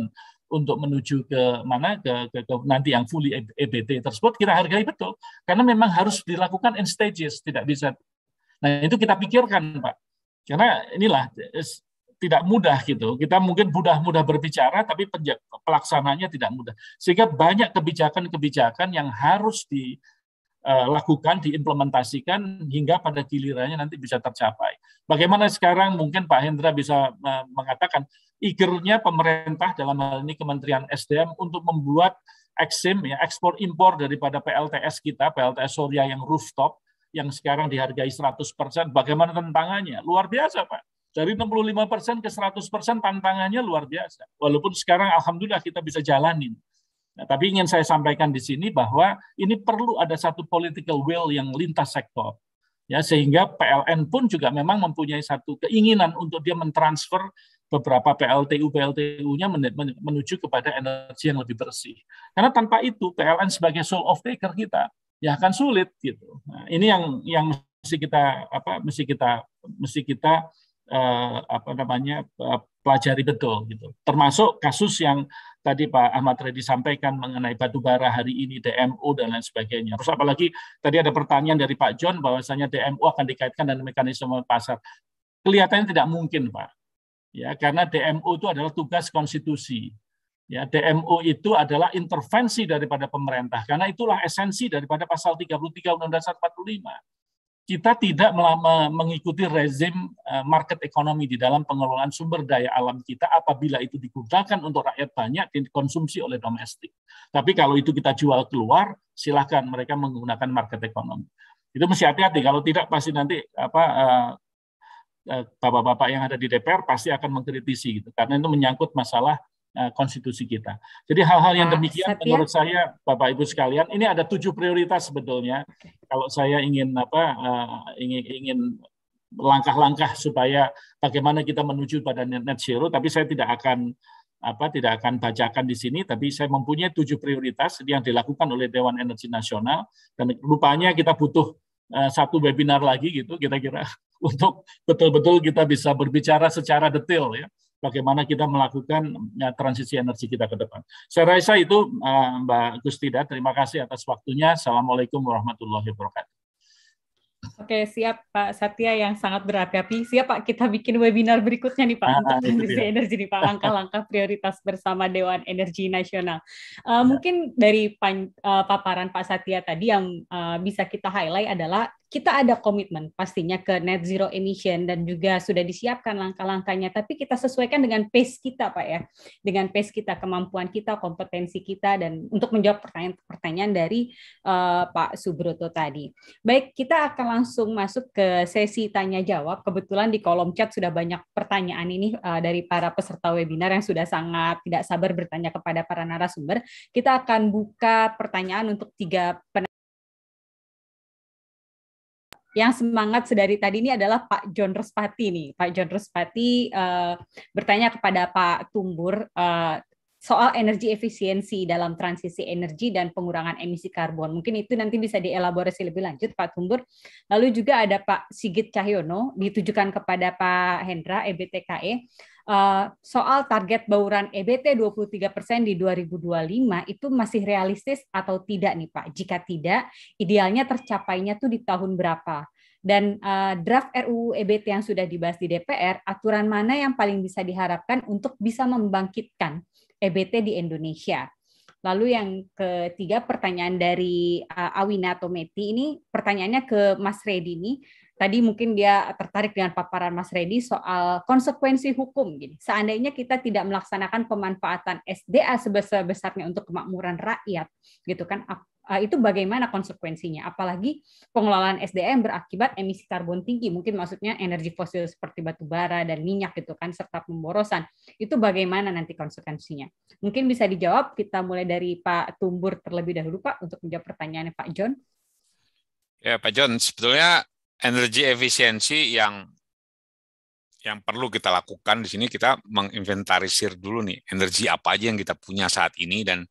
untuk menuju ke mana ke, ke, ke nanti yang fully EBT e tersebut kita hargai betul karena memang harus dilakukan in stages tidak bisa. Nah, itu kita pikirkan, Pak. Karena inilah tidak mudah gitu. Kita mungkin mudah-mudah berbicara, tapi pelaksananya tidak mudah. Sehingga banyak kebijakan-kebijakan yang harus dilakukan, eh, diimplementasikan hingga pada gilirannya nanti bisa tercapai. Bagaimana sekarang mungkin Pak Hendra bisa eh, mengatakan eagernya pemerintah dalam hal ini Kementerian SDM untuk membuat eksim ya ekspor impor daripada PLTS kita, PLTS Surya yang rooftop yang sekarang dihargai 100%, bagaimana tantangannya? Luar biasa, Pak dari 65% ke 100% tantangannya luar biasa. Walaupun sekarang alhamdulillah kita bisa jalanin. Nah, tapi ingin saya sampaikan di sini bahwa ini perlu ada satu political will yang lintas sektor. Ya, sehingga PLN pun juga memang mempunyai satu keinginan untuk dia mentransfer beberapa PLTU PLTU-nya menuju kepada energi yang lebih bersih. Karena tanpa itu PLN sebagai sole of taker kita ya akan sulit gitu. Nah, ini yang yang mesti kita apa mesti kita mesti kita eh, apa namanya eh, pelajari betul gitu. Termasuk kasus yang tadi Pak Ahmad Redi sampaikan mengenai batubara hari ini DMO dan lain sebagainya. Terus apalagi tadi ada pertanyaan dari Pak John bahwasanya DMO akan dikaitkan dengan mekanisme pasar. Kelihatannya tidak mungkin, Pak. Ya, karena DMO itu adalah tugas konstitusi. Ya, DMO itu adalah intervensi daripada pemerintah karena itulah esensi daripada pasal 33 Undang-Undang 45 kita tidak mengikuti rezim eh, market ekonomi di dalam pengelolaan sumber daya alam kita apabila itu digunakan untuk rakyat banyak dan dikonsumsi oleh domestik. Tapi kalau itu kita jual keluar, silahkan mereka menggunakan market ekonomi. Itu mesti hati-hati. Kalau tidak pasti nanti apa eh, eh, bapak-bapak yang ada di DPR pasti akan mengkritisi gitu karena itu menyangkut masalah Eh, konstitusi kita. Jadi hal-hal yang demikian ya. menurut saya Bapak Ibu sekalian ini ada tujuh prioritas sebetulnya. Okay. Kalau saya ingin apa eh, ingin ingin langkah-langkah supaya bagaimana kita menuju pada net zero tapi saya tidak akan apa tidak akan bacakan di sini tapi saya mempunyai tujuh prioritas yang dilakukan oleh Dewan Energi Nasional dan rupanya kita butuh eh, satu webinar lagi gitu kira-kira untuk betul-betul kita bisa berbicara secara detail ya bagaimana kita melakukan ya, transisi energi kita ke depan. Saya rasa itu eh, Mbak Gustida, terima kasih atas waktunya. Assalamualaikum warahmatullahi wabarakatuh. Oke, siap Pak Satya yang sangat berapi-api. Siap Pak, kita bikin webinar berikutnya nih Pak ah, untuk ya. energi nih Pak, langkah-langkah prioritas bersama Dewan Energi Nasional. Uh, mungkin dari pan, uh, paparan Pak Satya tadi yang uh, bisa kita highlight adalah kita ada komitmen pastinya ke net zero emission dan juga sudah disiapkan langkah-langkahnya tapi kita sesuaikan dengan pace kita Pak ya dengan pace kita kemampuan kita kompetensi kita dan untuk menjawab pertanyaan-pertanyaan dari uh, Pak Subroto tadi baik kita akan langsung langsung masuk ke sesi tanya jawab. Kebetulan di kolom chat sudah banyak pertanyaan ini uh, dari para peserta webinar yang sudah sangat tidak sabar bertanya kepada para narasumber. Kita akan buka pertanyaan untuk tiga pen Yang semangat sedari tadi ini adalah Pak John Respati nih. Pak John Respati uh, eh, bertanya kepada Pak Tumbur uh, soal energi efisiensi dalam transisi energi dan pengurangan emisi karbon. Mungkin itu nanti bisa dielaborasi lebih lanjut Pak Tumbur. Lalu juga ada Pak Sigit Cahyono ditujukan kepada Pak Hendra EBTKE e. eh, soal target bauran EBT 23% di 2025 itu masih realistis atau tidak nih Pak? Jika tidak, idealnya tercapainya tuh di tahun berapa? dan uh, draft RUU EBT yang sudah dibahas di DPR, aturan mana yang paling bisa diharapkan untuk bisa membangkitkan EBT di Indonesia. Lalu yang ketiga pertanyaan dari uh, Awina Tometi ini pertanyaannya ke Mas Redi nih. Tadi mungkin dia tertarik dengan paparan Mas Redi soal konsekuensi hukum gini. Seandainya kita tidak melaksanakan pemanfaatan SDA sebesar-besarnya untuk kemakmuran rakyat gitu kan Eh, itu bagaimana konsekuensinya? Apalagi pengelolaan SDM berakibat emisi karbon tinggi, mungkin maksudnya energi fosil seperti batu bara dan minyak gitu kan, serta pemborosan. Itu bagaimana nanti konsekuensinya? Mungkin bisa dijawab, kita mulai dari Pak Tumbur terlebih dahulu Pak, untuk menjawab pertanyaannya Pak John. Ya Pak John, sebetulnya energi efisiensi yang yang perlu kita lakukan di sini kita menginventarisir dulu nih energi apa aja yang kita punya saat ini dan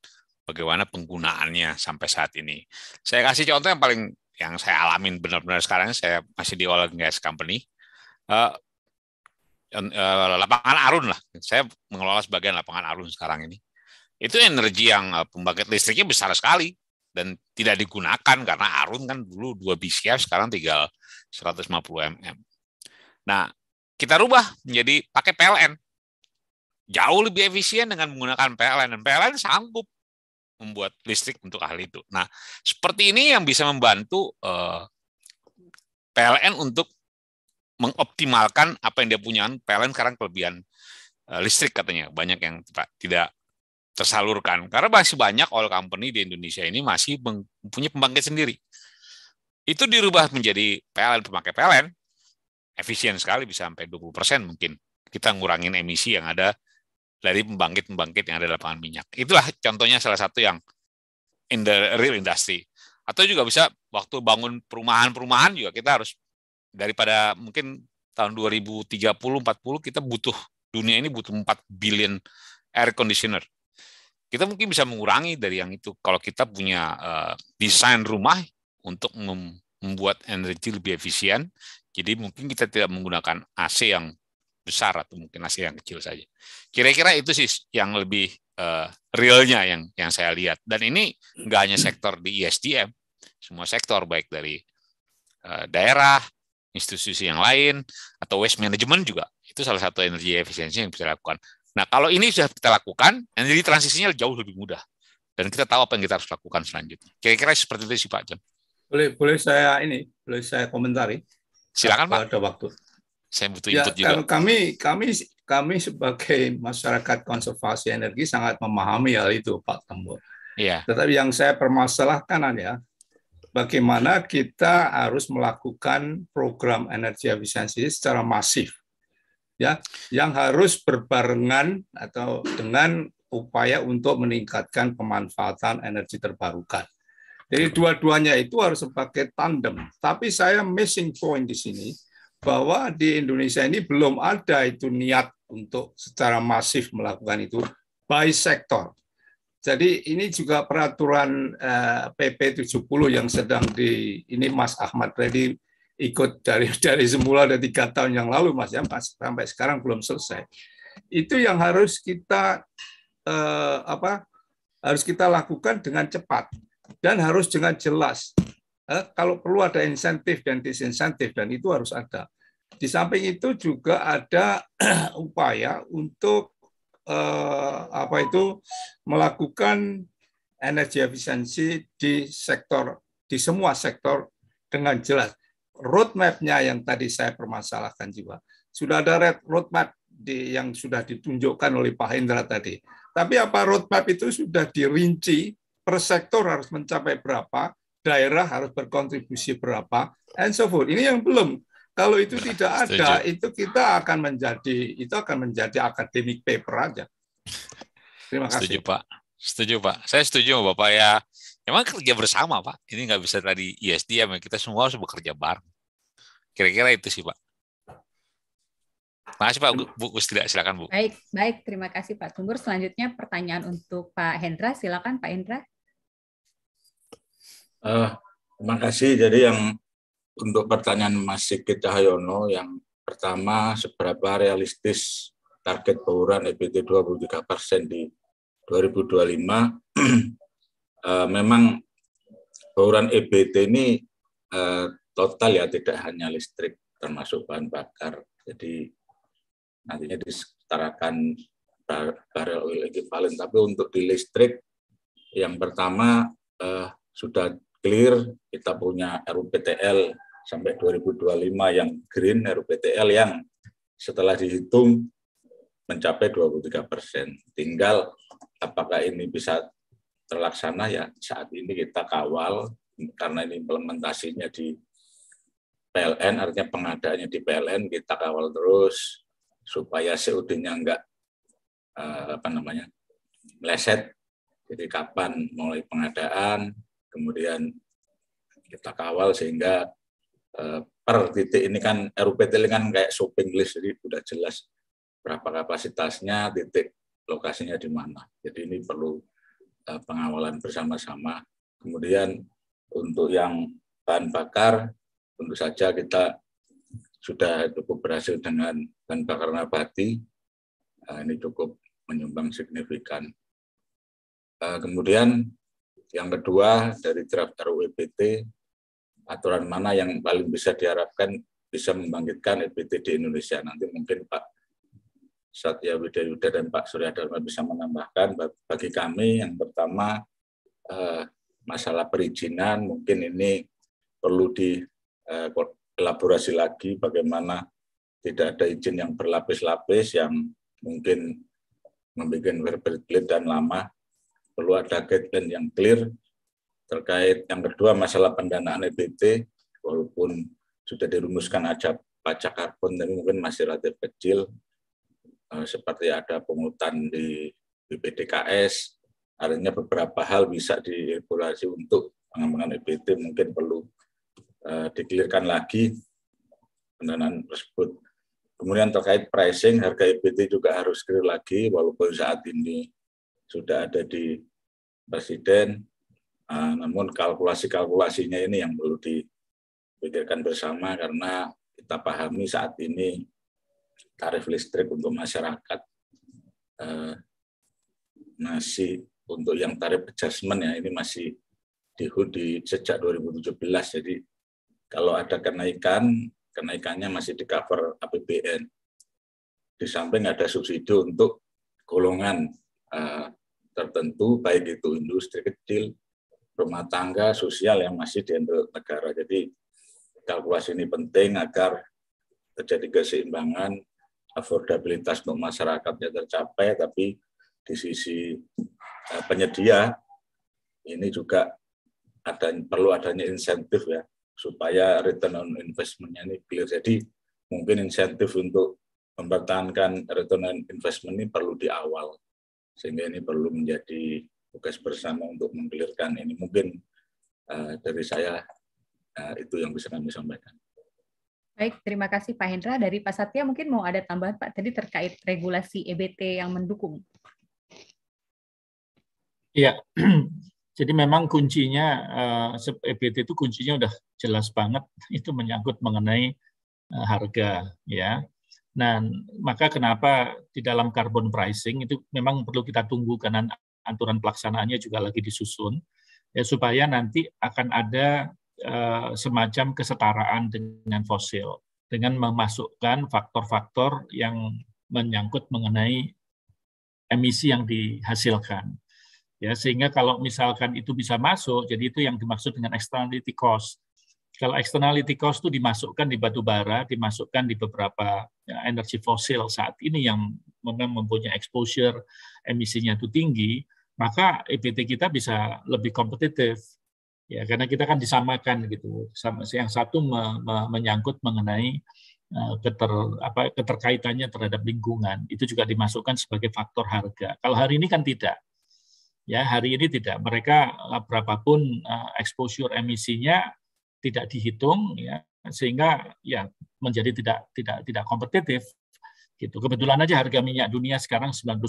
bagaimana penggunaannya sampai saat ini. Saya kasih contoh yang paling yang saya alamin benar-benar sekarang saya masih di oil and gas company. Uh, lapangan Arun lah. Saya mengelola sebagian lapangan Arun sekarang ini. Itu energi yang eh, pembangkit listriknya besar sekali dan tidak digunakan karena Arun kan dulu 2 BCF sekarang tinggal 150 mm. Nah, kita rubah menjadi pakai PLN. Jauh lebih efisien dengan menggunakan PLN dan PLN sanggup membuat listrik untuk ahli itu. Nah, seperti ini yang bisa membantu eh, PLN untuk mengoptimalkan apa yang dia punya. PLN sekarang kelebihan eh, listrik katanya banyak yang tidak tersalurkan karena masih banyak oil company di Indonesia ini masih mempunyai pembangkit sendiri. Itu dirubah menjadi PLN pemakai PLN efisien sekali bisa sampai 20% mungkin kita ngurangin emisi yang ada dari pembangkit-pembangkit yang ada di lapangan minyak. Itulah contohnya salah satu yang in the real industry. Atau juga bisa waktu bangun perumahan-perumahan juga kita harus daripada mungkin tahun 2030 40 kita butuh dunia ini butuh 4 billion air conditioner. Kita mungkin bisa mengurangi dari yang itu kalau kita punya uh, desain rumah untuk membuat energi lebih efisien. Jadi mungkin kita tidak menggunakan AC yang besar atau mungkin hasil yang kecil saja. Kira-kira itu sih yang lebih uh, realnya yang yang saya lihat. Dan ini nggak hanya sektor di ISDM, e semua sektor baik dari uh, daerah, institusi yang lain, atau waste management juga. Itu salah satu energi efisiensi yang bisa dilakukan. Nah kalau ini sudah kita lakukan, energi transisinya jauh lebih mudah. Dan kita tahu apa yang kita harus lakukan selanjutnya. Kira-kira seperti itu sih Pak Jem. Boleh, boleh saya ini, boleh saya komentari. Silakan Pak. Ada waktu. Saya butuh ya, input ya, juga. Kami kami kami sebagai masyarakat konservasi energi sangat memahami hal itu, Pak Tembo. Iya. Tetapi yang saya permasalahkan adalah bagaimana kita harus melakukan program energi efisiensi secara masif. Ya, yang harus berbarengan atau dengan upaya untuk meningkatkan pemanfaatan energi terbarukan. Jadi dua-duanya itu harus sebagai tandem. Tapi saya missing point di sini bahwa di Indonesia ini belum ada itu niat untuk secara masif melakukan itu by sektor. Jadi ini juga peraturan PP eh, 70 yang sedang di ini Mas Ahmad Reddy ikut dari dari semula dari tiga tahun yang lalu Mas ya Mas, sampai sekarang belum selesai. Itu yang harus kita eh, apa harus kita lakukan dengan cepat dan harus dengan jelas Eh, kalau perlu ada insentif dan disinsentif dan itu harus ada. Di samping itu juga ada upaya untuk eh, apa itu melakukan energi efisiensi di sektor di semua sektor dengan jelas roadmapnya yang tadi saya permasalahkan juga sudah ada red roadmap di, yang sudah ditunjukkan oleh Pak Hendra tadi. Tapi apa roadmap itu sudah dirinci per sektor harus mencapai berapa, daerah harus berkontribusi berapa, and so forth. Ini yang belum. Kalau itu nah, tidak ada, itu kita akan menjadi itu akan menjadi akademik paper aja. Terima kasih. Setuju Pak. Setuju Pak. Saya setuju sama Bapak ya. Memang kerja bersama Pak. Ini nggak bisa tadi ISDM ya. Kita semua harus bekerja bareng. Kira-kira itu sih Pak. Makasih Pak Bu Gustila, silakan Bu. Baik, baik. Terima kasih Pak Tumbur. Selanjutnya pertanyaan untuk Pak Hendra, silakan Pak Hendra. Uh, terima kasih. Jadi yang untuk pertanyaan Mas Sigit Cahyono yang pertama, seberapa realistis target bauran EBT 23 persen di 2025? uh, eh, memang bauran EBT ini uh, total ya, tidak hanya listrik termasuk bahan bakar. Jadi nantinya disetarakan bar barel oil equivalent. Tapi untuk di listrik, yang pertama uh, sudah clear, kita punya RUPTL sampai 2025 yang green, RUPTL yang setelah dihitung mencapai 23 persen. Tinggal apakah ini bisa terlaksana ya saat ini kita kawal karena ini implementasinya di PLN, artinya pengadaannya di PLN kita kawal terus supaya COD-nya enggak eh, apa namanya meleset. Jadi kapan mulai pengadaan, kemudian kita kawal sehingga eh, per titik ini kan RUPT ini kan kayak shopping list jadi sudah jelas berapa kapasitasnya titik lokasinya di mana jadi ini perlu eh, pengawalan bersama-sama kemudian untuk yang bahan bakar tentu saja kita sudah cukup berhasil dengan bahan bakar nabati eh, ini cukup menyumbang signifikan eh, kemudian yang kedua dari draft RUPT e aturan mana yang paling bisa diharapkan bisa membangkitkan EPT di Indonesia. Nanti mungkin Pak Satya Widayuda dan Pak Surya Dharma bisa menambahkan. Bagi kami yang pertama eh, masalah perizinan mungkin ini perlu dielaborasi eh, lagi bagaimana tidak ada izin yang berlapis-lapis yang mungkin membuat berbelit dan lama perlu ada guideline yang clear terkait yang kedua masalah pendanaan EBT walaupun sudah dirumuskan aja pajak karbon tapi mungkin masih relatif kecil eh, seperti ada pungutan di BPDKS artinya beberapa hal bisa dievaluasi untuk pengembangan EBT mungkin perlu eh, dikelirkan lagi pendanaan tersebut. Kemudian terkait pricing, harga EBT juga harus clear lagi, walaupun saat ini sudah ada di Presiden, uh, namun kalkulasi-kalkulasinya ini yang perlu dipikirkan bersama karena kita pahami saat ini tarif listrik untuk masyarakat uh, masih untuk yang tarif adjustment ya ini masih di sejak 2017 jadi kalau ada kenaikan kenaikannya masih di cover APBN di samping ada subsidi untuk golongan uh, tertentu, baik itu industri kecil, rumah tangga, sosial yang masih di negara. Jadi kalkulasi ini penting agar terjadi keseimbangan, affordabilitas untuk masyarakatnya tercapai, tapi di sisi eh, penyedia ini juga ada perlu adanya insentif ya supaya return on investment-nya ini clear. Jadi mungkin insentif untuk mempertahankan return on investment ini perlu di awal sehingga ini perlu menjadi tugas bersama untuk mengkelirkan ini. Mungkin uh, dari saya uh, itu yang bisa kami sampaikan. Baik, terima kasih Pak Hendra. Dari Pak Satya mungkin mau ada tambahan Pak tadi terkait regulasi EBT yang mendukung. Iya, jadi memang kuncinya uh, eh, EBT e itu kuncinya udah jelas banget itu menyangkut mengenai uh, harga ya Nah, maka kenapa di dalam carbon pricing itu memang perlu kita tunggu karena aturan pelaksanaannya juga lagi disusun ya supaya nanti akan ada uh, semacam kesetaraan dengan fosil dengan memasukkan faktor-faktor yang menyangkut mengenai emisi yang dihasilkan. Ya, sehingga kalau misalkan itu bisa masuk, jadi itu yang dimaksud dengan externality cost kalau externality cost itu dimasukkan di batu bara, dimasukkan di beberapa ya, energi fosil saat ini yang memang mempunyai exposure emisinya itu tinggi, maka EBT kita bisa lebih kompetitif. Ya, karena kita kan disamakan gitu. Sama yang satu me, me, menyangkut mengenai uh, keter apa keterkaitannya terhadap lingkungan. Itu juga dimasukkan sebagai faktor harga. Kalau hari ini kan tidak ya hari ini tidak mereka eh, berapapun uh, exposure emisinya tidak dihitung ya sehingga ya menjadi tidak tidak tidak kompetitif gitu. Kebetulan aja harga minyak dunia sekarang 91.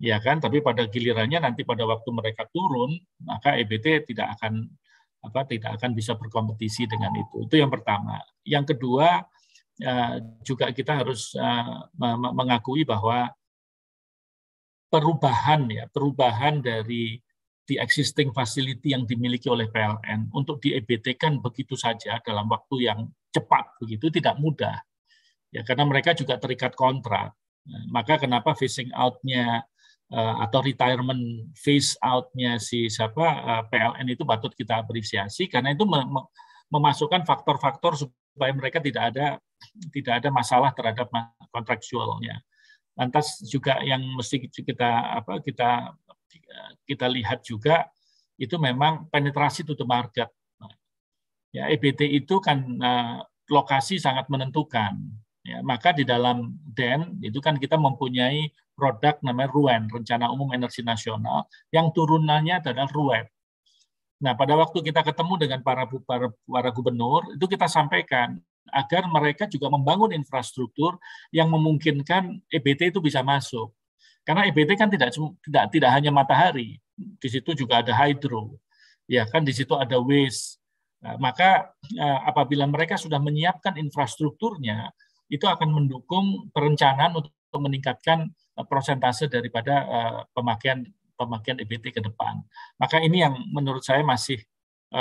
Ya kan, tapi pada gilirannya nanti pada waktu mereka turun, maka EBT tidak akan apa tidak akan bisa berkompetisi dengan itu. Itu yang pertama. Yang kedua ya, juga kita harus ya, mengakui bahwa perubahan ya, perubahan dari di existing facility yang dimiliki oleh PLN untuk di EBT kan begitu saja dalam waktu yang cepat begitu tidak mudah ya karena mereka juga terikat kontrak nah, maka kenapa facing outnya eh, atau retirement face outnya si siapa eh, PLN itu patut kita apresiasi karena itu memasukkan faktor-faktor supaya mereka tidak ada tidak ada masalah terhadap kontraktualnya lantas juga yang mesti kita apa kita kita lihat juga itu memang penetrasi to the market. Ya, EBT itu kan uh, lokasi sangat menentukan. Ya, maka di dalam DEN itu kan kita mempunyai produk namanya RUEN, Rencana Umum Energi Nasional, yang turunannya adalah RUEN. Nah, pada waktu kita ketemu dengan para, para, para gubernur, itu kita sampaikan agar mereka juga membangun infrastruktur yang memungkinkan EBT itu bisa masuk. Karena EBT kan tidak tidak tidak hanya matahari, di situ juga ada hydro, ya kan di situ ada waste. Nah, maka eh, apabila mereka sudah menyiapkan infrastrukturnya, itu akan mendukung perencanaan untuk meningkatkan eh, prosentase daripada eh, pemakaian pemakaian EBT ke depan. Maka ini yang menurut saya masih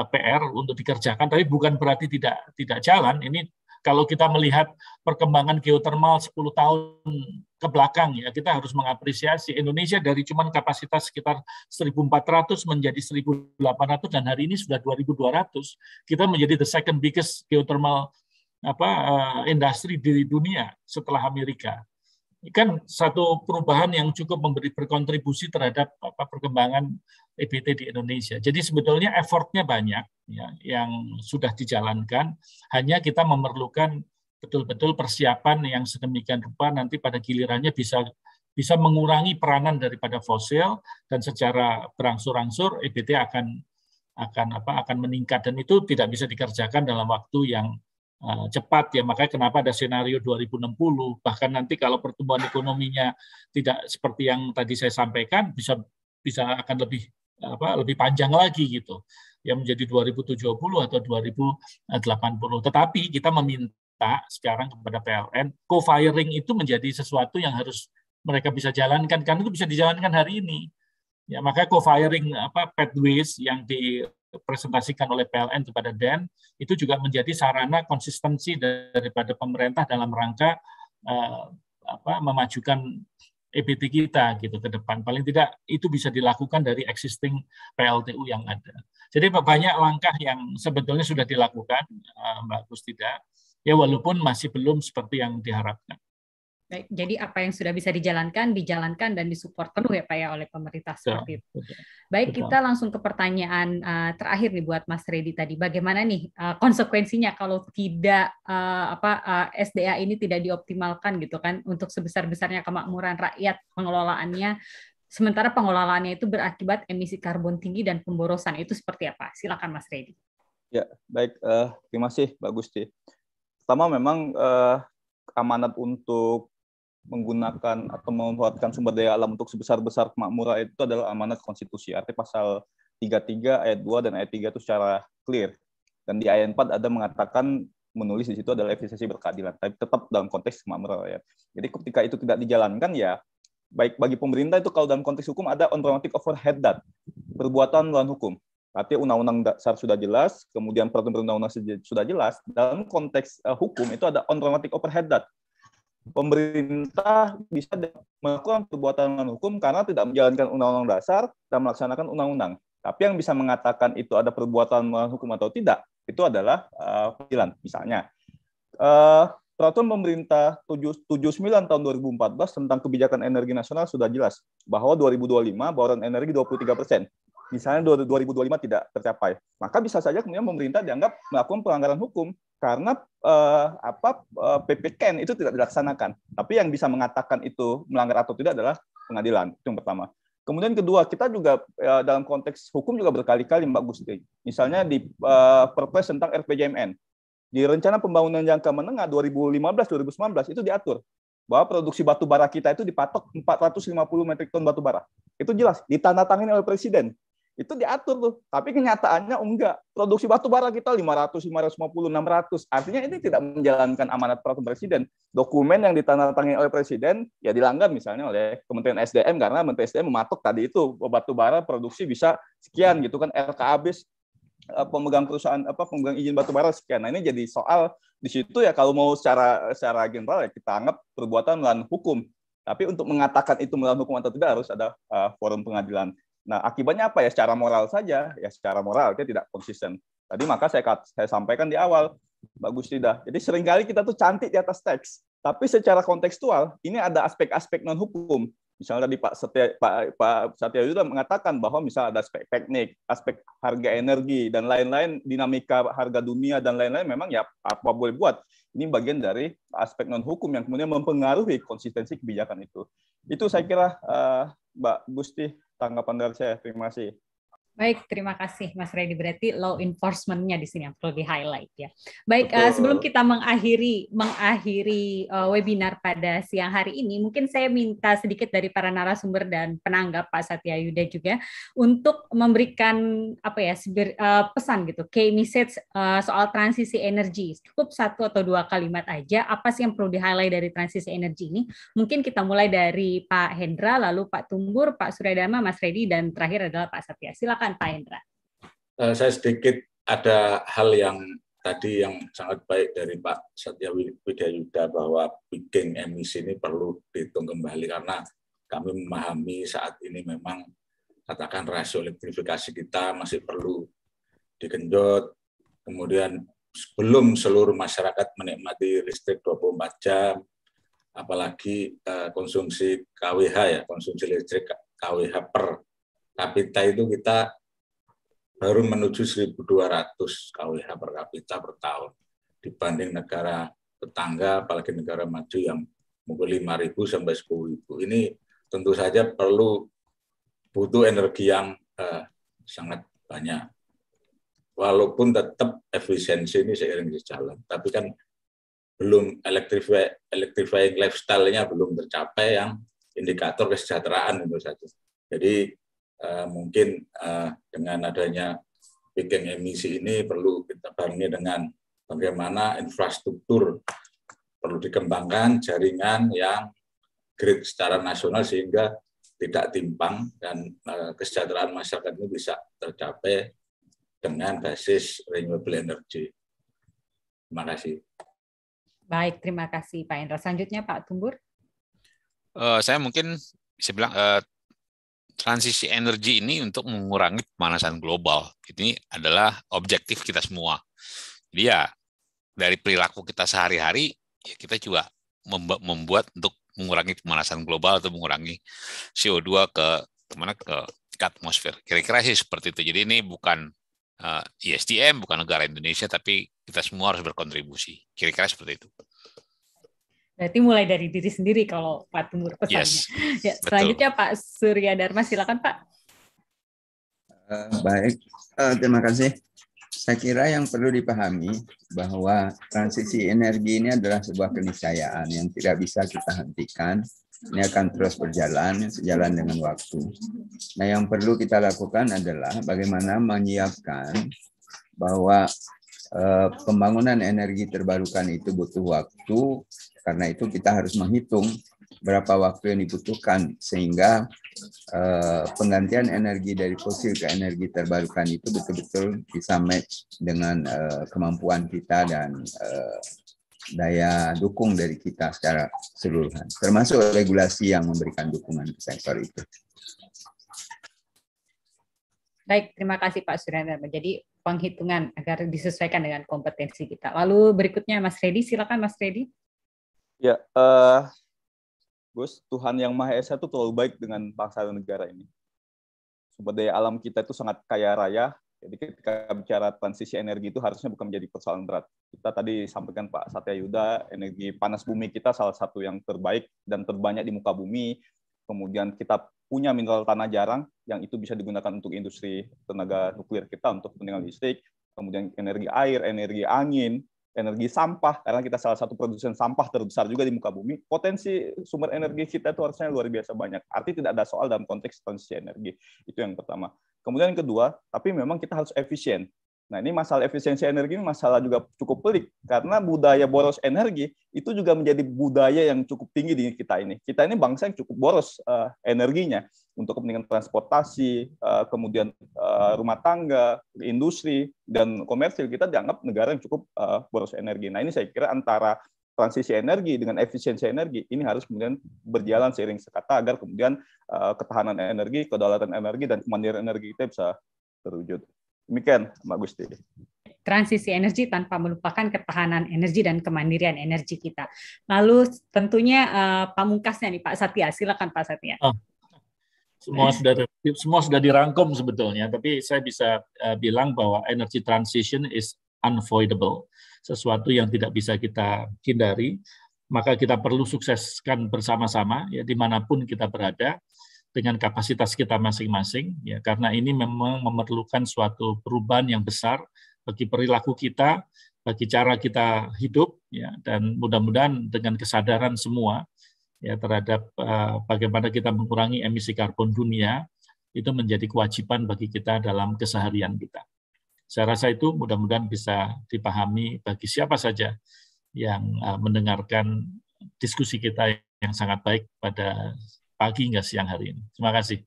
PR untuk dikerjakan, tapi bukan berarti tidak tidak jalan. Ini kalau kita melihat perkembangan geotermal 10 tahun ke belakang ya, kita harus mengapresiasi Indonesia dari cuman kapasitas sekitar 1.400 menjadi 1.800 dan hari ini sudah 2.200. Kita menjadi the second biggest geothermal apa uh, eh, industri di dunia setelah Amerika ini kan satu perubahan yang cukup memberi berkontribusi terhadap apa perkembangan EBT di Indonesia. Jadi sebetulnya effortnya banyak ya, yang sudah dijalankan. Hanya kita memerlukan betul-betul persiapan yang sedemikian rupa nanti pada gilirannya bisa bisa mengurangi peranan daripada fosil dan secara berangsur-angsur EBT akan akan apa akan meningkat dan itu tidak bisa dikerjakan dalam waktu yang Eh, cepat ya makanya kenapa ada skenario 2060 bahkan nanti kalau pertumbuhan ekonominya tidak seperti yang tadi saya sampaikan bisa bisa akan lebih eh, apa lebih panjang lagi gitu ya menjadi 2070 atau 2080 tetapi kita meminta sekarang kepada PLN co-firing itu menjadi sesuatu yang harus mereka bisa jalankan karena itu bisa dijalankan hari ini ya maka co-firing apa pathways yang di Presentasikan oleh PLN kepada DEN itu juga menjadi sarana konsistensi daripada pemerintah dalam rangka uh, apa, memajukan EBT kita gitu ke depan. Paling tidak itu bisa dilakukan dari existing PLTU yang ada. Jadi banyak langkah yang sebetulnya sudah dilakukan, eh, Mbak Gustida, ya walaupun masih belum seperti yang diharapkan. Baik, jadi apa yang sudah bisa dijalankan, dijalankan dan disupport penuh ya Pak ya oleh pemerintah ya, seperti itu. Baik, kita langsung ke pertanyaan uh, terakhir nih buat Mas Redi tadi. Bagaimana nih uh, konsekuensinya kalau tidak uh, apa uh, SDA ini tidak dioptimalkan gitu kan untuk sebesar-besarnya kemakmuran rakyat pengelolaannya sementara pengelolaannya itu berakibat emisi karbon tinggi dan pemborosan itu seperti apa? Silakan Mas Redi. Ya, baik. Uh, terima kasih Mbak Gusti. Pertama memang uh, amanat untuk menggunakan atau memanfaatkan sumber daya alam untuk sebesar-besar kemakmuran itu adalah amanat konstitusi. Artinya pasal 33 ayat 2 dan ayat 3 itu secara clear. Dan di ayat 4 ada mengatakan menulis di situ adalah efisiensi berkeadilan, tapi tetap dalam konteks kemakmuran rakyat. Jadi ketika itu tidak dijalankan ya baik bagi pemerintah itu kalau dalam konteks hukum ada ontromatic overhead that perbuatan melawan hukum. Artinya undang-undang dasar sudah jelas, kemudian peraturan perundang-undang sudah jelas. Dalam konteks uh, hukum itu ada ontromatic overhead that pemerintah bisa melakukan perbuatan melawan hukum karena tidak menjalankan undang-undang dasar dan melaksanakan undang-undang. Tapi yang bisa mengatakan itu ada perbuatan melawan hukum atau tidak itu adalah uh, pengadilan misalnya. Uh, Peraturan Pemerintah 79 tahun 2014 tentang kebijakan energi nasional sudah jelas bahwa 2025 bauran energi 23 persen misalnya 2025 tidak tercapai, maka bisa saja kemudian pemerintah dianggap melakukan pelanggaran hukum karena eh, apa eh, PPKN itu tidak dilaksanakan. Tapi yang bisa mengatakan itu melanggar atau tidak adalah pengadilan. Itu yang pertama. Kemudian kedua, kita juga eh, dalam konteks hukum juga berkali-kali Mbak Gusti. Misalnya di eh, Perpres tentang RPJMN. Di rencana pembangunan jangka menengah 2015-2019 itu diatur bahwa produksi batu bara kita itu dipatok 450 metrik ton batu bara. Itu jelas ditandatangani oleh presiden itu diatur tuh. Tapi kenyataannya enggak. Produksi batu bara kita 500, 550, 600. Artinya ini tidak menjalankan amanat peraturan presiden. Dokumen yang ditandatangani oleh presiden ya dilanggar misalnya oleh Kementerian SDM karena Menteri SDM mematok tadi itu batu bara produksi bisa sekian gitu kan habis eh, pemegang perusahaan apa pemegang izin batu bara sekian. Nah ini jadi soal di situ ya kalau mau secara secara general ya kita anggap perbuatan melawan hukum. Tapi untuk mengatakan itu melawan hukum atau tidak harus ada uh, forum pengadilan. Nah, akibatnya apa ya? Secara moral saja, ya secara moral dia tidak konsisten. Tadi maka saya saya sampaikan di awal, bagus tidak. Jadi seringkali kita tuh cantik di atas teks, tapi secara kontekstual ini ada aspek-aspek non hukum. Misalnya tadi Pak Setia, Pak, Pak Satya juga mengatakan bahwa misal ada aspek teknik, aspek harga energi dan lain-lain, dinamika harga dunia dan lain-lain memang ya apa boleh buat. Ini bagian dari aspek non hukum yang kemudian mempengaruhi konsistensi kebijakan itu. Itu saya kira uh, Mbak Gusti tanggapan dari saya. Terima kasih. Baik, terima kasih Mas Reddy. Berarti law enforcement-nya di sini yang perlu di highlight ya. Baik, uh, sebelum kita mengakhiri mengakhiri uh, webinar pada siang hari ini, mungkin saya minta sedikit dari para narasumber dan penanggap Pak Satya Yuda juga untuk memberikan apa ya seber, uh, pesan gitu, key message uh, soal transisi energi. Cukup satu atau dua kalimat aja. Apa sih yang perlu di highlight dari transisi energi ini? Mungkin kita mulai dari Pak Hendra, lalu Pak Tumbur, Pak Suryadama, Mas Reddy, dan terakhir adalah Pak Satya. Silakan Silakan Pak Hendra, eh, Saya sedikit ada hal yang tadi yang sangat baik dari Pak Satya Yuda bahwa bikin emisi ini perlu dihitung kembali karena kami memahami saat ini memang katakan rasio elektrifikasi kita masih perlu digenjot. Kemudian sebelum seluruh masyarakat menikmati listrik 24 jam, apalagi eh, konsumsi KWH ya, konsumsi listrik KWH per kapita itu kita baru menuju 1.200 KWH per kapita per tahun dibanding negara tetangga, apalagi negara maju yang mungkin 5.000 sampai 10.000. Ini tentu saja perlu butuh energi yang eh, sangat banyak. Walaupun tetap efisiensi ini seiring sejalan, tapi kan belum electrify, electrifying lifestyle-nya belum tercapai yang indikator kesejahteraan itu saja. Jadi Eh, mungkin uh, dengan adanya bikin emisi ini perlu kita barengi dengan bagaimana infrastruktur perlu dikembangkan jaringan yang grid secara nasional sehingga tidak timpang dan uh, kesejahteraan masyarakat ini bisa tercapai dengan basis renewable energy. Terima kasih. Baik, terima kasih Pak Endra. Selanjutnya Pak Tumbur. Uh, saya mungkin bisa bilang uh, transisi energi ini untuk mengurangi pemanasan global. Ini adalah objektif kita semua. Jadi ya dari perilaku kita sehari-hari ya kita juga membuat untuk mengurangi pemanasan global atau mengurangi CO2 ke kemana ke, atmosfer. Kira-kira sih seperti itu. Jadi ini bukan uh, eh, ISDM, e bukan negara Indonesia, tapi kita semua harus berkontribusi. Kira-kira seperti itu. Berarti mulai dari diri sendiri kalau Pak Timur pesannya. Yes, ya, betul. selanjutnya Pak Surya Dharma silakan Pak. Uh, baik, uh, terima kasih. Saya kira yang perlu dipahami bahwa transisi energi ini adalah sebuah keniscayaan yang tidak bisa kita hentikan. Ini akan terus berjalan sejalan dengan waktu. Nah, yang perlu kita lakukan adalah bagaimana menyiapkan bahwa eh, pembangunan energi terbarukan itu butuh waktu, karena itu kita harus menghitung berapa waktu yang dibutuhkan sehingga eh, penggantian energi dari fosil ke energi terbarukan itu betul-betul bisa match dengan eh, kemampuan kita dan eh, daya dukung dari kita secara keseluruhan, termasuk regulasi yang memberikan dukungan ke sektor itu. Baik, terima kasih Pak Surender. Jadi penghitungan agar disesuaikan dengan kompetensi kita. Lalu berikutnya Mas Redi, silakan Mas Redi. Ya, uh, Gus, Tuhan Yang Maha Esa itu terlalu baik dengan bangsa dan negara ini. Sumber daya alam kita itu sangat kaya raya, jadi ketika bicara transisi energi itu harusnya bukan menjadi persoalan berat. Kita tadi sampaikan Pak Satya Yuda, energi panas bumi kita salah satu yang terbaik dan terbanyak di muka bumi. Kemudian kita punya mineral tanah jarang yang itu bisa digunakan untuk industri tenaga nuklir kita untuk kepentingan listrik. Kemudian energi air, energi angin, energi sampah karena kita salah satu produsen sampah terbesar juga di muka bumi potensi sumber energi kita itu harusnya luar biasa banyak arti tidak ada soal dalam konteks transisi energi itu yang pertama kemudian yang kedua tapi memang kita harus efisien Nah, ini masalah efisiensi energi ini masalah juga cukup pelik karena budaya boros energi itu juga menjadi budaya yang cukup tinggi di kita ini. Kita ini bangsa yang cukup boros uh, energinya untuk kepentingan transportasi, uh, kemudian uh, rumah tangga, industri dan komersil kita dianggap negara yang cukup uh, boros energi. Nah, ini saya kira antara transisi energi dengan efisiensi energi ini harus kemudian berjalan seiring sekata agar kemudian uh, ketahanan energi, kedaulatan energi dan kemandirian energi kita bisa terwujud. Demikian, Mbak Gusti transisi energi tanpa melupakan ketahanan energi dan kemandirian energi kita. Lalu tentunya uh, pamungkasnya nih Pak Satya, silakan Pak Satya. Oh. Semua sudah semua sudah dirangkum sebetulnya, tapi saya bisa uh, bilang bahwa energy transition is unavoidable, sesuatu yang tidak bisa kita hindari. Maka kita perlu sukseskan bersama-sama ya dimanapun kita berada dengan kapasitas kita masing-masing ya karena ini memang memerlukan suatu perubahan yang besar bagi perilaku kita, bagi cara kita hidup ya dan mudah-mudahan dengan kesadaran semua ya terhadap uh, bagaimana kita mengurangi emisi karbon dunia itu menjadi kewajiban bagi kita dalam keseharian kita. Saya rasa itu mudah-mudahan bisa dipahami bagi siapa saja yang eh, mendengarkan diskusi kita yang sangat baik pada pagi hingga siang hari ini. Terima kasih.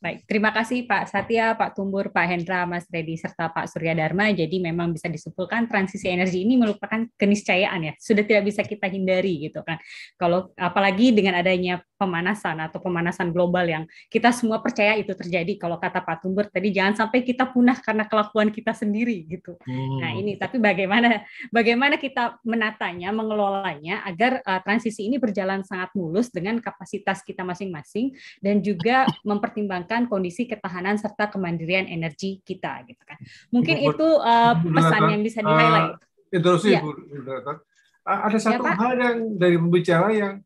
Baik, terima kasih Pak Satya, Pak Tumbur, Pak Hendra, Mas Redi, serta Pak Surya Dharma. Jadi memang bisa disimpulkan transisi energi ini merupakan keniscayaan ya, sudah tidak bisa kita hindari gitu kan. Kalau apalagi dengan adanya pemanasan atau pemanasan global yang kita semua percaya itu terjadi kalau kata Pak Tumber tadi jangan sampai kita punah karena kelakuan kita sendiri gitu. Hmm. Nah, ini tapi bagaimana bagaimana kita menatanya, mengelolanya agar uh, transisi ini berjalan sangat mulus dengan kapasitas kita masing-masing dan juga mempertimbangkan kondisi ketahanan serta kemandirian energi kita gitu kan. Mungkin iya, Bu, itu uh, pesan Bu, yang bisa di-highlight. Uh, eh, interupsi ya. Bu, Bu Ada satu ya, hal yang dari pembicara yang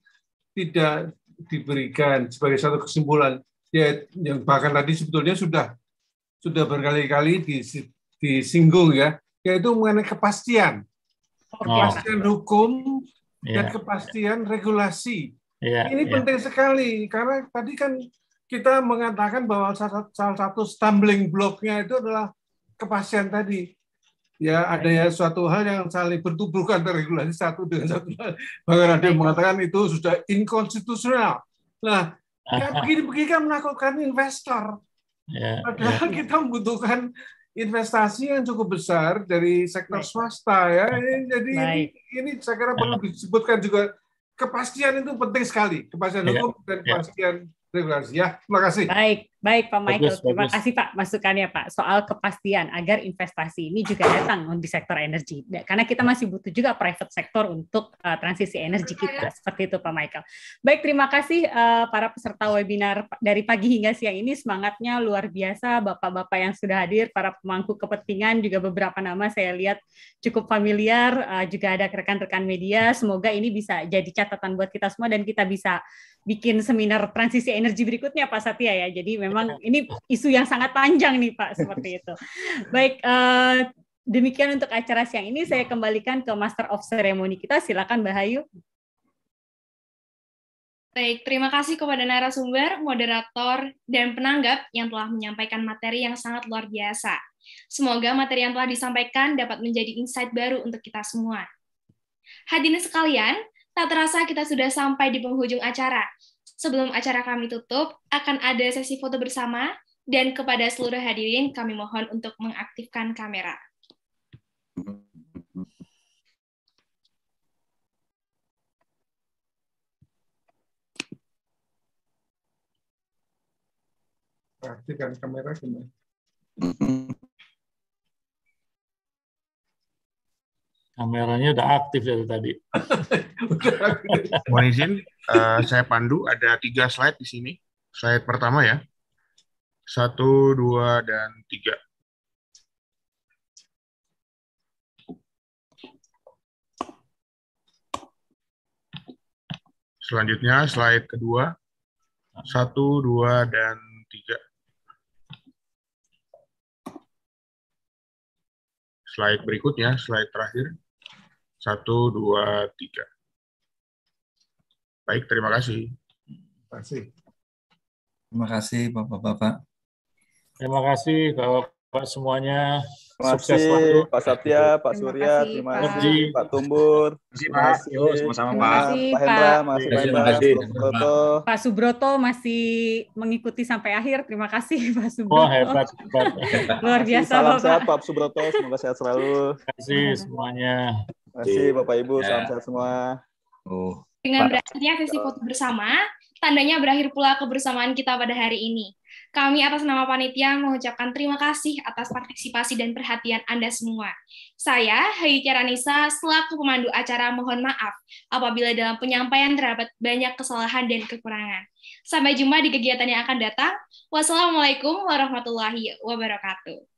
tidak diberikan sebagai satu kesimpulan ya yang bahkan tadi sebetulnya sudah sudah berkali-kali disinggung ya yaitu mengenai kepastian oh, kepastian oh. hukum yeah. dan kepastian regulasi yeah. ini yeah. penting sekali karena tadi kan kita mengatakan bahwa salah satu stumbling blocknya itu adalah kepastian tadi ya ada ya suatu hal yang saling bertubuhkan terregulasi regulasi satu dengan satu. Bang Raden iya. mengatakan itu sudah inkonstitusional. Nah, ya begini-begini kan menakutkan investor. Ya, ya. Padahal ya. kita membutuhkan investasi yang cukup besar dari sektor swasta ya. Jadi ini, ini saya kira perlu ya. disebutkan juga kepastian itu penting sekali, kepastian iya. hukum dan kepastian regulasi ya. Terima kasih. Baik. Baik Pak Michael, bagus, terima bagus. kasih Pak masukannya Pak soal kepastian agar investasi ini juga datang di sektor energi. Karena kita masih butuh juga private sektor untuk uh, transisi energi kita. Seperti itu Pak Michael. Baik, terima kasih uh, para peserta webinar dari pagi hingga siang ini semangatnya luar biasa Bapak-bapak yang sudah hadir, para pemangku kepentingan juga beberapa nama saya lihat cukup familiar, uh, juga ada rekan-rekan media. Semoga ini bisa jadi catatan buat kita semua dan kita bisa bikin seminar transisi energi berikutnya Pak Satya ya. Jadi memang ini isu yang sangat panjang nih Pak seperti itu. Baik, uh, demikian untuk acara siang ini saya kembalikan ke Master of Ceremony kita. Silakan Bahayu. Baik, terima kasih kepada narasumber, moderator, dan penanggap yang telah menyampaikan materi yang sangat luar biasa. Semoga materi yang telah disampaikan dapat menjadi insight baru untuk kita semua. Hadirin sekalian, tak terasa kita sudah sampai di penghujung acara sebelum acara kami tutup, akan ada sesi foto bersama, dan kepada seluruh hadirin kami mohon untuk mengaktifkan kamera. Aktifkan kamera gimana? Mm-hmm. Kameranya udah aktif dari tadi. Mohon izin, uh, saya pandu. Ada tiga slide di sini. Slide pertama ya. Satu, dua, dan tiga. Selanjutnya slide kedua. Satu, dua, dan tiga. Slide berikutnya, slide terakhir. Satu, dua, tiga. Baik, terima kasih. Terima kasih. Terima kasih, Bapak-Bapak. Terima kasih, Bapak-Bapak semuanya. Terima kasih, selalu. Pak Satya, Pak Surya, terima kasih, terima kasih Pak Tumbur. Terima kasih, Pak. Sama-sama, Pak. Pak Hendra, masih Pak kasih Pak, Pak Subroto masih mengikuti sampai akhir. Terima kasih, Pak Subroto. Oh, hebat, Luar biasa, Salam Bapak. sehat, Pak Subroto. Semoga sehat selalu. Terima kasih semuanya. Terima kasih iya. Bapak Ibu, salam sehat semua. Oh. Dengan berakhirnya sesi foto bersama, tandanya berakhir pula kebersamaan kita pada hari ini. Kami atas nama panitia mengucapkan terima kasih atas partisipasi dan perhatian Anda semua. Saya, Hayu Caranisa, selaku pemandu acara mohon maaf apabila dalam penyampaian terdapat banyak kesalahan dan kekurangan. Sampai jumpa di kegiatan yang akan datang. Wassalamualaikum warahmatullahi wabarakatuh.